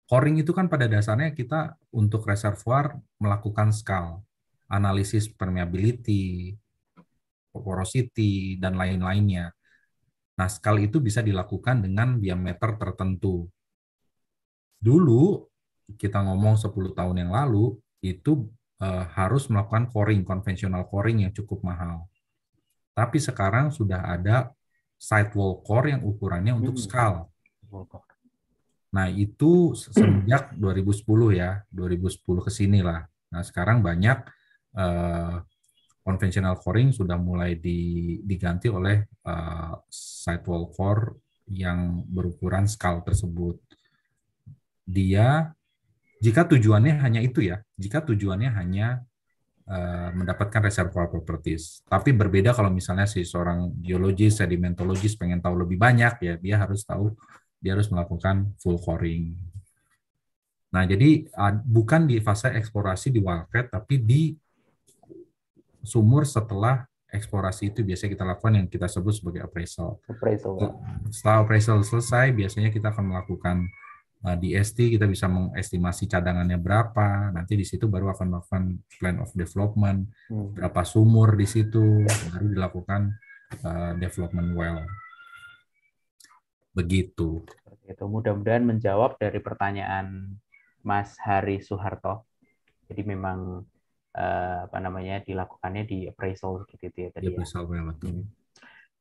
Coring itu kan pada dasarnya kita untuk reservoir melakukan skal, analisis permeability, porosity, dan lain-lainnya. Nah, skal itu bisa dilakukan dengan diameter tertentu. Dulu, kita ngomong 10 tahun yang lalu, itu eh, harus melakukan coring, konvensional coring yang cukup mahal tapi sekarang sudah ada sidewall core yang ukurannya untuk hmm. skal. Nah, itu sejak 2010 ya, 2010 ke sini lah. Nah, sekarang banyak uh, conventional coring sudah mulai di, diganti oleh uh, sidewall core yang berukuran skal tersebut. Dia jika tujuannya hanya itu ya, jika tujuannya hanya Eh, mendapatkan reservoir properties. Tapi berbeda kalau misalnya si seorang geologis, sedimentologis pengen tahu lebih banyak ya, dia harus tahu, dia harus melakukan full coring. Nah, jadi bukan di fase eksplorasi di wildcat, tapi di sumur setelah eksplorasi itu biasanya kita lakukan yang kita sebut sebagai Appraisal. Setelah appraisal selesai, biasanya kita akan melakukan Eh, di ST kita bisa mengestimasi cadangannya berapa, nanti di situ baru akan melakukan plan of development, hmm. berapa sumur di situ, baru dilakukan uh, development well. Begitu. Itu mudah-mudahan menjawab dari pertanyaan Mas Hari Soeharto. Jadi memang uh, apa namanya dilakukannya di appraisal gitu ya tadi. Ya. Di appraisal ya. betul.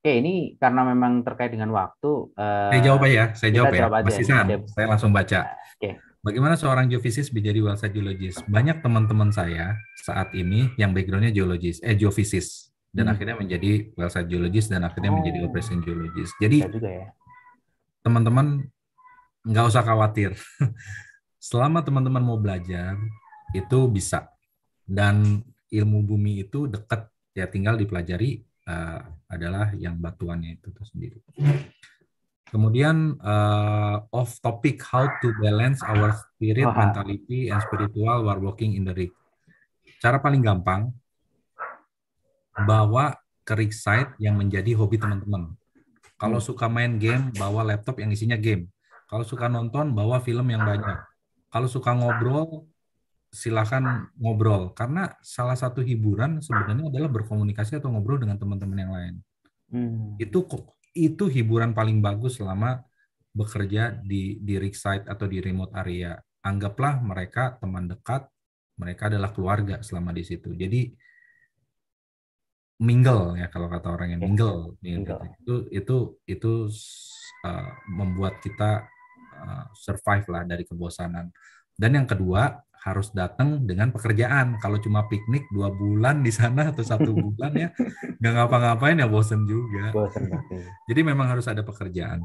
Oke, ini karena memang terkait dengan waktu. Uh, saya jawab ya, saya jawab ya. Jawab Mas Isan, saya langsung baca. Ya, oke. Bagaimana seorang geofisis menjadi wangsa geologis? Banyak teman-teman saya saat ini yang backgroundnya geologis, eh geofisis, dan hmm. akhirnya menjadi wangsa geologis dan akhirnya oh. menjadi operation geologis. Jadi ya. teman-teman ya. nggak usah khawatir. Selama teman-teman mau belajar itu bisa dan ilmu bumi itu dekat ya tinggal dipelajari uh, adalah yang batuannya itu tersendiri. Kemudian uh, off topic how to balance our spirit, mentality, and spiritual while working in the rig. Cara paling gampang bawa ke rig site yang menjadi hobi teman-teman. Kalau suka main game, bawa laptop yang isinya game. Kalau suka nonton, bawa film yang banyak. Kalau suka ngobrol, silahkan ngobrol karena salah satu hiburan sebenarnya adalah berkomunikasi atau ngobrol dengan teman-teman yang lain hmm. itu itu hiburan paling bagus selama bekerja di di rig site atau di remote area anggaplah mereka teman dekat mereka adalah keluarga selama di situ jadi mingle ya kalau kata orang yang mingle, iya, mingle. Gitu. itu itu itu uh, membuat kita uh, survive lah dari kebosanan dan yang kedua harus datang dengan pekerjaan. Kalau cuma piknik dua bulan di sana atau satu bulan ya nggak ngapa-ngapain ya bosen juga. Bosen Jadi memang harus ada pekerjaan.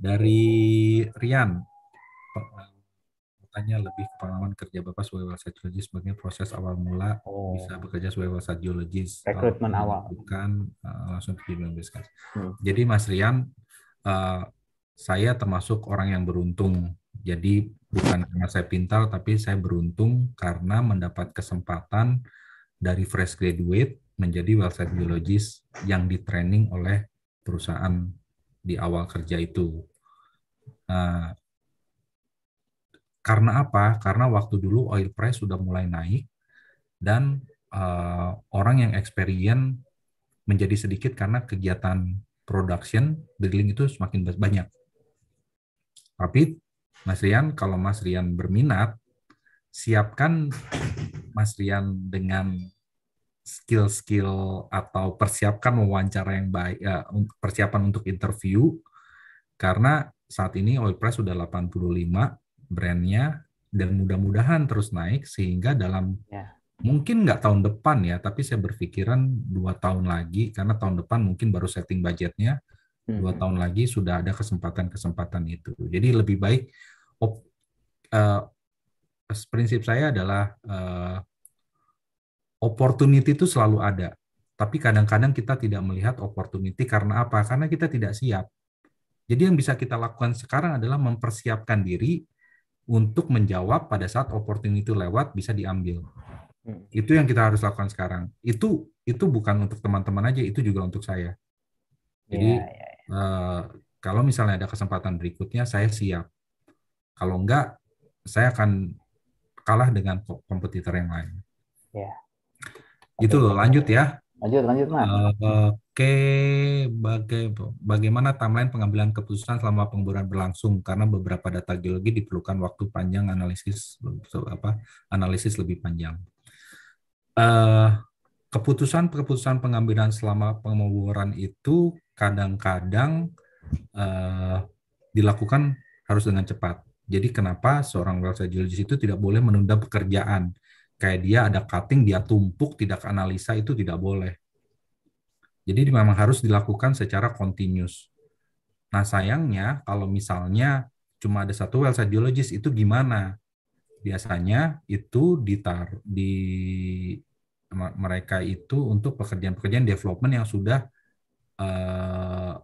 Dari Rian, bertanya lebih pengalaman kerja Bapak sebagai website geologis sebagai proses awal mula oh. bisa bekerja sebagai website geologis. Rekrutmen awal. Bukan uh, langsung pergi bisnis. Hmm. Jadi Mas Rian, uh, saya termasuk orang yang beruntung. Jadi bukan karena saya pintar tapi saya beruntung karena mendapat kesempatan dari fresh graduate menjadi wellsite hmm. biologis yang ditraining oleh perusahaan di awal kerja itu. Uh, karena apa? Karena waktu dulu oil price sudah mulai naik dan uh, orang yang experience menjadi sedikit karena kegiatan production drilling itu semakin banyak. Tapi Mas Rian, kalau Mas Rian berminat, siapkan Mas Rian dengan skill-skill atau persiapkan wawancara yang baik, eh, persiapan untuk interview, karena saat ini oil price sudah 85 brandnya, dan mudah-mudahan terus naik, sehingga dalam yeah. mungkin nggak tahun depan ya, tapi saya berpikiran dua tahun lagi, karena tahun depan mungkin baru setting budgetnya, dua hmm. tahun lagi sudah ada kesempatan-kesempatan itu. Jadi lebih baik op, uh, prinsip saya adalah uh, opportunity itu selalu ada, tapi kadang-kadang kita tidak melihat opportunity karena apa? Karena kita tidak siap. Jadi yang bisa kita lakukan sekarang adalah mempersiapkan diri untuk menjawab pada saat opportunity itu lewat bisa diambil. Hmm. Itu yang kita harus lakukan sekarang. Itu itu bukan untuk teman-teman aja, itu juga untuk saya. Jadi ya, ya, ya. Eh, kalau misalnya ada kesempatan berikutnya saya siap. Kalau enggak saya akan kalah dengan kompetitor yang lain. Ya. itu loh, lanjut ya. Lanjut, lanjut, Mas. Oke, okay. bagaimana timeline pengambilan keputusan selama pengeboran berlangsung? Karena beberapa data geologi diperlukan waktu panjang analisis apa analisis lebih panjang. Eh, keputusan keputusan pengambilan selama pengeboran itu kadang-kadang uh, dilakukan harus dengan cepat. Jadi kenapa seorang welfare geologist itu tidak boleh menunda pekerjaan? Kayak dia ada cutting, dia tumpuk, tidak analisa itu tidak boleh. Jadi memang harus dilakukan secara continuous. Nah sayangnya kalau misalnya cuma ada satu welfare geologist itu gimana? Biasanya itu ditar di mereka itu untuk pekerjaan-pekerjaan development yang sudah uh,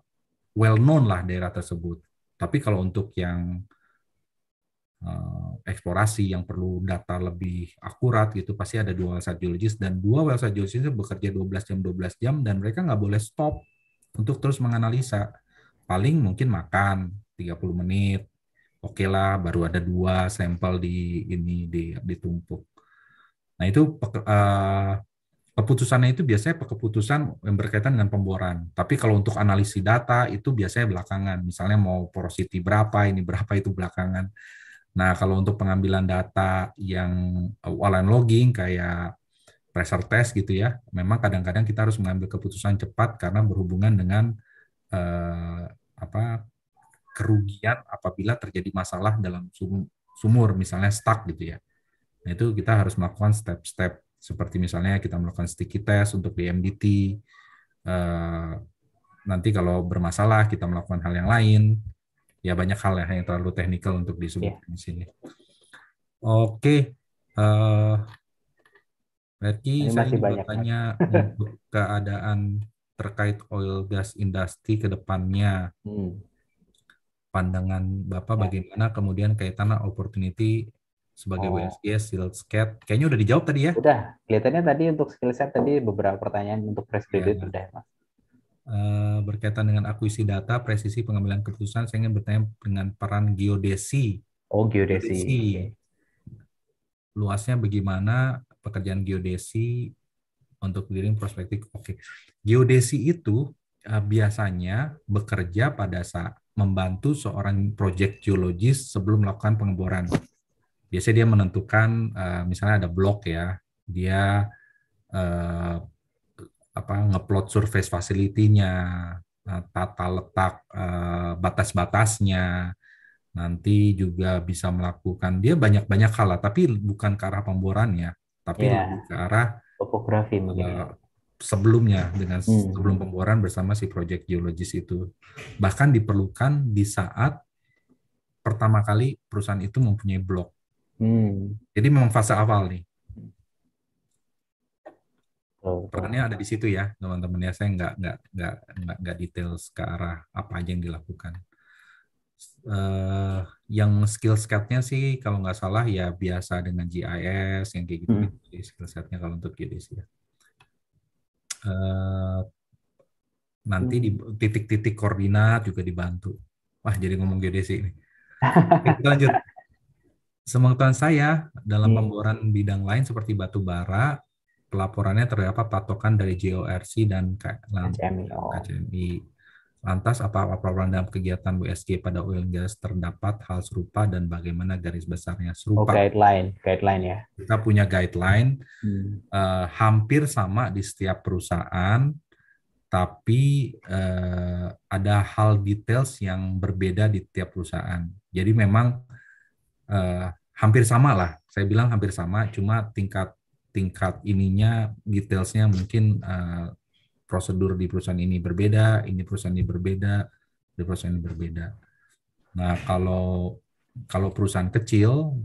well known lah daerah tersebut. Tapi kalau untuk yang uh, eksplorasi yang perlu data lebih akurat gitu pasti ada dua website geologis dan dua website geologis itu bekerja 12 jam 12 jam dan mereka nggak boleh stop untuk terus menganalisa. Paling mungkin makan 30 menit. Oke okay lah, baru ada dua sampel di ini di ditumpuk. Nah itu uh, keputusannya itu biasanya keputusan yang berkaitan dengan pemboran. Tapi kalau untuk analisis data itu biasanya belakangan. Misalnya mau porosity berapa, ini berapa itu belakangan. Nah, kalau untuk pengambilan data yang online logging kayak pressure test gitu ya, memang kadang-kadang kita harus mengambil keputusan cepat karena berhubungan dengan eh, apa kerugian apabila terjadi masalah dalam sumur, misalnya stuck gitu ya. Nah, itu kita harus melakukan step-step seperti misalnya kita melakukan sticky test untuk di MDT. Uh, eh, nanti kalau bermasalah kita melakukan hal yang lain. Ya banyak hal yang terlalu teknikal untuk disebutkan yeah. di sini. Oke. Okay. Eh, berarti saya ingin bertanya untuk keadaan terkait oil gas industri ke depannya. Hmm pandangan Bapak bagaimana kemudian kaitan opportunity sebagai oh. WSG, skill set. Kayaknya udah dijawab tadi ya? Udah. Kelihatannya tadi untuk skill set tadi beberapa pertanyaan untuk fresh graduate ya. udah, Mas. Uh, berkaitan dengan akuisi data, presisi pengambilan keputusan, saya ingin bertanya dengan peran geodesi. Oh, geodesi. geodesi. Okay. Luasnya bagaimana pekerjaan geodesi untuk giring prospektif? Oke. Okay. Geodesi itu uh, biasanya bekerja pada saat membantu seorang project geologis sebelum melakukan pengeboran biasanya dia menentukan uh, misalnya ada blok ya dia uh, apa ngeplot surface facility-nya eh, tata letak uh, batas-batasnya nanti juga bisa melakukan dia banyak-banyak hal lah, tapi bukan ke arah pemborannya tapi yeah. Iya. ke arah topografi uh, sebelumnya dengan hmm. sebelum pemboran bersama si project geologis itu bahkan diperlukan di saat pertama kali perusahaan itu mempunyai blok Hmm. Jadi memang fase awal nih. Oh. Perannya ada di situ ya, teman-teman ya. Saya nggak nggak nggak nggak nggak details ke arah apa aja yang dilakukan. Uh, yang skill setnya sih kalau nggak salah ya biasa dengan GIS yang kayak gitu. Hmm. Jadi skill setnya kalau untuk GIS ya. Uh, nanti di hmm. titik-titik koordinat juga dibantu. Wah, jadi ngomong geodesi ini. Kita lanjut. Semangatan saya dalam hmm. pemboran bidang lain seperti batu bara, pelaporannya terdapat patokan dari JORC dan KCMI. Oh. Lantas apa pelaporan dalam kegiatan WSG pada oil and gas terdapat hal serupa dan bagaimana garis besarnya serupa? Oh, guideline, guideline ya. Kita punya guideline hmm. eh, hampir sama di setiap perusahaan, tapi eh, ada hal details yang berbeda di setiap perusahaan. Jadi memang uh, hampir sama lah. Saya bilang hampir sama, cuma tingkat tingkat ininya detailsnya mungkin uh, prosedur di perusahaan ini berbeda, ini perusahaan ini berbeda, di perusahaan ini berbeda. Nah kalau kalau perusahaan kecil,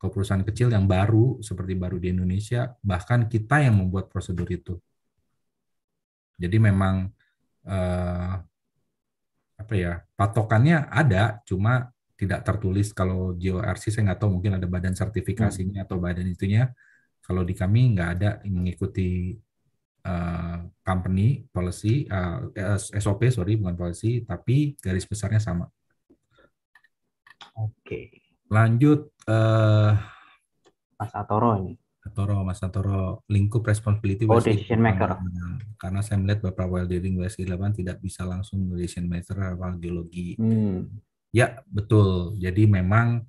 kalau perusahaan kecil yang baru seperti baru di Indonesia, bahkan kita yang membuat prosedur itu. Jadi memang uh, apa ya patokannya ada, cuma tidak tertulis kalau GORC saya nggak tahu mungkin ada badan sertifikasinya hmm. atau badan itunya. Kalau di kami nggak ada mengikuti uh, company policy uh, eh, eh, SOP sorry bukan policy tapi garis besarnya sama. Oke. Okay. Lanjut uh, Mas Atoro ini. Atoro, Mas Atoro, lingkup responsibility oh, decision maker. Karena saya melihat beberapa welding WSG 8 tidak bisa langsung decision maker apa geologi. Hmm Ya, betul. Jadi memang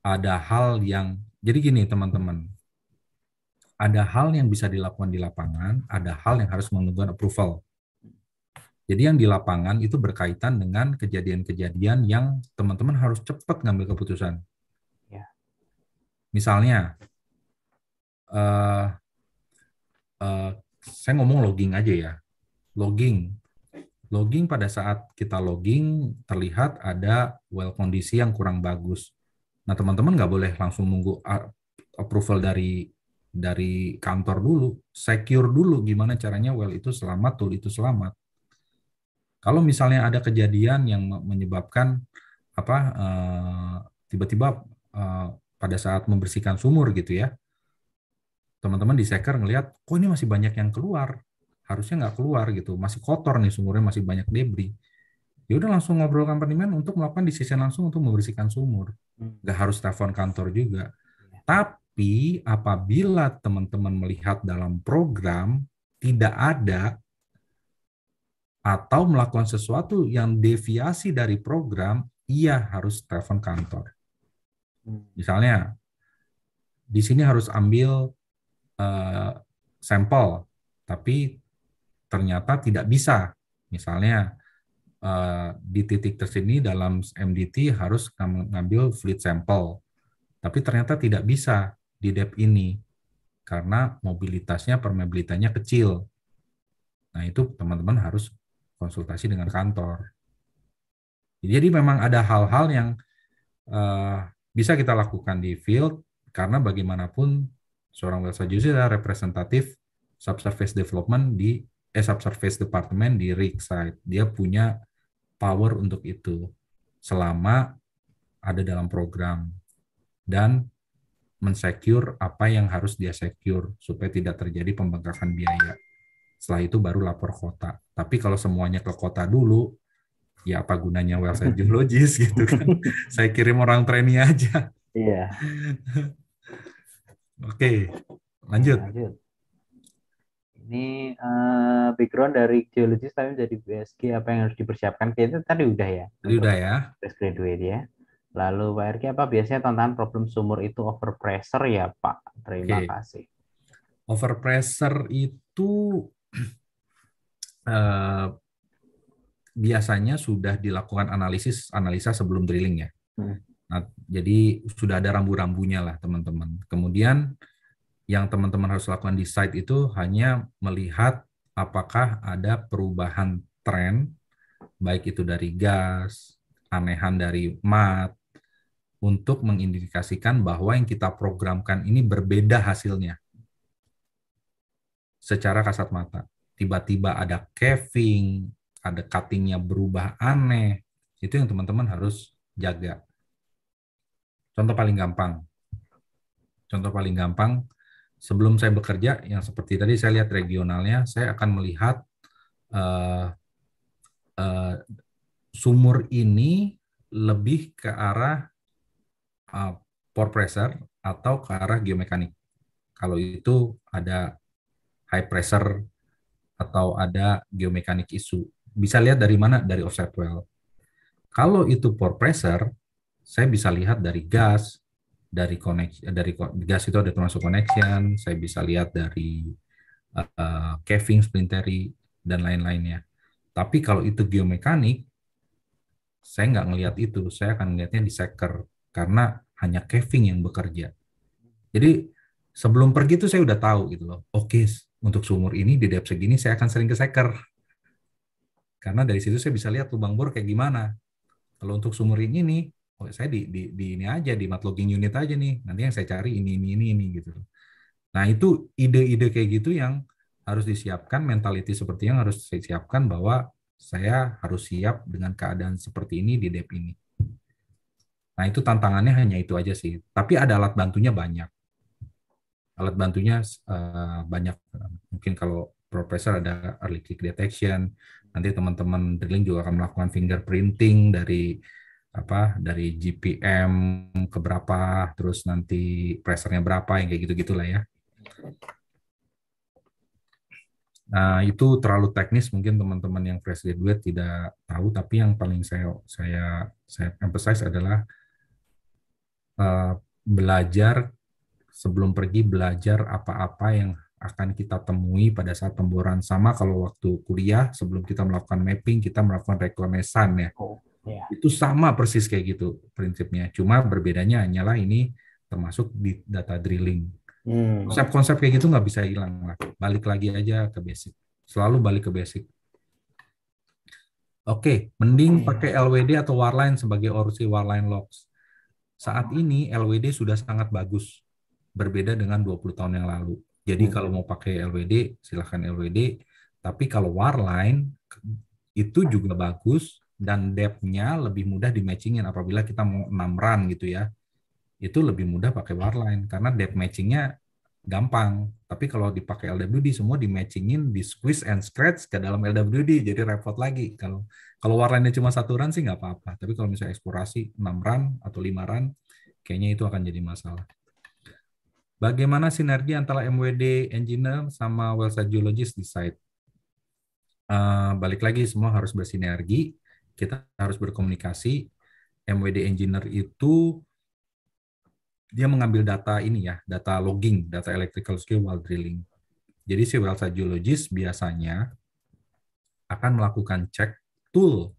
ada hal yang jadi gini teman-teman. Ada hal yang bisa dilakukan di lapangan, ada hal yang harus menunggu approval. Jadi yang di lapangan itu berkaitan dengan kejadian-kejadian yang teman-teman harus cepat ngambil keputusan. Ya. Misalnya, uh, uh, saya ngomong logging aja ya. Logging, Logging pada saat kita logging terlihat ada well kondisi yang kurang bagus. Nah, teman-teman nggak boleh langsung nunggu approval dari dari kantor dulu, secure dulu gimana caranya well itu selamat, tool itu selamat. Kalau misalnya ada kejadian yang menyebabkan apa eh, tiba-tiba eh, pada saat membersihkan sumur gitu ya, teman-teman di seker ngelihat, kok ini masih banyak yang keluar, harusnya nggak keluar gitu masih kotor nih sumurnya masih banyak debris ya udah langsung ngobrol company man untuk melakukan decision langsung untuk membersihkan sumur hmm. nggak harus telepon kantor juga iya. tapi apabila teman-teman melihat dalam program tidak ada atau melakukan sesuatu yang deviasi dari program, ia harus telepon kantor. Hmm. Misalnya, di sini harus ambil uh, sampel, tapi ternyata tidak bisa. Misalnya eh, di titik tersini dalam MDT harus mengambil fluid sample, tapi ternyata tidak bisa di depth ini karena mobilitasnya permeabilitasnya kecil. Nah itu teman-teman harus konsultasi dengan kantor. Jadi memang ada hal-hal yang uh, bisa kita lakukan di field karena bagaimanapun seorang well Juice adalah representatif subsurface development di eh, subsurface department di rig site. Dia punya power untuk itu selama ada dalam program dan mensecure apa yang harus dia secure supaya tidak terjadi pembengkakan biaya. Setelah itu baru lapor kota. Tapi kalau semuanya ke kota dulu, ya apa gunanya well website geologis gitu kan? Saya kirim orang trainee aja. Iya. Oke, lanjut. lanjut ini uh, background dari geologis tapi menjadi BSG apa yang harus dipersiapkan kayaknya tadi udah ya tadi udah ya fresh graduate ya lalu Pak Erki apa biasanya tantangan problem sumur itu over pressure ya Pak terima okay. kasih pressure itu uh, biasanya sudah dilakukan analisis analisa sebelum drilling ya hmm. nah, jadi sudah ada rambu-rambunya lah teman-teman kemudian yang teman-teman harus lakukan di site itu hanya melihat apakah ada perubahan tren, baik itu dari gas, anehan dari mat, untuk mengindikasikan bahwa yang kita programkan ini berbeda hasilnya secara kasat mata. Tiba-tiba ada caving, ada cuttingnya berubah aneh, itu yang teman-teman harus jaga. Contoh paling gampang. Contoh paling gampang, sebelum saya bekerja yang seperti tadi saya lihat regionalnya, saya akan melihat uh, uh, sumur ini lebih ke arah uh, pore pressure atau ke arah geomekanik. Kalau itu ada high pressure atau ada geomekanik isu. Bisa lihat dari mana? Dari offset well. Kalau itu pore pressure, saya bisa lihat dari gas, dari connect dari gas itu ada termasuk connection saya bisa lihat dari uh, caving splintery dan lain-lainnya tapi kalau itu geomekanik saya nggak ngelihat itu saya akan melihatnya di seker karena hanya caving yang bekerja jadi sebelum pergi itu saya udah tahu gitu loh oke okay, untuk sumur ini di depth segini saya akan sering ke seker karena dari situ saya bisa lihat lubang bor kayak gimana kalau untuk sumur ini nih Oh, saya di, di, di ini aja di mat logging unit aja nih nanti yang saya cari ini ini ini ini gitu nah itu ide-ide kayak gitu yang harus disiapkan mentality seperti yang harus saya siapkan bahwa saya harus siap dengan keadaan seperti ini di dep ini nah itu tantangannya hanya itu aja sih tapi ada alat bantunya banyak alat bantunya uh, banyak mungkin kalau profesor ada early click detection nanti teman-teman drilling juga akan melakukan fingerprinting dari apa dari GPM ke berapa, terus nanti pressernya berapa yang kayak gitu-gitu lah ya. Nah, itu terlalu teknis mungkin teman-teman yang fresh graduate tidak tahu, tapi yang paling saya saya saya emphasize adalah uh, belajar sebelum pergi belajar apa-apa yang akan kita temui pada saat pemboran sama kalau waktu kuliah sebelum kita melakukan mapping kita melakukan rekonesan ya. Oh. Yeah. Itu sama persis kayak gitu prinsipnya. Cuma berbedanya hanyalah ini termasuk di data drilling. konsep hmm. Konsep-konsep kayak gitu nggak bisa hilang lah. Balik lagi aja ke basic. Selalu balik ke basic. Oke, mending iya. pakai LWD atau warline sebagai orsi warline logs. Saat ini LWD sudah sangat bagus, berbeda dengan 20 tahun yang lalu. Jadi hmm. kalau mau pakai LWD, silahkan LWD. Tapi kalau warline itu juga bagus, dan depth-nya lebih mudah di matchingin apabila kita mau 6 run gitu ya. Itu lebih mudah pakai warline karena depth matchingnya gampang. Tapi kalau dipakai LWD semua di matchingin, di squeeze and stretch ke dalam LWD jadi repot lagi. Kalau kalau warnanya cuma satu run sih nggak apa-apa. Tapi kalau misalnya eksplorasi 6 run atau 5 run, kayaknya itu akan jadi masalah. Bagaimana sinergi antara MWD engineer sama wellsite geologist di site? Uh, balik lagi semua harus bersinergi kita harus berkomunikasi. MWD engineer itu dia mengambil data ini ya, data logging, data electrical skill while drilling. Jadi civil geologist biasanya akan melakukan cek tool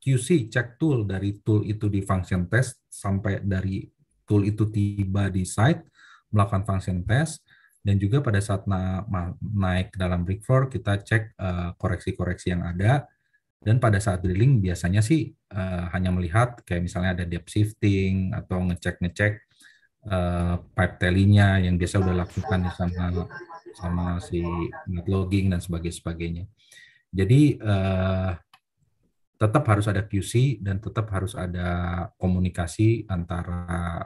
QC cek tool dari tool itu di function test sampai dari tool itu tiba di site melakukan function test dan juga pada saat na naik ke dalam rig floor kita cek eh, koreksi-koreksi uh, koreksi -koreksi yang ada dan pada saat drilling biasanya sih uh, hanya melihat kayak misalnya ada depth shifting atau ngecek-ngecek uh, eh, pipe telinya yang biasa udah lakukan ya sama sama si net logging dan sebagainya. sebagainya. Jadi uh, tetap harus ada QC dan tetap harus ada komunikasi antara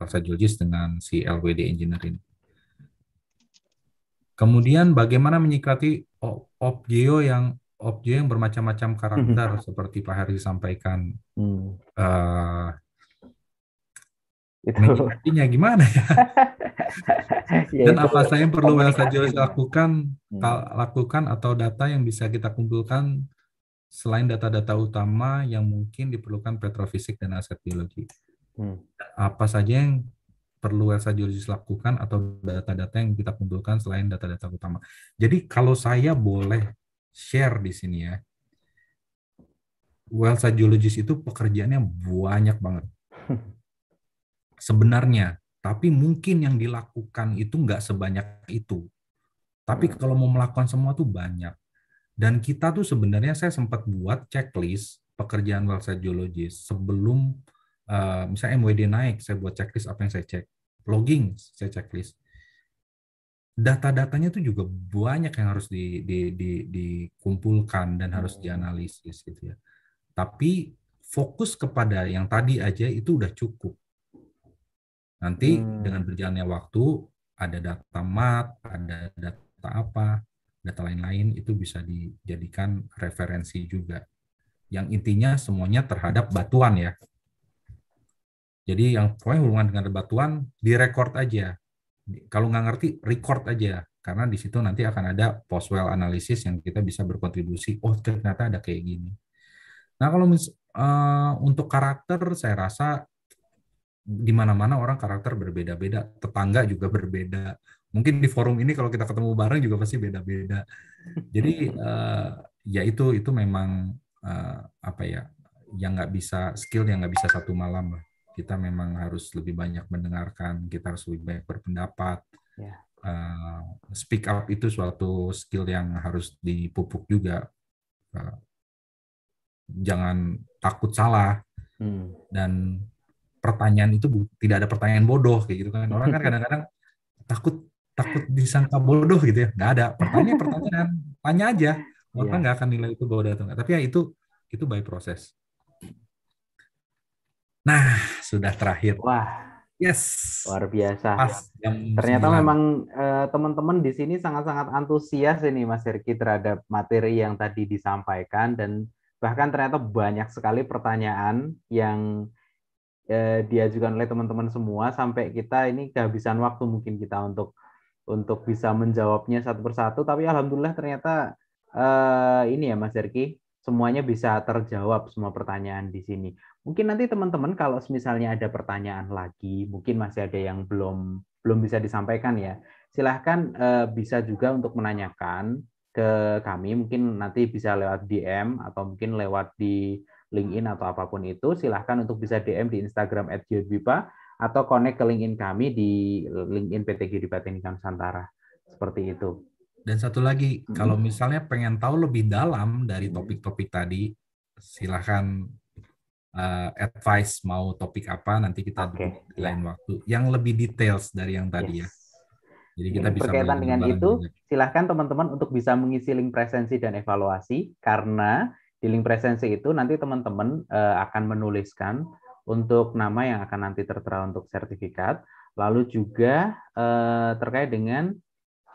rasa geologis dengan si LWD engineering. Kemudian bagaimana menyikati op geo yang objek yang bermacam-macam karakter mm -hmm. seperti Pak Hari sampaikan. Mm. Uh, itu artinya gimana ya? ya dan apa saja yang perlu Welsa Joyce lakukan mm. lakukan atau data yang bisa kita kumpulkan selain data-data utama yang mungkin diperlukan petrofisik dan aset biologi. Hmm. Apa saja yang perlu Elsa Georgis lakukan atau data-data yang kita kumpulkan selain data-data utama. Jadi kalau saya boleh share di sini ya. Well, geologist itu pekerjaannya banyak banget. Sebenarnya, tapi mungkin yang dilakukan itu nggak sebanyak itu. Tapi hmm. kalau mau melakukan semua tuh banyak. Dan kita tuh sebenarnya saya sempat buat checklist pekerjaan well geologist sebelum uh, misalnya MWD naik, saya buat checklist apa yang saya cek. Logging, saya checklist data-datanya itu juga banyak yang harus di, di, di, dikumpulkan dan harus hmm. dianalisis gitu ya. Tapi fokus kepada yang tadi aja itu udah cukup. Nanti hmm. dengan berjalannya waktu ada data mat, ada data apa, data lain-lain itu bisa dijadikan referensi juga. Yang intinya semuanya terhadap batuan ya. Jadi yang pokoknya hubungan dengan batuan direkord aja kalau nggak ngerti record aja karena di situ nanti akan ada post well analisis yang kita bisa berkontribusi oh ternyata ada kayak gini nah kalau mis uh, eh, untuk karakter saya rasa di mana-mana orang karakter berbeda-beda tetangga juga berbeda mungkin di forum ini kalau kita ketemu bareng juga pasti beda-beda jadi uh, ya itu itu memang uh, apa ya yang nggak bisa skill yang nggak bisa satu malam lah kita memang harus lebih banyak mendengarkan, kita harus lebih banyak berpendapat. Yeah. Ya. Uh, speak up itu suatu skill yang harus dipupuk juga. Uh, jangan takut salah hmm. dan pertanyaan itu tidak ada pertanyaan bodoh kayak gitu kan. Orang kan kadang-kadang takut takut disangka bodoh gitu ya. Nggak ada pertanyaan pertanyaan, tanya aja. Orang yeah. nggak akan nilai itu bodoh atau enggak. Tapi ya itu itu by process. Nah, sudah terakhir. Wah. Yes. Luar biasa. Pas jam Ternyata 9. memang eh, teman-teman di sini sangat-sangat antusias ini Mas Herki terhadap materi yang tadi disampaikan dan bahkan ternyata banyak sekali pertanyaan yang eh, diajukan oleh teman-teman semua sampai kita ini kehabisan waktu mungkin kita untuk untuk bisa menjawabnya satu persatu tapi alhamdulillah ternyata eh, ini ya Mas Herki semuanya bisa terjawab semua pertanyaan di sini. Mungkin nanti teman-teman kalau misalnya ada pertanyaan lagi, mungkin masih ada yang belum belum bisa disampaikan ya. Silahkan eh, bisa juga untuk menanyakan ke kami, mungkin nanti bisa lewat DM atau mungkin lewat di LinkedIn atau apapun itu, silahkan untuk bisa DM di Instagram @gyodbipa atau connect ke LinkedIn kami di LinkedIn PT Gidipa Teknika Nusantara. Seperti itu. Dan satu lagi, mm -hmm. kalau misalnya pengen tahu lebih dalam dari topik-topik tadi, silahkan uh, advice mau topik apa nanti kita okay. di lain waktu yang lebih details dari yang tadi ya. yes. ya. Jadi kita Ini bisa berkaitan dengan itu banyak. silahkan teman-teman untuk bisa mengisi link presensi dan evaluasi karena di link presensi itu nanti teman-teman uh, akan menuliskan untuk nama yang akan nanti tertera untuk sertifikat, lalu juga uh, terkait dengan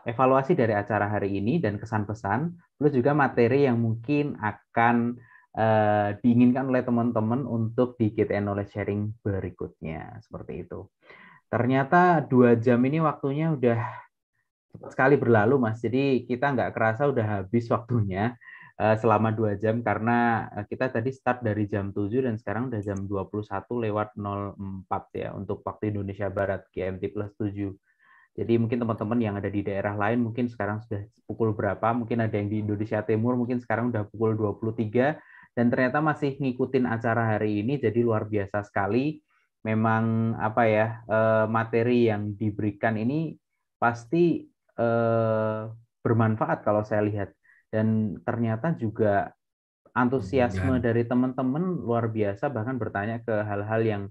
evaluasi dari acara hari ini dan kesan pesan, lalu juga materi yang mungkin akan eh, diinginkan oleh teman-teman untuk di oleh Knowledge Sharing berikutnya. Seperti itu. Ternyata dua jam ini waktunya udah sekali berlalu, Mas. Jadi kita nggak kerasa udah habis waktunya eh, selama dua jam karena eh, kita tadi start dari jam 7 dan sekarang udah jam 21 lewat 04 ya untuk waktu Indonesia Barat GMT plus 7. Jadi mungkin teman-teman yang ada di daerah lain mungkin sekarang sudah pukul berapa, mungkin ada yang di Indonesia Timur mungkin sekarang udah pukul 23 dan ternyata masih ngikutin acara hari ini jadi luar biasa sekali memang apa ya eh, materi yang diberikan ini pasti eh, bermanfaat kalau saya lihat dan ternyata juga antusiasme ya. dari teman-teman luar biasa bahkan bertanya ke hal-hal yang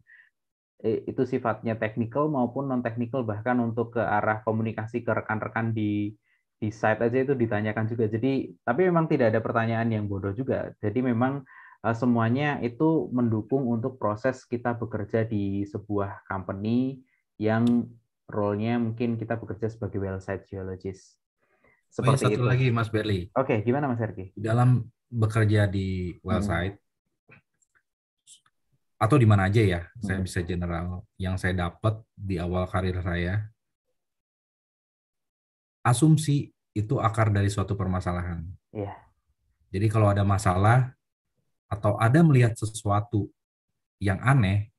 eh, itu sifatnya teknikal maupun non teknikal bahkan untuk ke arah komunikasi ke rekan-rekan di di site aja itu ditanyakan juga. Jadi tapi memang tidak ada pertanyaan yang bodoh juga. Jadi memang eh, semuanya itu mendukung untuk proses kita bekerja di sebuah company yang role-nya mungkin kita bekerja sebagai well site geologist. Oh iya, Seperti oh, ya, satu itu. lagi Mas Berli. Oke, okay, gimana Mas Erki? Dalam bekerja di well hmm. site hmm. atau di mana aja ya, hmm. saya bisa general yang saya dapat di awal karir saya asumsi itu akar dari suatu permasalahan. Iya. Jadi kalau ada masalah atau ada melihat sesuatu yang aneh,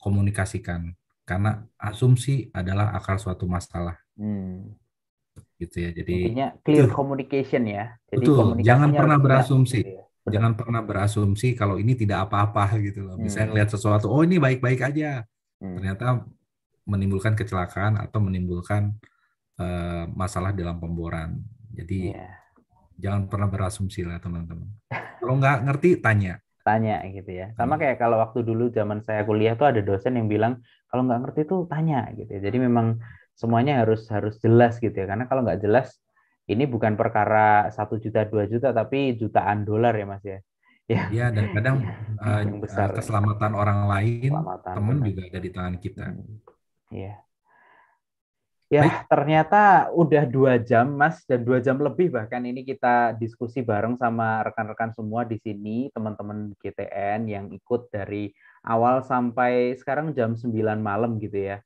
komunikasikan karena asumsi adalah akar suatu masalah. Hmm. Gitu ya. Jadi Intinya clear itu. communication ya. Jadi betul. Jangan pernah berasumsi. Gitu ya. Jangan pernah berasumsi kalau ini tidak apa-apa gitu loh. Misalnya hmm. lihat sesuatu, oh ini baik-baik aja. Hmm. Ternyata menimbulkan kecelakaan atau menimbulkan Eh, masalah dalam pemboran. Jadi yeah. jangan pernah berasumsi lah teman-teman. Kalau nggak ngerti tanya. Tanya gitu ya. Sama hmm. kayak kalau waktu dulu zaman saya kuliah tuh ada dosen yang bilang kalau nggak ngerti tuh tanya gitu ya. Jadi memang semuanya harus harus jelas gitu ya. Karena kalau nggak jelas ini bukan perkara satu juta dua juta tapi jutaan dolar ya mas ya. Ya, ya dan kadang ya, uh, besar. keselamatan orang lain, teman juga ada di tangan kita. Hmm. Iya. Ya, Baik. ternyata udah dua jam, Mas, dan dua jam lebih bahkan ini kita diskusi bareng sama rekan-rekan semua di sini, teman-teman GTN yang ikut dari awal sampai sekarang jam 9 malam gitu ya.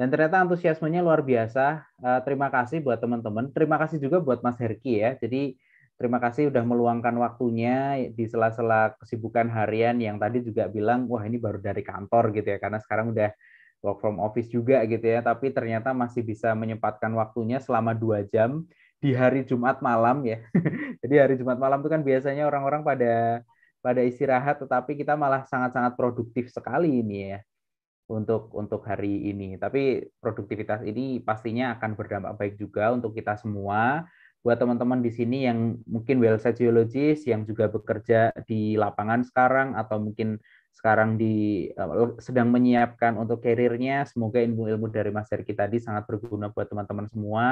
Dan ternyata antusiasmenya luar biasa. Eh, terima kasih buat teman-teman. Terima kasih juga buat Mas Herki ya. Jadi terima kasih udah meluangkan waktunya di sela-sela kesibukan harian yang tadi juga bilang, wah ini baru dari kantor gitu ya, karena sekarang udah work from office juga gitu ya, tapi ternyata masih bisa menyempatkan waktunya selama dua jam di hari Jumat malam ya. Jadi hari Jumat malam itu kan biasanya orang-orang pada pada istirahat, tetapi kita malah sangat-sangat produktif sekali ini ya untuk untuk hari ini. Tapi produktivitas ini pastinya akan berdampak baik juga untuk kita semua. Buat teman-teman di sini yang mungkin well geologis yang juga bekerja di lapangan sekarang atau mungkin sekarang di uh, sedang menyiapkan untuk karirnya. Semoga ilmu-ilmu dari Mas Herki tadi sangat berguna buat teman-teman semua.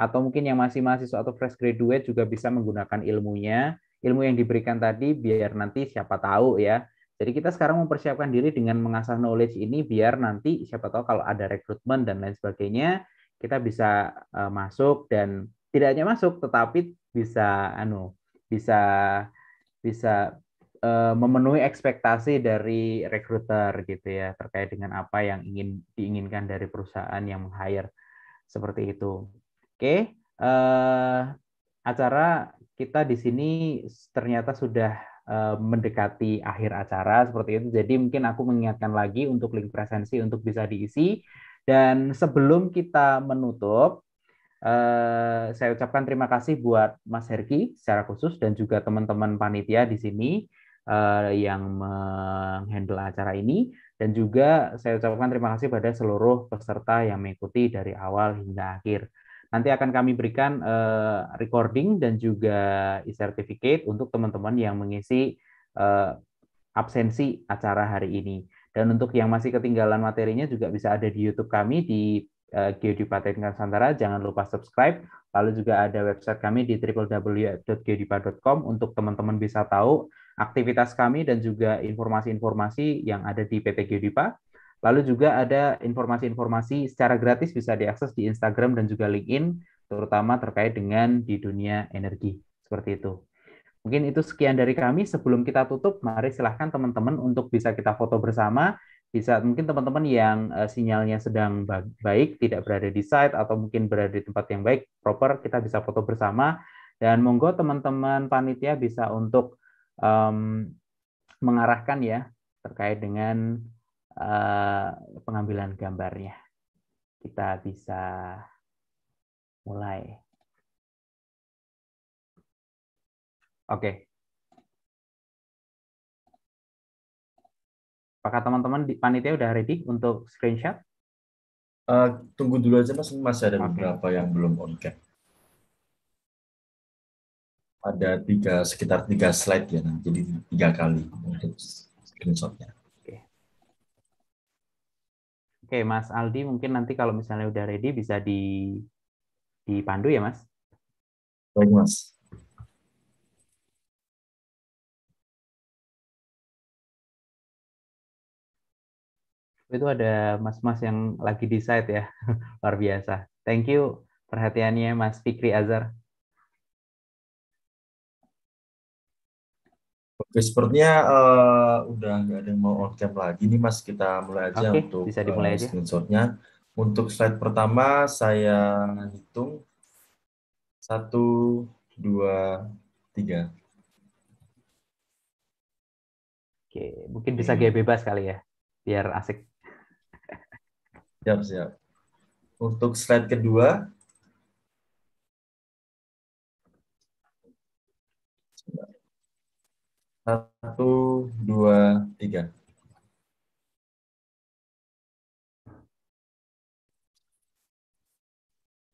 Atau mungkin yang masih mahasiswa atau fresh graduate juga bisa menggunakan ilmunya, ilmu yang diberikan tadi biar nanti siapa tahu ya. Jadi kita sekarang mempersiapkan diri dengan mengasah knowledge ini biar nanti siapa tahu kalau ada rekrutmen dan lain sebagainya kita bisa uh, masuk dan tidak hanya masuk tetapi bisa anu bisa bisa Eh, memenuhi ekspektasi dari rekruter gitu ya terkait dengan apa yang ingin diinginkan dari perusahaan yang meng-hire seperti itu. Oke, okay. uh, eh, acara kita di sini ternyata sudah eh, mendekati akhir acara seperti itu. Jadi mungkin aku mengingatkan lagi untuk link presensi untuk bisa diisi dan sebelum kita menutup saya ucapkan terima kasih buat Mas Herki secara khusus dan juga teman-teman panitia di sini uh, yang menghandle acara ini dan juga saya ucapkan terima kasih pada seluruh peserta yang mengikuti dari awal hingga akhir. Nanti akan kami berikan uh, recording dan juga e-certificate untuk teman-teman yang mengisi uh, absensi acara hari ini. Dan untuk yang masih ketinggalan materinya juga bisa ada di YouTube kami di uh, Geodipaten Nusantara. Jangan lupa subscribe. Lalu juga ada website kami di www.geodipa.com untuk teman-teman bisa tahu aktivitas kami dan juga informasi-informasi yang ada di PT Geodipa. Lalu juga ada informasi-informasi secara gratis bisa diakses di Instagram dan juga LinkedIn, terutama terkait dengan di dunia energi. Seperti itu. Mungkin itu sekian dari kami. Sebelum kita tutup, mari silahkan teman-teman untuk bisa kita foto bersama. Bisa mungkin teman-teman yang eh, sinyalnya sedang baik, tidak berada di site, atau mungkin berada di tempat yang baik, proper, kita bisa foto bersama. Dan monggo teman-teman panitia bisa untuk um, mengarahkan ya terkait dengan uh, pengambilan gambarnya. Kita bisa mulai. Oke. Apakah teman-teman di panitia udah ready untuk screenshot? Uh, tunggu dulu aja mas, masih ada okay. beberapa yang belum on cam ada tiga sekitar tiga slide ya, jadi tiga kali untuk screenshotnya. Oke. Oke, Mas Aldi mungkin nanti kalau misalnya udah ready bisa di dipandu ya, Mas. Baik, Mas. Itu ada mas-mas yang lagi di decide ya, luar biasa. Thank you perhatiannya Mas Fikri Azhar. Oke, sepertinya uh, eh, udah nggak ada yang mau on cam lagi nih Mas. Kita mulai aja okay, untuk bisa dimulai uh, aja. screenshotnya. Untuk slide pertama saya hitung satu, dua, tiga. Oke, mungkin bisa gaya bebas kali ya, biar asik. Siap, siap. Untuk slide kedua, Satu, dua, tiga.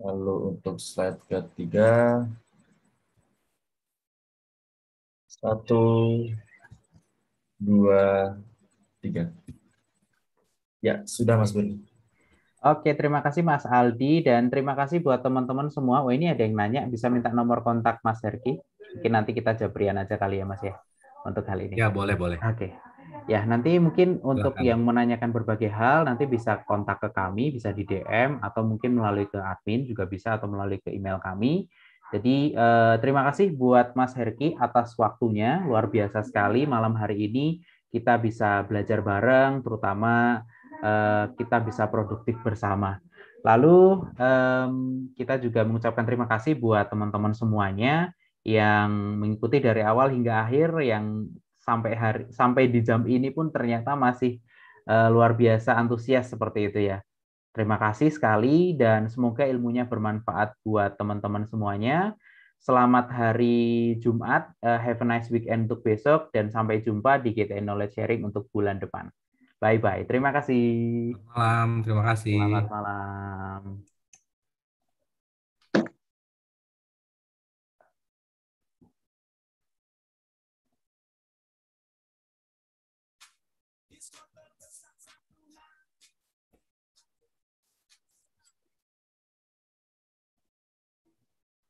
Lalu untuk slide ketiga. Satu, dua, tiga. Ya, sudah Mas Budi. Oke, terima kasih Mas Aldi dan terima kasih buat teman-teman semua. Oh, ini ada yang nanya, bisa minta nomor kontak Mas Herki. Mungkin nanti kita jabrian aja kali ya Mas ya untuk hal ini. Ya, boleh, boleh. Oke. Okay. Ya, nanti mungkin untuk Silahkan. yang menanyakan berbagai hal nanti bisa kontak ke kami, bisa di DM atau mungkin melalui ke admin juga bisa atau melalui ke email kami. Jadi eh, terima kasih buat Mas Herki atas waktunya, luar biasa sekali malam hari ini kita bisa belajar bareng, terutama eh, kita bisa produktif bersama. Lalu eh, kita juga mengucapkan terima kasih buat teman-teman semuanya yang mengikuti dari awal hingga akhir yang sampai hari sampai di jam ini pun ternyata masih uh, luar biasa antusias seperti itu ya. Terima kasih sekali dan semoga ilmunya bermanfaat buat teman-teman semuanya. Selamat hari Jumat, uh, have a nice weekend untuk besok dan sampai jumpa di GTN Knowledge Sharing untuk bulan depan. Bye bye. Terima kasih. selamat Malam, terima kasih. Selamat malam.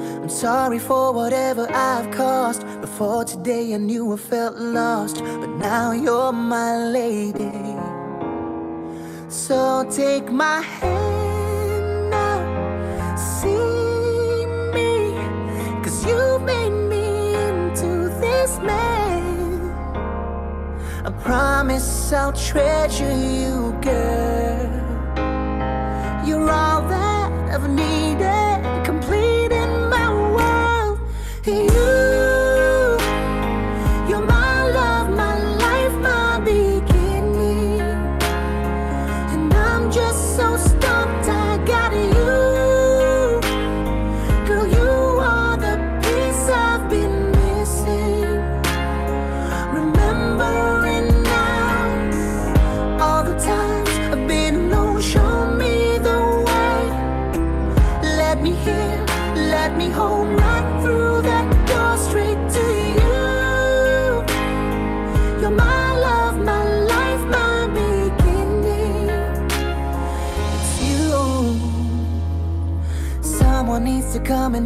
I'm sorry for whatever I've caused. Before today, I knew I felt lost, but now you're my lady. So take my hand now, see me, cause you made me into this man. I promise I'll treasure you, girl. You're all that I've needed.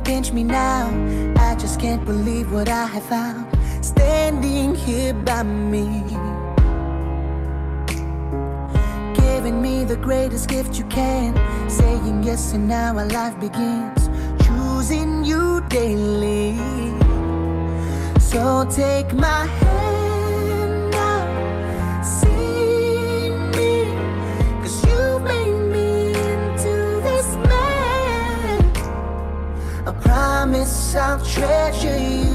pinch me now I just can't believe what I have found Standing here by me Giving me the greatest gift you can Saying yes and now our life begins Choosing you daily So take my hand promise I'll treasure you